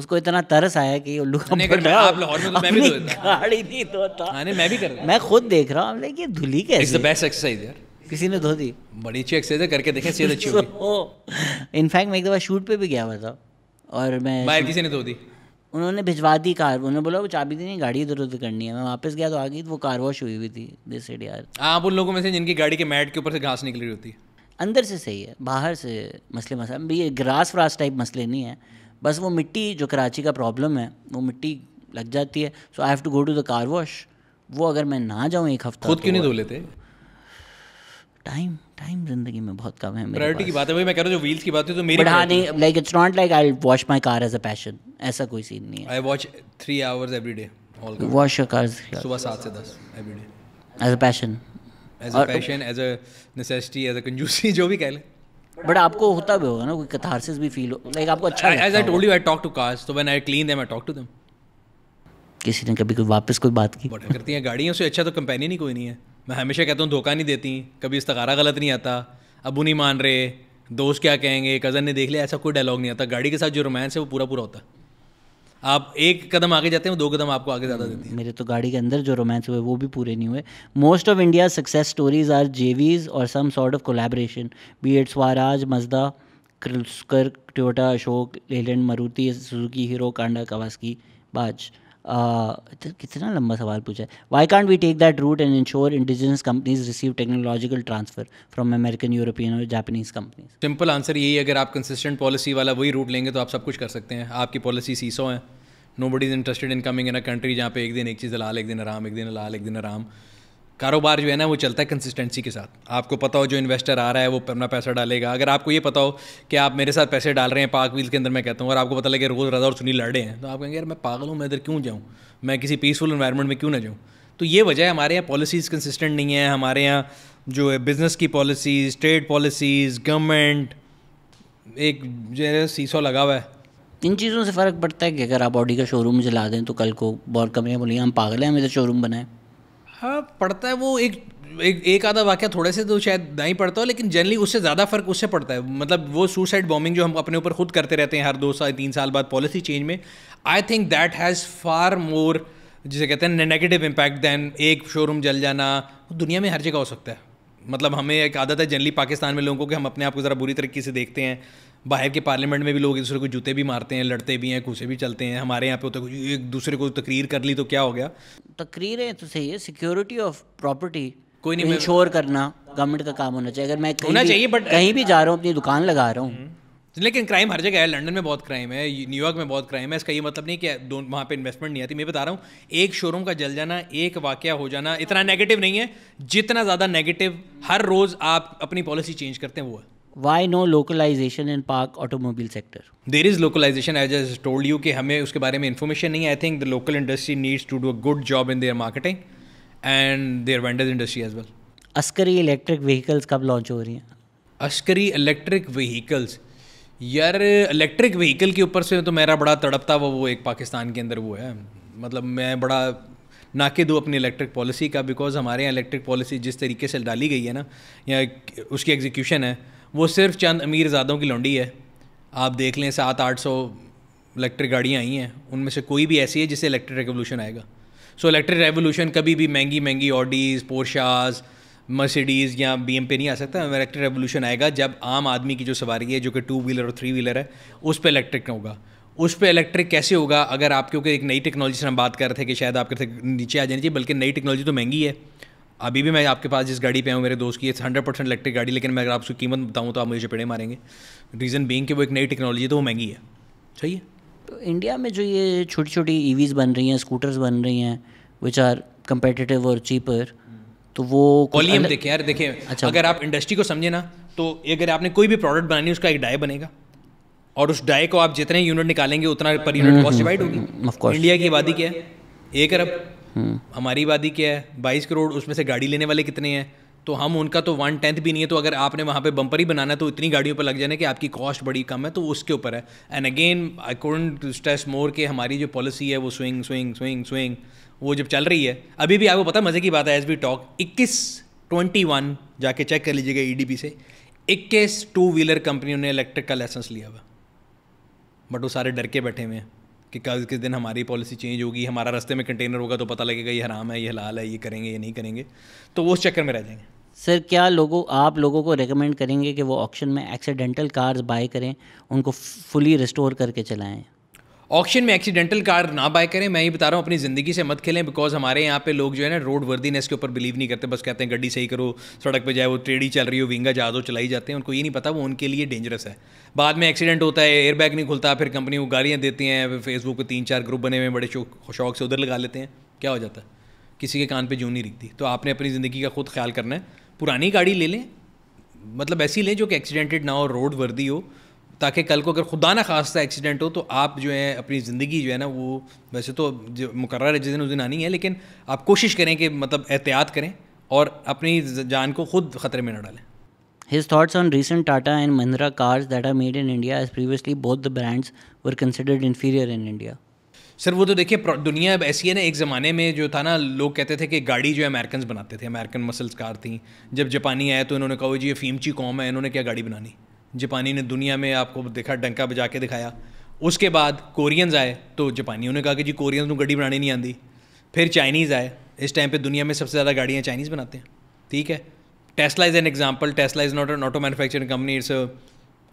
उसको इतना तरस आया कि उल्लू का आप तो मैं भी गाड़ी नहीं धोता मैंने हाँ, मैं भी कर रहा मैं खुद देख रहा हूँ लेकिन धुली कैसे बेस्ट एक्सरसाइज यार किसी ने धो दी बड़ी अच्छी एक्सरसाइज करके देखें सेहत अच्छी होगी इनफैक्ट मैं एक दफ़ा शूट पे भी गया हुआ था और मैं बाहर किसी ने धो तो दी उन्होंने भिजवा दी कार उन्होंने बोला वो चाबी दी नहीं गाड़ी इधर उधर करनी है मैं वापस गया तो आ गई तो वो कार वॉश हुई हुई थी दिस यार आप उन लोगों में से जिनकी गाड़ी के मैट के ऊपर से घास निकली होती है अंदर से सही है बाहर से मसले मसले ये ग्रास व्रास टाइप मसले नहीं है बस वो मिट्टी जो कराची का प्रॉब्लम है वो मिट्टी लग जाती है so I have to go to the car wash वो अगर मैं ना जाऊँ एक हफ्ता खुद तो क्यों नहीं धो लेते टाइम टाइम जिंदगी में बहुत कम है प्रायोरिटी की बात है भाई मैं कह रहा हूं जो व्हील्स की बात है तो मेरी हाँ नहीं like it's not like I wash my car as a passion ऐसा कोई सीन नहीं है I watch 3 hours everyday all the wash your car सुबह 7 से 10 everyday as a passion as a passion as a necessity as a कंजूसी जो भी कह ले बट आपको होता भी होगा ना कोई कैथारसिस भी फील हो लाइक आपको अच्छा as I told you I talk to cars so when I clean them I talk to them किसी ने कभी कोई वापस कोई बात की करती है गाड़ियों से अच्छा तो कंपनी नहीं कोई नहीं है मैं हमेशा कहता हूँ धोखा नहीं देती कभी इस तकारा गलत नहीं आता अबू नहीं मान रहे दोस्त क्या कहेंगे कज़न ने देख लिया ऐसा कोई डायलॉग नहीं आता गाड़ी के साथ जो रोमांस है वो पूरा पूरा होता आप एक कदम आगे जाते हैं दो कदम आपको आगे ज़्यादा देते हैं मेरे तो गाड़ी के अंदर जो रोमांस हुए वो भी पूरे नहीं हुए most of India success stories are JVs और some sort of collaboration be it Swaraj Mazda Kirloskar Toyota Ashok Leyland Maruti Suzuki Hero Honda की बाज कितना लंबा सवाल पूछा है why can't we take that route and ensure indigenous companies receive technological transfer from American European और जापानीज कंपनीज सिंपल आंसर यही है अगर आप कंसिस्टेंट पॉलिसी वाला वही रूट लेंगे तो आप सब कुछ कर सकते हैं आपकी पॉलिसी सीसो है nobody is interested in coming in a country जहाँ पे एक दिन एक चीज़ लाल एक दिन आराम एक दिन लाल एक दिन आराम कारोबार जो है ना वो चलता है कंसिस्टेंसी के साथ आपको पता हो जो इन्वेस्टर आ रहा है वो अपना पैसा डालेगा अगर आपको ये पता हो कि आप मेरे साथ पैसे डाल रहे हैं पाक व्हील के अंदर मैं कहता हूँ और आपको पता लगे रोज़ रजा और सुनी लड़ रहे हैं तो आप कहेंगे यार मैं पागल हूँ मैं इधर क्यों जाऊँ मैं किसी पीसफुल इन्वायरमेंट में क्यों ना जाऊँ तो ये वजह है हमारे यहाँ पॉलिसीज़ कंसिस्टेंट नहीं है हमारे यहाँ जो है बिज़नेस की पॉलिसीज़ ट्रेड पॉलिसीज़ गवर्नमेंट एक जो है सीसो लगा हुआ है इन चीज़ों से फ़र्क पड़ता है कि अगर आप ऑडी का शोरूम जला दें तो कल को बहुत कमियाँ बोलिए हम पागल हैं हम इधर शोरूम बनाएं हाँ पड़ता है वो एक एक एक आधा वाक्य थोड़े से तो शायद नहीं पड़ता हो लेकिन जनरली उससे ज़्यादा फर्क उससे पड़ता है मतलब वो सुसाइड बॉम्बिंग जो हम अपने ऊपर खुद करते रहते हैं हर दो साल तीन साल बाद पॉलिसी चेंज में I think that has far more जिसे कहते हैं नेगेटिव इम्पैक्ट दैन एक शोरूम जल जाना दुनिया में हर जगह हो सकता है मतलब हमें एक आदत है जनरली पाकिस्तान में लोगों को कि हम अपने आप को ज़रा बुरी तरीके से देखते हैं बाहर के पार्लियामेंट में भी लोग एक दूसरे को जूते भी मारते हैं लड़ते भी हैं घुसे भी चलते हैं हमारे यहाँ पे होता है एक दूसरे को तकरीर कर ली तो क्या हो गया तकरीरें तो सही है सिक्योरिटी ऑफ प्रॉपर्टी कोई नहीं इंश्योर करना गवर्नमेंट का काम होना चाहिए अगर मैं होना चाहिए बट कहीं भी जा रहा हूँ अपनी दुकान लगा रहा हूँ हम्म। लेकिन क्राइम हर जगह है लंदन में बहुत क्राइम है न्यूयॉर्क में बहुत क्राइम है इसका ये मतलब नहीं कि वहाँ पे इन्वेस्टमेंट नहीं आती मैं बता रहा हूँ एक शोरूम का जल जाना एक वाक्य हो जाना इतना नेगेटिव नहीं है जितना ज़्यादा नेगेटिव हर रोज़ आप अपनी पॉलिसी चेंज करते हैं वो है why no localization in Pak automobile sector there is localization as as told you कि हमें उसके बारे में इन्फॉर्मेशन नहीं I think the local industry needs to do a good job in their marketing and their vendor industry as well Askari electric vehicles कब लॉन्च हो रही हैं अस्करी इलेक्ट्रिक व्हीकल्स यार इलेक्ट्रिक व्हीकल के ऊपर से तो मेरा बड़ा तड़पता वो वो एक पाकिस्तान के अंदर वो है मतलब मैं बड़ा नाके दूँ अपनी इलेक्ट्रिक पॉलिसी का बिकॉज हमारे यहाँ इलेक्ट्रिक पॉलिसी जिस तरीके से डाली गई है ना या उसकी एग्जीक्यूशन है वो सिर्फ चंद अमीर ज़ादों की लौंडी है आप देख लें सात आठ सौ इलेक्ट्रिक गाड़ियाँ आई हैं उनमें से कोई भी ऐसी है जिससे इलेक्ट्रिक रेवोल्यूशन आएगा सो इलेक्ट्रिक रेवोल्यूशन कभी भी महंगी महंगी ऑडीज़ पोर्शाज मर्सिडीज़ या बी एम पे नहीं आ सकता इलेक्ट्रिक रेवोल्यूशन आएगा जब आम आदमी की जो सवारी है जो कि टू व्हीलर और थ्री व्हीलर है उस पर इलेक्ट्रिक होगा उस पर इलेक्ट्रिक कैसे होगा अगर आप क्योंकि एक नई टेक्नोलॉजी से हम बात कर रहे थे कि शायद आपके नीचे आ जानी चाहिए बल्कि नई टेक्नोलॉजी तो महंगी है अभी भी मैं आपके पास जिस गाड़ी पे हूँ मेरे दोस्त की ये हंड्रेड परसेंट इलेक्ट्रिक गाड़ी लेकिन मैं अगर आपको कीमत बताऊँ तो आप मुझे पेड़े मारेंगे रीज़न बींग कि वो एक नई टेक्नोलॉजी तो वो महंगी है सही है तो इंडिया में जो ये छोटी छोटी ईवीज़ बन रही हैं स्कूटर्स बन रही हैं विच आर कम्पेटिटिव और चीपर तो वो कॉलियम देखें यार देखें अच्छा अगर आप इंडस्ट्री को समझे ना तो अगर आपने कोई भी प्रोडक्ट बनानी उसका एक डाई बनेगा और उस डाई को आप जितने यूनिट निकालेंगे उतना पर यूनिट कॉस्ट डिवाइड होगी इंडिया हम्म, की आबादी क्या है एक अरब हम्म। हमारी आबादी क्या है बाईस करोड़ उसमें से गाड़ी लेने वाले कितने हैं तो हम उनका तो वन टेंथ भी नहीं है तो अगर आपने वहाँ पे बम्पर ही बनाना है तो इतनी गाड़ियों पर लग जाने कि आपकी कॉस्ट बड़ी कम है तो उसके ऊपर है and again I couldn't stress more कि हमारी जो पॉलिसी है वो स्विंग स्विंग स्विंग स्विंग वो जब चल रही है अभी भी आपको पता मज़े की बात है एज वी टॉक इक्कीस ट्वेंटी वन जाके चेक कर लीजिएगा ई e से इक्कीस टू व्हीलर कंपनियों ने इलेक्ट्रिक का लाइसेंस लिया हुआ बट वो सारे डर के बैठे हुए हैं कि कल किस दिन हमारी पॉलिसी चेंज होगी हमारा रास्ते में कंटेनर होगा तो पता लगेगा ये हराम है ये हलाल है ये करेंगे ये नहीं करेंगे तो वो उस चक्कर में रह जाएंगे सर क्या लोगों आप लोगों को रेकमेंड करेंगे कि वो ऑक्शन में एक्सीडेंटल कार्स बाय करें उनको फुली रिस्टोर करके चलाएं ऑक्शन में एक्सीडेंटल कार ना बाय करें मैं ही बता रहा हूँ अपनी ज़िंदगी से मत खेलें बिकॉज हमारे यहाँ पे लोग जो है ना रोड वर्दीनेस के ऊपर बिलीव नहीं करते बस कहते हैं गड्डी सही करो सड़क पे जाए वो ट्रेडी चल रही हो विंगा जा दो चलाई जाते हैं उनको ये नहीं पता वो उनके लिए डेंजरस है बाद में एक्सीडेंट होता है एयरबैग नहीं खुलता फिर कंपनी को गाड़ियाँ देती हैं फेसबुक पर तीन चार ग्रुप बने हुए बड़े शौक शौक से उधर लगा लेते हैं क्या हो जाता है किसी के कान पर जूँ नहीं रिखती तो आपने अपनी ज़िंदगी का खुद ख्याल करना है पुरानी गाड़ी ले लें मतलब ऐसी लें जो कि एक्सीडेंटेड ना हो रोड वर्दी हो ताकि कल को अगर खुदा ना खासा एक्सीडेंट हो तो आप जो है अपनी ज़िंदगी जो है ना वो वैसे तो मुकर है जिस दिन उस दिन आनी है लेकिन आप कोशिश करें कि मतलब एहतियात करें और अपनी जान को खुद ख़तरे में न डालें his thoughts on recent Tata and Mahindra cars that are made in India as previously both the brands were considered inferior in India sir वो तो देखिए दुनिया अब ऐसी है ना एक ज़माने में जो था ना लोग कहते थे कि गाड़ी जो है अमेरिकन बनाते थे अमेरिकन मसल्स कार थी जब जापानी आया तो इन्होंने कहा जी ये फीमची कॉम है इन्होंने क्या गाड़ी बनानी जापानी ने दुनिया में आपको देखा डंका बजा के दिखाया उसके बाद कोरियंस आए तो जापानियों ने कहा कि जी कोरियंस को गड्डी बनाने नहीं आती फिर चाइनीज़ आए इस टाइम पे दुनिया में सबसे ज़्यादा गाड़ियाँ चाइनीज़ बनाते हैं ठीक है Tesla is an example Tesla is not an auto manufacturing company it's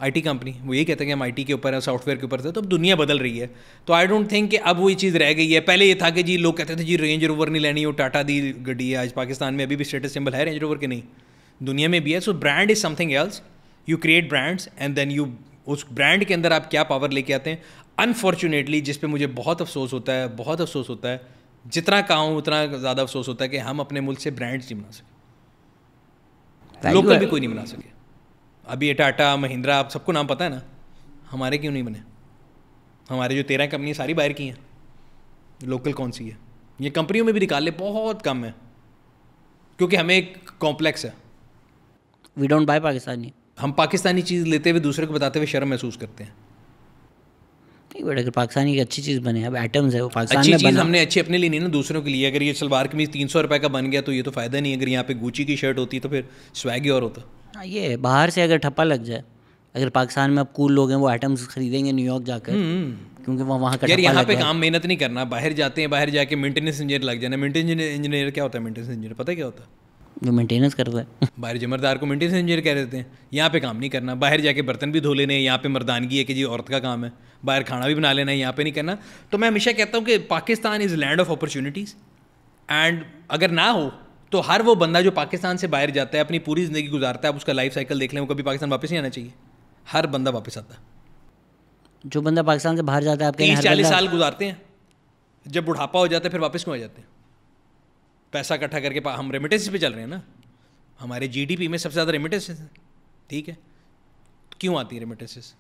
I T company वो यही कहते हैं कि हम आई टी के ऊपर है सॉफ्टवेयर के ऊपर थे तो अब दुनिया बदल रही है तो आई डोंट थिंक कि अब ये चीज़ रह गई है पहले ये था कि जी लोग कहते थे जी रेंज रोवर नहीं लेनी वो टाटा दी गड्डी है आज पाकिस्तान में अभी भी स्टेटस सिंबल है रेंज रोवर के नहीं दुनिया में भी है so brand is something else you create brands and then you उस ब्रांड के अंदर आप क्या पावर लेके आते हैं अनफॉर्चुनेटली जिस मुझे बहुत अफसोस होता है बहुत अफसोस होता है जितना हूँ उतना ज़्यादा अफसोस होता है कि हम अपने मुल्क से ब्रांड्स नहीं बना सके लोकल भी कोई नहीं बना सके अभी ये टाटा महिंद्रा आप सबको नाम पता है ना हमारे क्यों नहीं बने हमारे जो तेरह कंपनी सारी बाहर की हैं लोकल कौन सी है ये कंपनियों में भी निकाल ले बहुत कम है क्योंकि हमें एक कॉम्प्लेक्स है वी डोंट बाय पाकिस्तानी हम पाकिस्तानी चीज़ लेते हुए दूसरे को बताते हुए शर्म महसूस करते हैं बट अगर पाकिस्तानी की अच्छी चीज़ बने अब एटम्स है वो पाकिस्तान अच्छी चीज़ हमने अच्छी अपने लिए नहीं ना दूसरों के लिए अगर ये सलवार कमीज तीन सौ रुपये का बन गया तो ये तो फ़ायदा नहीं अगर यहाँ पे गुची की शर्ट होती तो फिर स्वैगी और होता हाँ ये बाहर से अगर ठप्पा लग जाए अगर पाकिस्तान में अब कूल लोग हैं वो आइटम्स खरीदेंगे न्यूयॉर्क जाकर हम्म। क्योंकि वहाँ वहाँ यार यहाँ पे काम मेहनत नहीं करना बाहर जाते हैं बाहर जाके मेंटेनेंस इंजीनियर लग जाना मेंटेनेंस इंजीनियर क्या होता है मेंटेनेंस इंजीनियर पता क्या होता है जो मेंटेनेंस करता है बाहर जमरदार को मेंटेनेंस इंजीनियर कह देते हैं यहाँ पे काम नहीं करना बाहर जाके बर्तन भी धो लेने यहाँ पे मर्दानगी है कि जी औरत का काम है बाहर खाना भी बना लेना है यहाँ पे नहीं करना तो मैं हमेशा कहता हूँ कि Pakistan is land of opportunities and अगर ना हो तो हर वो बंदा जो पाकिस्तान से बाहर जाता है अपनी पूरी ज़िंदगी गुजारता है आप उसका लाइफ साइकिल देख लें वो कभी पाकिस्तान वापस नहीं आना चाहिए हर बंदा वापस आता है जो बंदा पाकिस्तान से बाहर जाता है आप तीस चालीस साल गुजारते हैं जब बुढ़ापा हो जाता है फिर वापस क्यों आ जाते हैं पैसा इकट्ठा करके हम रेमिटेंस पे चल रहे हैं ना हमारे जीडीपी में सबसे ज़्यादा रेमिटेंसेस हैं ठीक है क्यों आती है रेमिटेंसेस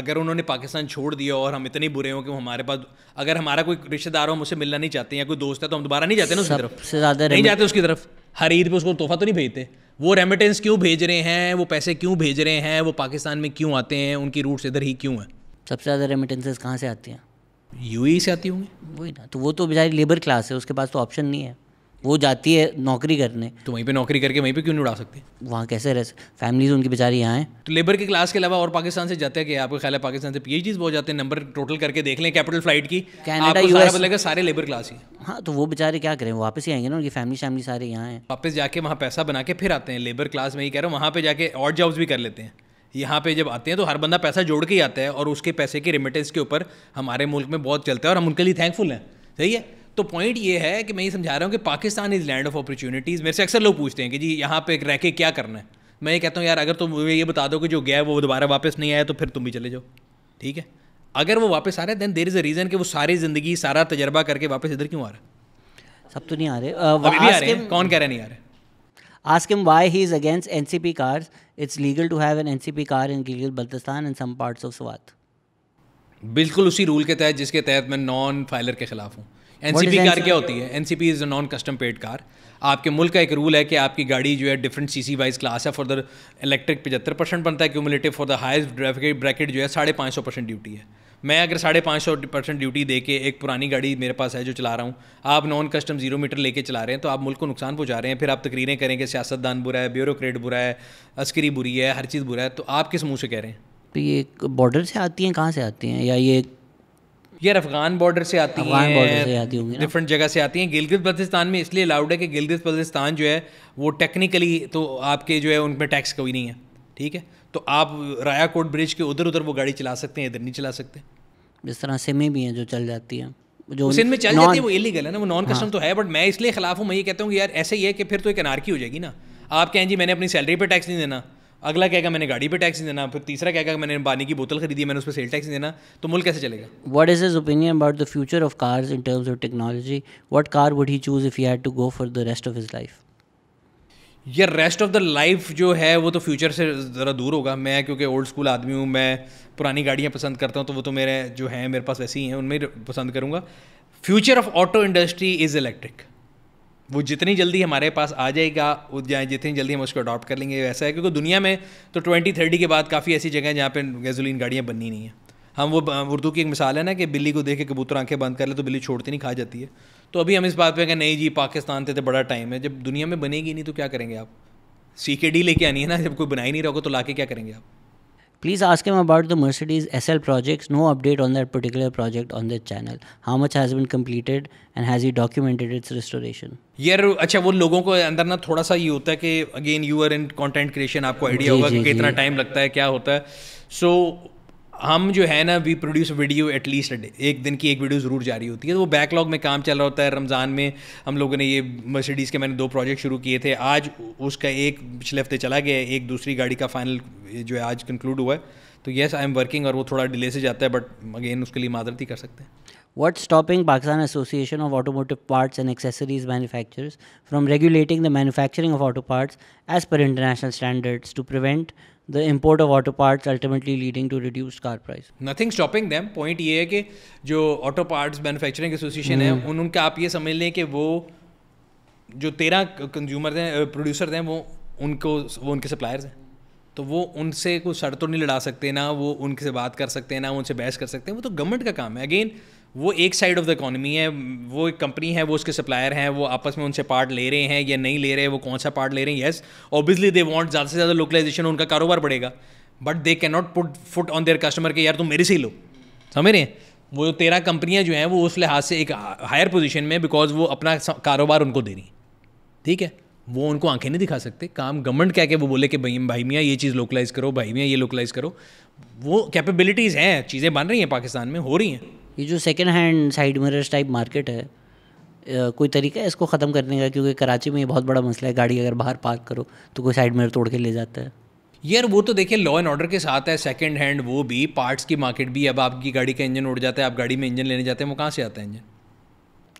अगर उन्होंने पाकिस्तान छोड़ दिया और हम इतने बुरे हों कि हमारे पास अगर हमारा कोई रिश्तेदार हो हम उसे मिलना नहीं चाहते या कोई दोस्त है तो हम दोबारा नहीं जाते ना उसकी तरफ से ज़्यादा नहीं जाते उसकी तरफ हर ईद पर उसको तोहफा तो नहीं भेजते वो रेमिटेंस क्यों भेज रहे हैं वो पैसे क्यों भेज रहे हैं वो पाकिस्तान में क्यों आते हैं उनकी रूट्स इधर ही क्यों है सबसे ज़्यादा रेमिटेंसेज कहाँ से आती हैं यूएई e से आती होंगी वही ना तो वो तो बेचारी लेबर क्लास है उसके पास तो ऑप्शन नहीं है वो जाती है नौकरी करने तो वहीं पे नौकरी करके वहीं पे क्यों नहीं उड़ा सकते वहाँ कैसे रह फैमिलीज उनकी बेचारी यहाँ हैं तो लेबर के क्लास के अलावा और पाकिस्तान से जाते हैं कि आपको ख्याल है पाकिस्तान से पी बहुत जाते हैं नंबर टोटल करके देख लें कैपिटल फ्लाइट की कैनेडा यूएस लगे सारे लेबर क्लास ही हाँ तो वो बेचारे क्या करें वापस ही आएंगे ना उनकी फैमिली शैमिली सारे यहाँ हैं वापस जाके वहाँ पैसा बना के फिर आते हैं लेबर क्लास में ही कह रहा हूँ वहाँ पे जाके और जॉब्स भी कर लेते हैं यहाँ पे जब आते हैं तो हर बंदा पैसा जोड़ के ही आता है और उसके पैसे के रिमिटेंस के ऊपर हमारे मुल्क में बहुत चलता है और हम उनके लिए थैंकफुल हैं सही है तो पॉइंट ये है कि मैं ये समझा रहा हूँ कि Pakistan is land of opportunities मेरे से अक्सर लोग पूछते हैं कि जी यहाँ पे रह के क्या करना है मैं ये कहता हूँ यार अगर तुम ये बता दो कि जो गया वो दोबारा वापस नहीं आया तो फिर तुम भी चले जाओ ठीक है अगर वो वापस आ रहे हैं then there is a reason कि वो सारी ज़िंदगी सारा तजर्बा करके वापस इधर क्यों आ रहा है सब तो नहीं आ रहे आ, आ रहे हैं कौन कह रहे नहीं आ रहे Ask him why he is against NCP cars. It's legal to have an NCP car in Gilgit-Baltistan and some parts of Swat. बिल्कुल उसी रूल के तहत जिसके तहत मैं नॉन फाइलर के खिलाफ हूँ एनसीपी कार क्या होती है NCP is a non custom paid car आपके मुल्क का एक रूल है कि आपकी गाड़ी जो है different C C wise class है फॉर द इलेक्ट्रिक पचहत्तर परसेंट बनता है cumulative for the highest bracket जो है साढ़े पाँच सौ परसेंट ड्यूटी है मैं अगर साढ़े पाँच सौ परसेंट ड्यूटी दे के एक पुरानी गाड़ी मेरे पास है जो चला रहा हूँ आप नॉन कस्टम जीरो मीटर लेके चला रहे हैं तो आप मुल्क को नुकसान पहुँचा रहे हैं फिर आप तकरीरें करें कि सियासतदान बुरा है ब्यूरोक्रेट बुरा है अस्करी बुरी है हर चीज़ बुरा है तो आप किस मुँह से कह रहे हैं तो ये बॉर्डर से आती हैं कहाँ से आती हैं या ये यार अफगान बॉर्डर से आती है डिफरेंट जगह से आती हैं गिलगित बल्तिस्तान में इसलिए अलाउड है कि गिलगित बल्तिस्तान जो है वो टेक्निकली तो आपके जो है उन पर टैक्स कोई नहीं है ठीक है तो आप राया कोट ब्रिज के उधर उधर वो गाड़ी चला सकते हैं इधर नहीं चला सकते जिस तरह सिमें भी हैं जो चल जाती हैं जो सिंध में चल जाती है वो इलीगल है ना वो नॉन कस्टम हाँ, तो है बट मैं इसलिए खिलाफ हूँ मैं ये कहता हूँ कि यार ऐसे ही है कि फिर तो एक अनारकी हो जाएगी ना आप कहें जी मैंने अपनी सैलरी पर टैक्स नहीं देना अगला कहेगा मैंने गाड़ी पे टैक्स नहीं देना फिर तीसरा कहेगा मैंने पानी की बोतल खरीदी मैंने उस पर सेल टैक्स नहीं देना तो मुल्क कैसे चलेगा what is his opinion about the future of cars in terms of technology what car would he choose if you had to go for the rest of his life ये रेस्ट ऑफ द लाइफ जो है वो तो फ्यूचर से ज़रा दूर होगा मैं क्योंकि ओल्ड स्कूल आदमी हूँ मैं पुरानी गाड़ियाँ पसंद करता हूँ तो वो तो मेरे जो हैं मेरे पास वैसे ही हैं उनमें पसंद करूँगा future of auto industry is electric वो जितनी जल्दी हमारे पास आ जाएगा जितनी जल्दी हम उसको अडॉप्ट कर लेंगे वैसा है क्योंकि दुनिया में तो ट्वेंटी थर्टी के बाद काफ़ी ऐसी जगह है जहाँ पर गैजोलिन गाड़ियाँ बननी नहीं हैं हम वो उर्दू की एक मिसाल है ना कि बिल्ली को देख के कबूतर आंखें बंद कर ले तो बिल्ली छोड़ती नहीं खा जाती है तो अभी हम इस बात पे कहें नहीं जी पाकिस्तान से तो बड़ा टाइम है जब दुनिया में बनेगी नहीं तो क्या करेंगे आप सी के डी लेके आनी है ना जब कोई बना ही नहीं रहोगे तो ला के क्या करेंगे आप ask ask about the Mercedes S L projects. No update on that particular project on that channel how much has been completed and has he documented its restoration यार अच्छा वो लोगों को अंदर ना थोड़ा सा ये होता है कि again you are in content creation आपको आइडिया होगा कि कितना टाइम लगता है क्या होता है सो so, हम जो है ना वी प्रोड्यूस वीडियो एटलीस्ट एक दिन की एक वीडियो ज़रूर जारी होती है तो वो बैकलॉग में काम चल रहा होता है रमज़ान में हम लोगों ने ये मर्सिडीज़ के मैंने दो प्रोजेक्ट शुरू किए थे आज उसका एक पिछले हफ्ते चला गया एक दूसरी गाड़ी का फाइनल जो है आज कंक्लूड हुआ है तो येस आई एम वर्किंग और वो थोड़ा डिले से जाता है बट अगेन उसके लिए मादरत ही कर सकते हैं what stopping Pakistan association of automotive parts and accessories manufacture from regulating the manufacturing of auto parts as per international standards to prevent the import of auto parts ultimately leading to reduced car price nothing stopping them point ye है कि जो ऑटो parts manufacturing एसोसिएशन है un hmm. उनका आप ये समझ लें कि वो जो तेरह कंज्यूमर हैं प्रोड्यूसर हैं वो उनको वो उनके सप्लायर्स हैं तो वो उनसे कोई सर तो नहीं लड़ा सकते ना वो उनसे बात कर सकते हैं ना उनसे बहस कर सकते हैं वो तो गवर्नमेंट का काम है अगेन वो एक साइड ऑफ द इकोनॉमी है वो एक कंपनी है वो उसके सप्लायर हैं वो आपस में उनसे पार्ट ले रहे हैं या नहीं ले रहे हैं वो कौन सा पार्ट ले रहे हैं येस ऑब्वियसली दे वांट ज़्यादा से ज़्यादा लोकलाइजेशन उनका कारोबार बढ़ेगा but they can not put foot on their customer के यार तुम मेरे से ही लो समझ रहे हैं वो तेरह कंपनियाँ जो हैं वो उस लिहाज से एक हायर पोजिशन में बिकॉज वो अपना कारोबार उनको दे रही हैं ठीक है वो उनको आंखें नहीं दिखा सकते काम गवर्नमेंट कह के वो बोले कि भाई भाई मियाँ ये चीज़ लोकलाइज करो भाई मियाँ ये लोकलाइज करो वो कैपेबिलिटीज़ हैं चीज़ें बन रही हैं पाकिस्तान में हो रही हैं ये जो second hand side mirrors type market है कोई तरीका है इसको ख़त्म करने का क्योंकि कराची में ये बहुत बड़ा मसला है गाड़ी अगर बाहर पार्क करो तो कोई साइड मिरर तोड़ के ले जाता है यार वो तो देखिए लॉ एंड ऑर्डर के साथ है सेकंड हैंड वो भी पार्ट्स की मार्केट भी अब आपकी गाड़ी का इंजन उड़ जाता है आप गाड़ी में इंजन लेने जाते हैं वो कहाँ से आता है इंजन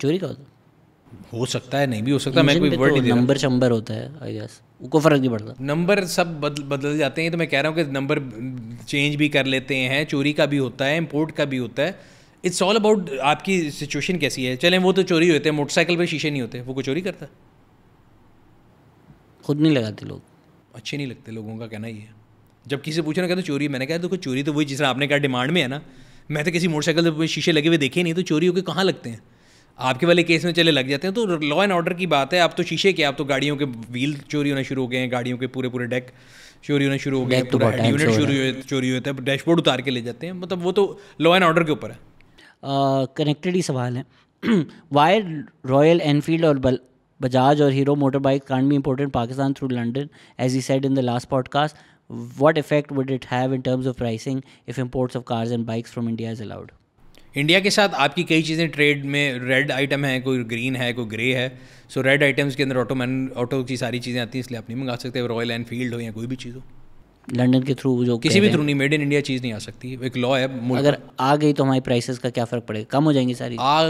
चोरी का होता हो सकता है नहीं भी हो सकता मैं कोई वर्ड तो नहीं नंबर शंबर होता है आई गेस को फर्क नहीं पड़ता नंबर सब बदल बदल जाते हैं तो मैं कह रहा हूँ कि नंबर चेंज भी कर लेते हैं चोरी का भी होता है इम्पोर्ट का भी होता है इट्स ऑल अबाउट आपकी सिचुएशन कैसी है चलें वो तो चोरी होते हैं मोटरसाइकिल पे शीशे नहीं होते वो कोई चोरी करता खुद नहीं लगाते लोग अच्छे नहीं लगते लोगों का कहना ये है जब किसी से पूछना ना कहते चोरी मैंने कहा देखो चोरी तो वही जिस आपने कहा डिमांड में है ना मैं तो किसी मोटरसाइकिल पर शीशे लगे हुए देखे नहीं तो चोरी होकर कहाँ लगते हैं आपके वाले केस में चले लग जाते हैं तो लॉ एंड ऑर्डर की बात है आप तो शीशे के आप तो गाड़ियों के व्हील चोरी होना शुरू हो गए हैं गाड़ियों के पूरे पूरे डेक चोरी होना शुरू हो गए तो पूरा यूनिट चोरी हुए चोरी डैशबोर्ड उतार के ले जाते हैं मतलब वो तो लॉ एंड ऑर्डर के ऊपर है कनेक्टेड ही सवाल हैं वायर रॉयल एनफील्ड और बल बजाज और हीरो मोटर बाइक कांड भी important Pakistan through London as I said in the last podcast what effect would it have in terms of pricing if imports of cars and bikes from India is allowed India के साथ आपकी कई चीज़ें ट्रेड में रेड आइटम है कोई ग्रीन है कोई ग्रे है सो रेड आइटम्स के अंदर ऑटो मैन ऑटो की सारी चीज़ें आती हैं इसलिए आप नहीं मंगा सकते रॉयल एनफील्ड हो या कोई भी चीज़ हो लंदन के थ्रू जो किसी भी थ्रू नहीं मेड इन इंडिया चीज़ नहीं आ सकती एक लॉ है अगर आ गई तो हमारी प्राइसेस का क्या फ़र्क पड़ेगा कम हो जाएंगी सारी आ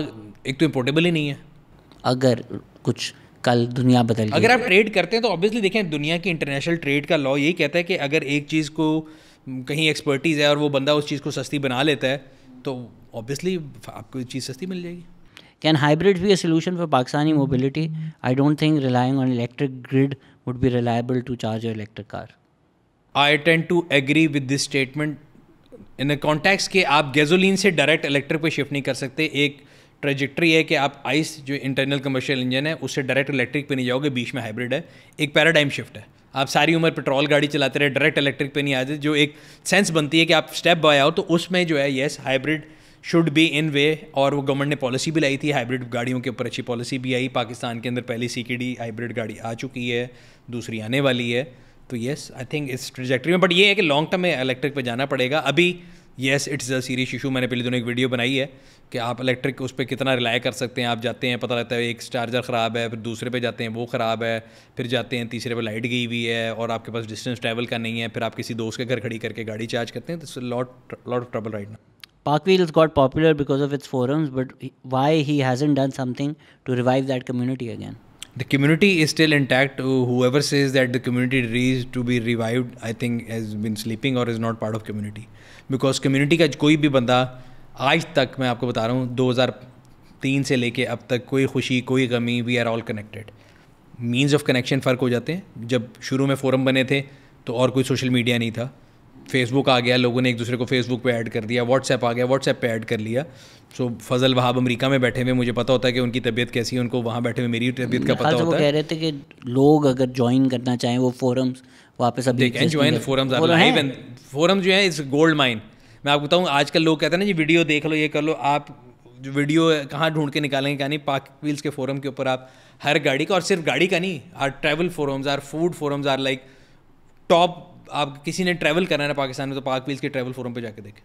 एक तो इम्पोर्टेबल ही नहीं है अगर कुछ कल दुनिया बदल अगर आप ट्रेड करते हैं तो ऑब्वियसली देखें दुनिया की इंटरनेशनल ट्रेड का लॉ यही कहता है कि अगर एक चीज़ को हम्म, कहीं एक्सपर्टीज़ है और वो बंदा उस चीज़ को सस्ती बना लेता है तो ऑब्वियसली आपको चीज़ सस्ती मिल जाएगी कैन हाइब्रिड भी a solution for Pakistani mobility I don't think relying on electric grid would be reliable to charge your electric car I tend to agree with this statement in the context कि आप गेजोलिन से डायरेक्ट इलेक्ट्रिक पे शिफ्ट नहीं कर सकते एक ट्रेजिक्ट्री है कि आप आइस जो इंटरनल कमर्शियल इंजन है उससे डायरेक्ट इलेक्ट्रिक पे नहीं जाओगे बीच में हाइब्रिड है एक पैराडाइम शिफ्ट है आप सारी उम्र पेट्रोल गाड़ी चलाते रहे डायरेक्ट इलेक्ट्रिक पे नहीं आते जो एक सेंस बनती है कि आप स्टेप बाय आओ तो उसमें जो है yes hybrid should be in way और वो गवर्नमेंट ने पॉलिसी भी लाई थी हाइब्रिड गाड़ियों के ऊपर अच्छी पॉलिसी भी आई पाकिस्तान के अंदर पहली सी हाइब्रिड गाड़ी आ चुकी है दूसरी आने वाली है तो येस आई थिंक इस ट्रेजेक्ट्री में बट ये है कि लॉन्ग टर्म में इलेक्ट्रिक पे जाना पड़ेगा अभी yes it's a serious issue मैंने पहले दोनों एक वीडियो बनाई है कि आप इलेक्ट्रिक उस पर कितना रिलाई कर सकते हैं आप जाते हैं पता लगता है एक चार्जर ख़राब है फिर दूसरे पे जाते हैं वो ख़राब है फिर जाते हैं तीसरे पे लाइट गई हुई है और आपके पास डिस्टेंस ट्रैवल का नहीं है फिर आप किसी दोस्त के घर खड़ी करके गाड़ी चार्ज करते हैं तो lot lot of trouble right ना is got popular because of its forums but why he hasn't done something to revive that community again the community is still intact who whoever says that the community रीज to be revive I think has been sleeping और is not part of community because community का कोई भी बंदा आज तक मैं आपको बता रहा हूँ दो हज़ार तीन से लेके अब तक कोई खुशी कोई गमी we are all connected means of connection फ़र्क हो जाते हैं जब शुरू में फोरम बने थे तो और कोई सोशल मीडिया नहीं था फेसबुक आ गया लोगों ने एक दूसरे को फेसबुक पे ऐड कर दिया व्हाट्सएप आ गया व्हाट्सएप पे ऐड कर लिया so so, Fazal Wahab America में बैठे हुए मुझे पता होता है कि उनकी तबीयत कैसी है उनको वहाँ बैठे हुए मेरी तबीयत का पता होता है वो कह रहे थे कि लोग अगर ज्वाइन करना चाहें वो फोरम्स वापस अब ज्वाइन फोरम्स फोरम जो है इस गोल्ड माइन मैं आपको बताऊँ आजकल लोग कहते हैं ना जी वीडियो देख लो ये कर लो आप जो वीडियो कहाँ ढूंढ के निकालेंगे क्या नहीं पार्क व्हील्स के फोरम के ऊपर आप हर गाड़ी का और सिर्फ गाड़ी का नहीं or travel forums or food forums or like top आप किसी ने ट्रैवल करना है पाकिस्तान में तो पाक व्हील्स के ट्रैवल फोरम पे जाके देखें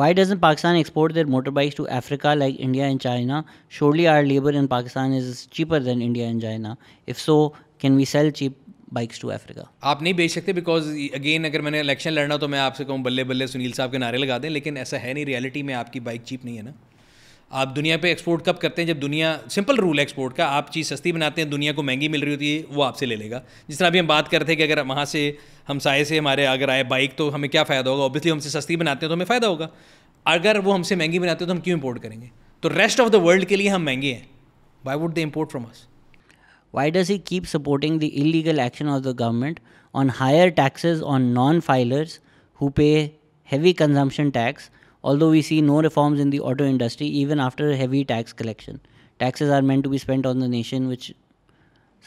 Why doesn't Pakistan export their motorbikes to Africa like India and China? Surely our labor in Pakistan is cheaper than India and China. If so, can we sell cheap bikes to Africa आप नहीं बेच सकते बिकॉज अगेन अगर मैंने इलेक्शन लड़ना तो मैं आपसे कहूँ बल्ले बल्ले सुनील साहब के नारे लगा दें लेकिन ऐसा है नहीं रियलिटी में आपकी बाइक चीप नहीं है ना आप दुनिया पे एक्सपोर्ट कब करते हैं जब दुनिया सिंपल रूल है एक्सपोर्ट का आप चीज़ सस्ती बनाते हैं दुनिया को महंगी मिल रही होती है वो आपसे ले लेगा जिस तरह अभी हम बात करते हैं कि अगर वहाँ से हम साय से हमारे अगर आए बाइक तो हमें क्या फ़ायदा होगा ऑब्वियसली हमसे सस्ती बनाते हैं तो हमें फ़ायदा होगा अगर वो हमसे महंगी बनाते हैं तो हम क्यों इम्पोर्ट करेंगे तो रेस्ट ऑफ द वर्ल्ड के लिए हम महंगे हैं why would they import from us why does he keep supporting the illegal action of the government on higher taxes on non filers who pay heavy consumption tax although we see no reforms in the auto industry even after heavy tax collection. Taxes are meant to be spent on the nation, which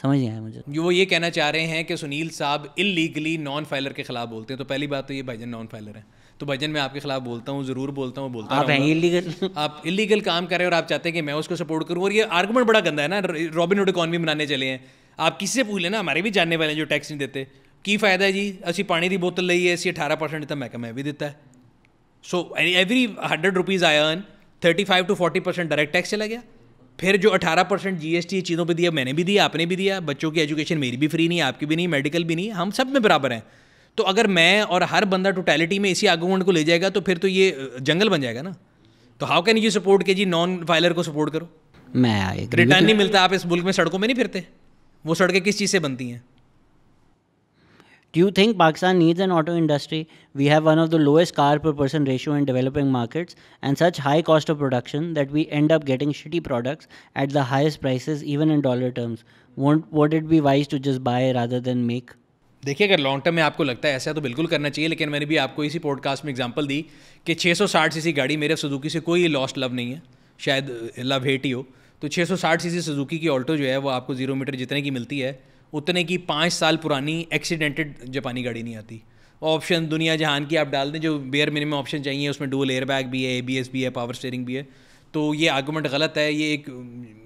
समझ नहीं आया मुझे वो ये कहना चाह रहे हैं कि सुनील साहब इलीगली नॉन फाइलर के खिलाफ बोलते हैं तो पहली बात तो ये भजन नॉन फाइलर है तो भजन मैं आपके खिलाफ बोलता हूँ जरूर बोलता हूँ बोलता आप इलीगल आप इलीगल काम कर रहे हैं और आप चाहते हैं कि मैं उसको सपोर्ट करूँ और ये आर्गूमेंट बड़ा गंदा है ना रॉबिन हुड इकॉनमी बनाने चले हैं आप किस से पूछ लेना हमारे भी जानने वाले हैं जो टैक्स नहीं देते की फायदा है जी अभी पानी की बोतल लीए असं अठारह परसेंट दिता मैं क्या मैं भी दिता है so every hundred rupees I earn thirty five to forty percent direct tax चला गया फिर जो अठारह परसेंट जी एस टी चीज़ों पर दिया मैंने भी दिया आपने भी दिया बच्चों की एजुकेशन मेरी भी फ्री नहीं आपकी भी नहीं मेडिकल भी नहीं हम सब में बराबर हैं तो अगर मैं और हर बंदा टोटैलिटी में इसी आर्गूमेंट को ले जाएगा तो फिर तो ये जंगल बन जाएगा ना तो हाउ कैन यू सपोर्ट के जी नॉन फाइलर को सपोर्ट करो मैं रिटर्न नहीं मिलता आप इस मुल्क में सड़कों में नहीं फिरते वो सड़कें किस चीज़ से बनती हैं Do you think Pakistan needs an auto industry? We have one of the lowest car per person ratio in developing markets and such high cost of production that we end up getting shitty products at the highest prices even in dollar terms. Won't would it be wise to just buy rather than make? देखिए अगर लॉन्ग टर्म में आपको लगता है ऐसा तो बिल्कुल करना चाहिए लेकिन मैंने भी आपको इसी पॉडकास्ट में एग्जांपल दी कि 660 सीसी गाड़ी मेरे सुजुकी से कोई लॉस्ट लव नहीं है शायद लव हेट ही हो तो 660 सीसी सुजुकी की ऑल्टो जो है वो आपको जीरो मीटर जितने की मिलती है उतने की पाँच साल पुरानी एक्सीडेंटेड जापानी गाड़ी नहीं आती ऑप्शन दुनिया जहान की आप डाल दें जो बेयर मिनिमम ऑप्शन चाहिए उसमें डुअल एयर बैग भी है ए भी है पावर स्टेयरिंग भी है तो ये आर्गूमेंट गलत है ये एक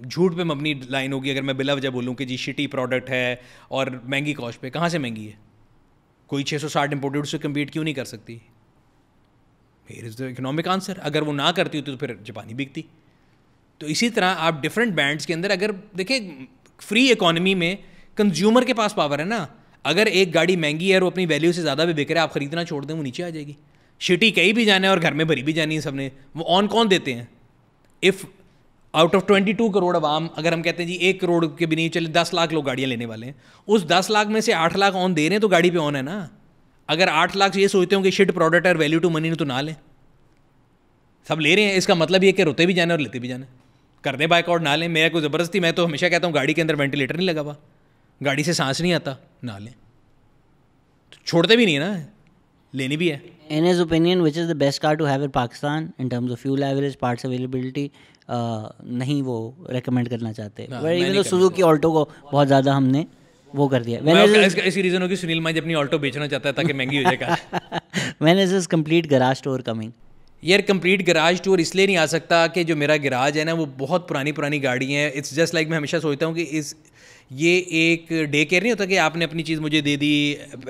झूठ पे मबनी लाइन होगी अगर मैं बिला वजह बोलूँ कि जी शिटी प्रोडक्ट है और महंगी कॉस्ट पे कहाँ से महंगी है कोई 660 इंपोर्टेड से कम्पीट क्यों नहीं कर सकती here is the economic answer अगर वो ना करती होती तो फिर जापानी बिकती तो इसी तरह आप डिफरेंट बैंड्स के अंदर अगर देखिए फ्री इकोनॉमी में कंज्यूमर के पास पावर है ना अगर एक गाड़ी महंगी है और अपनी वैल्यू से ज़्यादा भी बिक रहा है आप खरीदना छोड़ दें वो नीचे आ जाएगी शिटी कहीं भी जाना है और घर में भरी भी जानी है सबने वो ऑन कौन देते हैं if out of twenty two crore अवाम अगर हम कहते हैं जी एक करोड़ के भी नहीं चले दस लाख लोग गाड़ियाँ लेने वाले हैं उस दस लाख में से आठ लाख ऑन दे रहे हैं तो गाड़ी पे ऑन है ना अगर आठ लाख ये सोचते हो कि शिट प्रोडक्ट और वैल्यू टू मनी तो ना लें सब ले रहे हैं इसका मतलब ये कि रोते भी जाने और लेते भी जाने कर दें और ना लें मेरा कोई ज़बरदस्ती मैं तो हमेशा कहता हूँ गाड़ी के अंदर वेंटिलेटर नहीं लगा हुआ गाड़ी से सांस नहीं आता ना लें तो छोड़ते भी नहीं ना लेनी भी है in his opinion which is the best car to have in Pakistan in terms of fuel average parts availability नहीं वो रिकमेंड करना चाहते इवन सुजुकी ऑल्टो को बहुत ज़्यादा हमने वो कर दिया इसका इसी रीज़न हो कि सुनील माई अपनी ऑल्टो बेचना चाहता है ताकि महंगी हो जाए मैंने इज इज कम्प्लीट गराज स्टोर कमिंग यार कंप्लीट गराज टूर इसलिए नहीं आ सकता कि जो मेरा गराज है ना वो बहुत पुरानी पुरानी गाड़ी है इट्स जस्ट लाइक मैं हमेशा सोचता हूँ कि इस ये एक डे केयर नहीं होता कि आपने अपनी चीज़ मुझे दे दी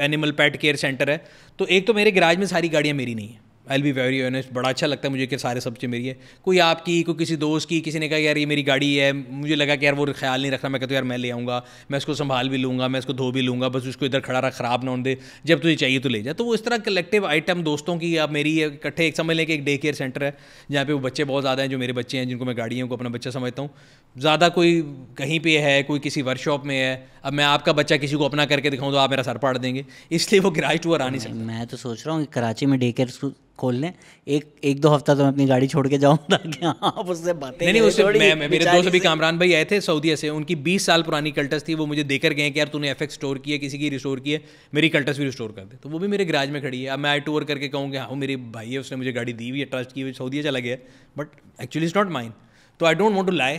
एनिमल पेट केयर सेंटर है तो एक तो मेरे गराज में सारी गाड़ियाँ मेरी नहीं हैं आई बी वेरी ऑनेस्ट बड़ा अच्छा लगता है मुझे कि सारे सब्जेक्ट मेरी है कोई आपकी कोई किसी दोस्त की किसी ने कहा यार ये मेरी गाड़ी है मुझे लगा कि यार वो ख्याल नहीं रखना मैं कहता तो यार मैं ले आऊँगा मैं इसको संभाल भी लूँगा मैं इसको धो भी लूँगा बस उसको इधर खड़ा रहा ख़राब ना होने दे जब तुझे चाहिए तो ले जाए तो वो इस तरह कलेक्टिव आइटम दोस्तों की या मेरी इकट्ठे एक समझ लें कि एक डे केयर सेंटर है जहाँ पे वो बच्चे बहुत ज़्यादा हैं जो मेरे बच्चे हैं जिनको मैं गाड़ियों को अपना बच्चा समझता हूँ ज़्यादा कोई कहीं पे है कोई किसी वर्कशॉप में है अब मैं आपका बच्चा किसी को अपना करके दिखाऊं तो आप मेरा सर पाड़ देंगे इसलिए वो गराज टूर आ नहीं सकता मैं तो सोच रहा हूँ कराची में डे केयर खोल लें एक एक दो हफ्ता तो मैं अपनी गाड़ी छोड़ के जाऊँ ताकि आप उससे बातें नहीं नहीं उससे मैं, मैं मेरे दोस्त अभी कामरान भाई आए थे सऊदीया से उनकी बीस साल पुरानी कल्टस थी वो मुझे देकर गए कि यार तूने एफ स्टोर किया किसी की रिस्टोर की है मेरी कल्टस भी रिस्टोर कर दे तो वो भी मेरे गराज में खड़ी है अब मैं आई टूर करके कहूँगी हाँ मेरे भाई है उसने मुझे गाड़ी दी हुई है ट्रस्ट की हुई सऊदिया चला गया but actually is not mind तो I don't want to lie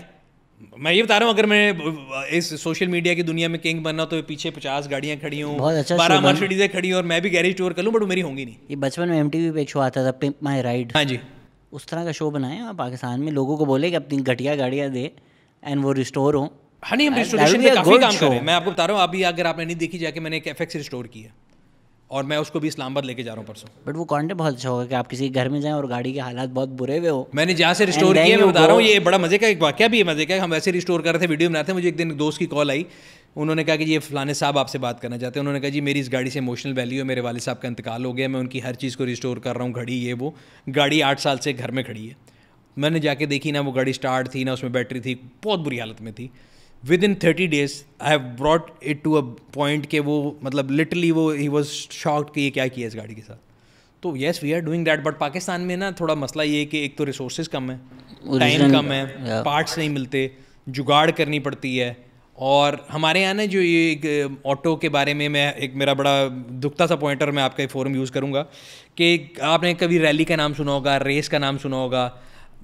मैं ये बता रहा हूँ अगर मैं इस सोशल मीडिया की दुनिया में किंग बनना तो पीछे पचास गाड़ियाँ खड़ी हूँ अच्छा बारह मर्सिडीजें खड़ी हूँ और मैं भी गैरेज टूर कर लूँ बट मेरी होंगी नहीं ये बचपन में एम पे शो आता था पिंप माई राइड हाँ जी उस तरह का शो बनाए आप पाकिस्तान में लोगों को बोले कि अपनी घटिया गाड़ियाँ दे एंड वो रिस्टोर हो हाँ नहीं हम रिस्टोरेशन पे काफ़ी काम कर रहे हैं मैं आपको बता रहा हूँ अभी अगर आपने नहीं देखी जाके मैंने एक एफ रिस्टोर किया और मैं उसको भी इस्लामाबाद लेके जा रहा हूँ परसों बट वो कॉन्टेंट बहुत अच्छा होगा कि आप किसी घर में जाएं और गाड़ी के हालात बहुत बुरे हुए हो मैंने जहाँ से रिस्टोर किया मैं बता रहा हूँ ये बड़ा मजे का एक वाक्य भी है मजे का हम वैसे रिस्टोर कर रहे थे वीडियो बनाते थे मुझे एक दिन दोस्त की कॉल आई उन्होंने कहा कि ये फलाने साहब आपसे बात करना चाहते हैं उन्होंने कहा जी मेरी इस गाड़ी से इमोशनल वैल्यू है मेरे वाले साहब का इंतकाल हो गया मैं उनकी हर चीज़ को रिस्टोर कर रहा हूँ घड़ी ये वो गाड़ी आठ साल से घर में खड़ी है मैंने जाके देखी ना वो गाड़ी स्टार्ट थी ना उसमें बैटरी थी बहुत बुरी हालत में थी within thirty days I have brought it to a point के वो मतलब लिटरली वो ही वॉज शॉक्ड कि ये क्या किया इस गाड़ी के साथ तो yes we are doing that but Pakistan में ना थोड़ा मसला ये है कि एक तो रिसोर्सेज कम है टाइम कम है पार्ट्स नहीं मिलते जुगाड़ करनी पड़ती है और हमारे यहाँ ना जो ये एक ऑटो के बारे में मैं एक मेरा बड़ा दुखता सा पॉइंटर मैं आपका फोरम यूज़ करूँगा कि आपने कभी रैली का नाम सुना होगा रेस का नाम सुना होगा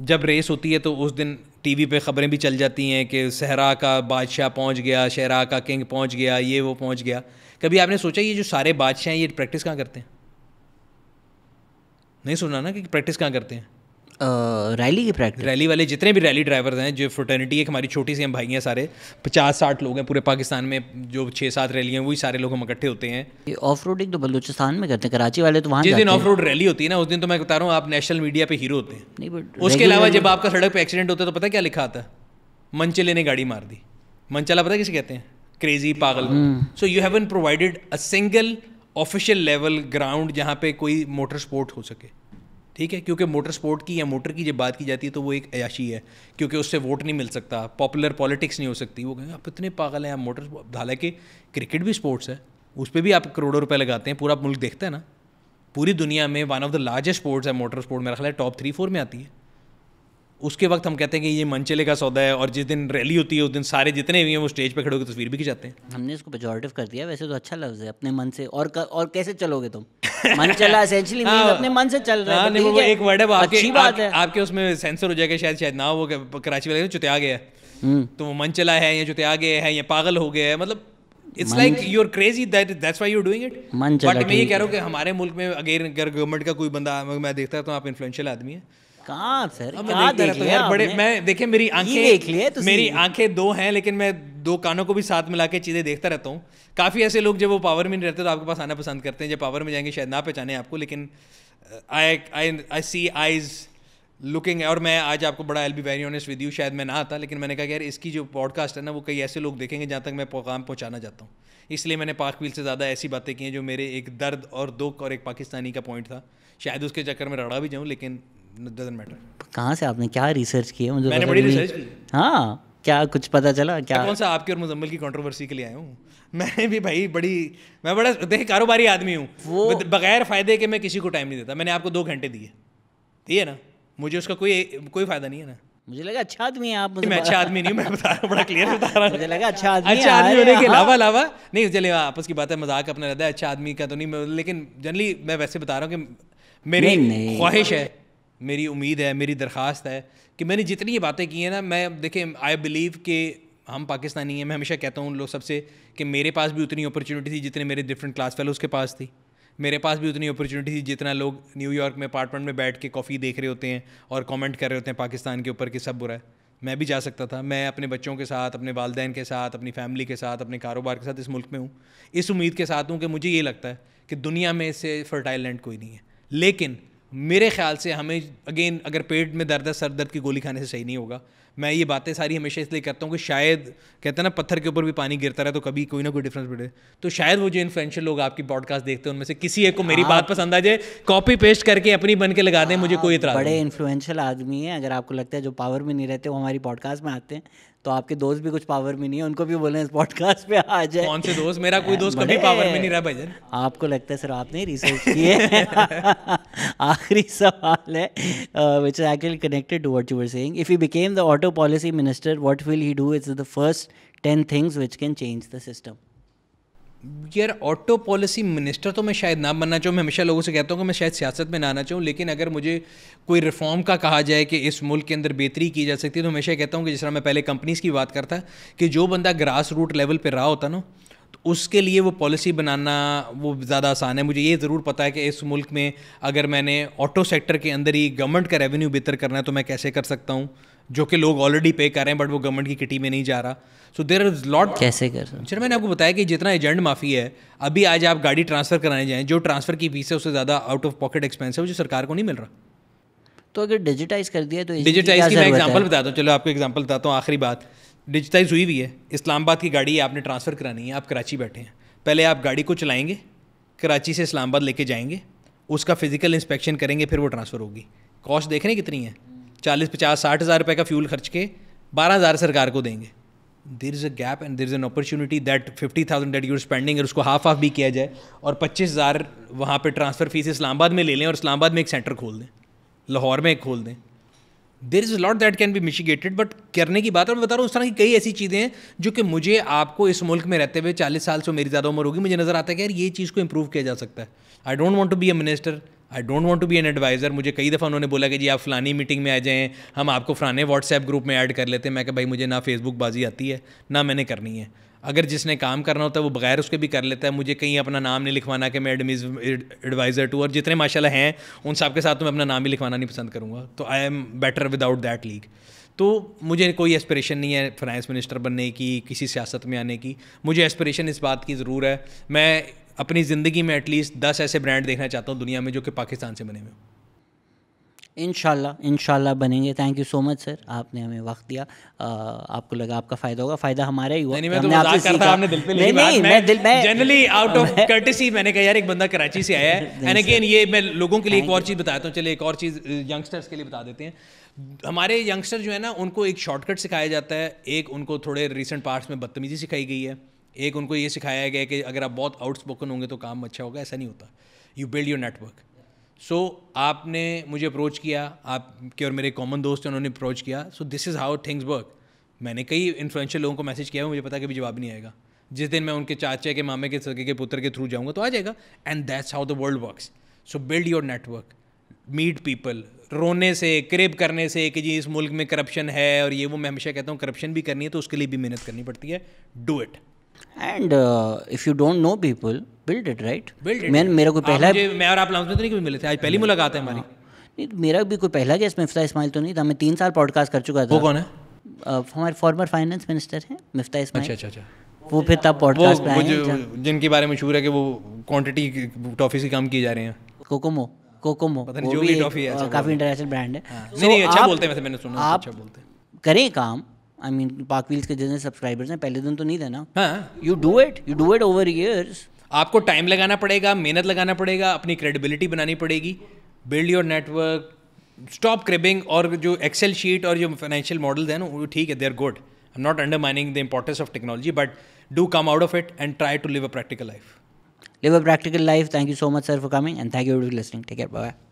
जब रेस होती है तो उस दिन टीवी पे खबरें भी चल जाती हैं कि सहरा का बादशाह पहुंच गया शहरा का किंग पहुंच गया ये वो पहुंच गया कभी आपने सोचा ये जो सारे बादशाह हैं ये प्रैक्टिस कहाँ करते हैं नहीं सुना ना कि प्रैक्टिस कहाँ करते हैं रैली की प्रैक्टिस रैली वाले जितने भी रैली ड्राइवर हैं जो फ्रोटर्निटी एक हमारी छोटी सी हम भाई हैं सारे पचास साठ लोग हैं पूरे पाकिस्तान में जो छः सात रैली हैं वही सारे लोग हम इकट्ठे होते हैं ऑफ रोडिंग तो बलूचिस्तान में करते हैं कराची वाले तो वहाँ जिस दिन ऑफ रोड रैली होती है ना उस दिन तो मैं बता रहा हूँ आप नेशनल मीडिया पर हीरो होते हैं उसके अलावा जब आपका सड़क पर एक्सीडेंट होता है तो पता क्या लिखा आता मन मंचले ने गाड़ी मार दी मंचला पता किसे कहते हैं क्रेजी पागल so you haven't provided a single official level ground जहाँ पे कोई मोटर स्पोर्ट हो सके ठीक है क्योंकि मोटर स्पोर्ट की या मोटर की जब बात की जाती है तो वो एक अयाशी है क्योंकि उससे वोट नहीं मिल सकता पॉपुलर पॉलिटिक्स नहीं हो सकती वो कहेंगे आप इतने पागल हैं आप मोटर हालांकि क्रिकेट भी स्पोर्ट्स है उस पर भी आप करोड़ों रुपये लगाते हैं पूरा मुल्क देखता है ना पूरी दुनिया में one of the largest sports है मोटर स्पोर्ट मेरा ख्याल है टॉप थ्री फोर में आती है उसके वक्त हम कहते हैं कि ये मनचले का सौदा है और जिस दिन रैली होती है उस दिन सारे जितने भी हैं वो स्टेज पे खड़े होकर तस्वीर भी खिंचाते हैं हमने इसको पेजोरेटिव कर दिया वैसे तो अच्छा लफ्ज है अपने मन से और कर, और कैसे चलोगे तुम मन चला एसेंशियली मींस अपने मन से चल रहा हाँ, तो है नहीं वो एक वर्ड है आपके अच्छी बात है आपके उसमें सेंसर हो जाएगा शायद शायद ना वो कराची वाले चुते आ गया हम्म। तो वो मन चला है या चुते आ गए हैं या पागल हो गया है मतलब it's like you are crazy that that's why you doing it but मैं ये कह रहा हूँ कि हमारे मुल्क में अगेन अगर गवर्नमेंट का कोई बंदा मैं देखता हूँ आप इन्फ्लुएंशियल आदमी है कहाँ सर क्या देख लिया तो बड़े मैं देखिए मेरी आंखें देख लिए मेरी आंखें दो हैं लेकिन मैं दो कानों को भी साथ मिला के चीज़ें देखता रहता हूँ काफ़ी ऐसे लोग जब वो पावर में नहीं रहते तो आपके पास आना पसंद करते हैं जब पावर में जाएंगे शायद ना पहचाने आपको लेकिन आई आई आई सी आईज लुकिंग और मैं आज आपको बड़ा I'll be very honest with you शायद मैं ना आता लेकिन मैंने कहा कि यार इसकी जो पॉडकास्ट है ना वो कई ऐसे लोग देखेंगे जहाँ तक मैं पैगाम पहुँचाना चाहता हूँ इसलिए मैंने पाक व्हील से ज़्यादा ऐसी बातें की हैं जो मेरे एक दर्द और दुख और एक पाकिस्तानी का पॉइंट था शायद उसके चक्कर में रड़ा भी जाऊँ लेकिन कहाँ से आपने क्या रिसर्च किया मुझे मैंने बड़ी रिसर्च की हाँ क्या कुछ पता चला क्या कौन सा आपके और मुजम्मल की कंट्रोवर्सी के लिए आया हूँ मैं भी भाई बड़ी मैं बड़ा देख कारोबारी आदमी हूँ बगैर फायदे के मैं किसी को टाइम नहीं देता मैंने आपको दो घंटे दिए ठीक है ना मुझे उसका कोई कोई फायदा नहीं है ना मुझे लगा अच्छा आदमी है आप मुझे मैं अच्छा आदमी नहीं मैं बता रहा बड़ा क्लियर बता रहा मुझे लगा अच्छा आदमी अच्छा आदमी होने के अलावा हाँ। अलावा नहीं चले आपस की बात है मजाक अपना रहता है अच्छा आदमी का तो नहीं लेकिन जनरली मैं वैसे बता रहा हूँ कि मेरी ख्वाहिश है मेरी उम्मीद है मेरी दरख्वास्त है कि मैंने जितनी ये बातें की हैं ना मैं देखें आई बिलीव कि हम पाकिस्तानी हैं मैं हमेशा कहता हूँ उन लोग सबसे कि मेरे पास भी उतनी अपॉर्चुनिटी थी जितने मेरे डिफरेंट क्लास फेलोज़ के पास थी मेरे पास भी उतनी अपॉर्चुनिटी थी जितना लोग न्यूयॉर्क में अपार्टमेंट में बैठ के कॉफ़ी देख रहे होते हैं और कमेंट कर रहे होते हैं पाकिस्तान के ऊपर कि सब बुरा है मैं भी जा सकता था मैं अपने बच्चों के साथ अपने वालदेन के साथ अपनी फैमिली के साथ अपने कारोबार के साथ इस मुल्क में हूँ इस उम्मीद के साथ हूँ कि मुझे ये लगता है कि दुनिया में इससे फर्टाइल लैंड कोई नहीं है लेकिन मेरे ख्याल से हमें अगेन अगर पेट में दर्द है सर दर्द की गोली खाने से सही नहीं होगा मैं ये बातें सारी हमेशा इसलिए करता हूँ कि शायद कहते हैं ना पत्थर के ऊपर भी पानी गिरता रहा तो कभी कोई ना कोई डिफरेंस पड़े तो शायद वो जो इन्फ्लुएंशियल लोग आपकी पॉडकास्ट देखते हैं उनमें से किसी एक को मेरी हाँ। बात पसंद आ जाए कॉपी पेस्ट करके अपनी बन के लगा दें मुझे हाँ, कोई इतना बड़े इन्फ्लुएंशियल आदमी है अगर आपको लगता है जो पावर में नहीं रहते वो हमारी पॉडकास्ट में आते हैं तो आपके दोस्त भी कुछ पावर में नहीं है उनको भी बोले इस पॉडकास्ट पे आ जाए कौन से दोस्त मेरा कोई दोस्त कभी पावर में नहीं रहा भजन आपको लगता है सर आपने रिसर्च किए आखिरी सवाल है which is actually connected to what you were saying if you became the auto policy minister what will he do is the first ten things which can change the system यार ऑटो पॉलिसी मिनिस्टर तो मैं शायद ना बनना चाहूँ मैं हमेशा लोगों से कहता हूँ कि मैं शायद सियासत में ना आना चाहूँ लेकिन अगर मुझे कोई रिफॉर्म का कहा जाए कि इस मुल्क के अंदर बेहतरी की जा सकती है तो हमेशा कहता हूँ कि जिस तरह मैं पहले कंपनीज़ की बात करता कि जो बंदा ग्रास रूट लेवल पर रहा होता ना तो उसके लिए वो पॉलिसी बनाना वो ज़्यादा आसान है मुझे ये ज़रूर पता है कि इस मुल्क में अगर मैंने ऑटो सेक्टर के अंदर ही गवर्नमेंट का रेवेन्यू बेहतर करना है तो मैं कैसे कर सकता हूँ जो कि लोग ऑलरेडी पे कर रहे हैं बट वो गवर्नमेंट की किटी में नहीं जा रहा सो देर इज लॉट कैसे कर सर मैंने आपको बताया कि जितना एजेंट माफ़ी है अभी आज आप गाड़ी ट्रांसफ़र कराने जाएँ जो ट्रांसफ़र की फीस है उससे ज़्यादा आउट ऑफ पॉकेट एक्सपेंस है जो सरकार को नहीं मिल रहा तो अगर डिजिटाइज कर दिया तो डिजिटाइज की मैं एग्जाम्पल बताता हूँ चलो आपको एग्जाम्पल बताता हूँ आखिरी बात डिजिटाइज हुई हुई है इस्लामाबाद की गाड़ी आपने ट्रांसफ़र करानी है आप कराची बैठे हैं पहले आप गाड़ी को चलाएंगे कराची से इस्लामाबाद लेके जाएंगे उसका फिजिकल इंस्पेक्शन करेंगे फिर वो ट्रांसफ़र होगी कॉस्ट देख रहे हैं कितनी है चालीस पचास साठ हज़ार रुपये का फ्यूल खर्च के बारह हज़ार सरकार को देंगे there is a gap and there is an opportunity that fifty thousand debt your spending उसको हाफ हाफ भी किया जाए और पच्चीस हज़ार वहाँ पर ट्रांसफ़र फीस इस्लामाबाद में ले लें और इस्लामाबाद में एक सेंटर खोल दें लाहौर में एक खोल दें there is lot that can be mitigated but करने की बात है मैं बता रहा हूँ उस तरह की कई ऐसी चीज़ें हैं जो कि मुझे आपको इस मुल्क में रहते हुए चालीस साल से मेरी ज़्यादा उम्र होगी मुझे नज़र आता है कि यार ये चीज़ को इम्प्रूव किया जा सकता है I don't want to be a minister I don't want to be an adviser मुझे कई दफ़ा उन्होंने बोला कि जी आप फलानी मीटिंग में आ जाएँ हम आपको फलाने व्हाट्सएप ग्रुप में ऐड कर लेते हैं मैं कह भाई मुझे ना फेसबुक बाजी आती है ना मैंने करनी है अगर जिसने काम करना होता है वो बगैर उसके भी कर लेता है मुझे कहीं अपना नाम नहीं लिखवाना कि मैं एडमिज एडवाइज़र टू और जितने माशाल्लाह हैं उन सब के साथ तो मैं अपना नाम ही लिखवाना नहीं पसंद करूँगा तो I am better without that league तो मुझे कोई एस्पिरेशन नहीं है फाइनेंस मिनिस्टर बनने की किसी सियासत में आने की मुझे एस्पिरेशन इस बात की ज़रूर है मैं अपनी ज़िंदगी में एटलीस्ट दस ऐसे ब्रांड देखना चाहता हूँ दुनिया में जो कि पाकिस्तान से बने हुए इन इनशाला बनेंगे thank you so much sir आपने हमें वक्त दिया आ, आपको लगा आपका फायदा होगा फायदा हमारा ही हुआ नहीं, मैं तो आपने दिल पे नहीं, नहीं, मैं, मैं दिल मैं जनरली आउट ऑफ कर्टेसी मैंने कहा यार एक बंदा कराची से आया है एंड अगेन ये मैं लोगों के लिए एक और चीज़ बताता हूँ चलिए एक और चीज़ यंगस्टर्स के लिए बता देते हैं हमारे यंगस्टर जो है ना उनको एक शॉर्टकट सिखाया जाता है एक उनको थोड़े रिसेंट पार्ट्स में बदतमीजी सिखाई गई है एक उनको ये सिखाया गया कि अगर आप बहुत आउटस्पोकन होंगे तो काम अच्छा होगा ऐसा नहीं होता you build your network so आपने मुझे अप्रोच किया आपके और मेरे कॉमन दोस्त हैं उन्होंने अप्रोच किया so this is how things work मैंने कई इन्फ्लुएंशियल लोगों को मैसेज किया है मुझे पता कि जवाब नहीं आएगा जिस दिन मैं उनके चाचा के मामे के सगे के पुत्र के थ्रू जाऊँगा तो आ जाएगा and that's how the world works so build your network meet people रोने से क्रेब करने से कि जी इस मुल्क में करप्शन है और ये वो मैं हमेशा कहता हूँ करप्शन भी करनी है तो उसके लिए भी मेहनत करनी पड़ती है do it and if you don't know people build it right मैं मेरा कोई पहला मैं और आप लाउंज में तो नहीं कभी मिले थे आज पहली मुलाकात है हमारी नहीं तो मेरा भी कोई पहला गेस्ट मिफ्ता इस्माइल तो नहीं था मैं तीन साल पॉडकास्ट कर चुका था वो कौन है uh, हमारे फॉर्मर फाइनेंस मिनिस्टर हैं मिफ्ता इस्माइल अच्छा अच्छा अच्छा वो फिर तब पॉडकास्ट पे आए जिनके बारे में मशहूर है कि वो क्वांटिटी टॉफी से काम किए जा रहे हैं कोकोमो कोकोमो वो भी काफ़ी इंटरनेशनल ब्रांड है uh, अच्छा हाँ। नहीं नहीं अच्छा बोलते हैं वैसे मैंने सुना अच्छा बोलते हैं करें काम आई मीन पार्क व्हील्स के जितने सब्सक्राइबर्स हैं पहले दिन तो नहीं देना हाँ you do it you do it over years आपको टाइम लगाना पड़ेगा मेहनत लगाना पड़ेगा अपनी क्रेडिबिलिटी बनानी पड़ेगी build your network stop cribbing और जो एक्सेल शीट और जो फाइनेंशियल मॉडल है ना वो ठीक है they are good I am not undermining the importance of technology but do come out of it and try to live a practical life live a practical life thank you so much sir for coming and thank you for listening take care bye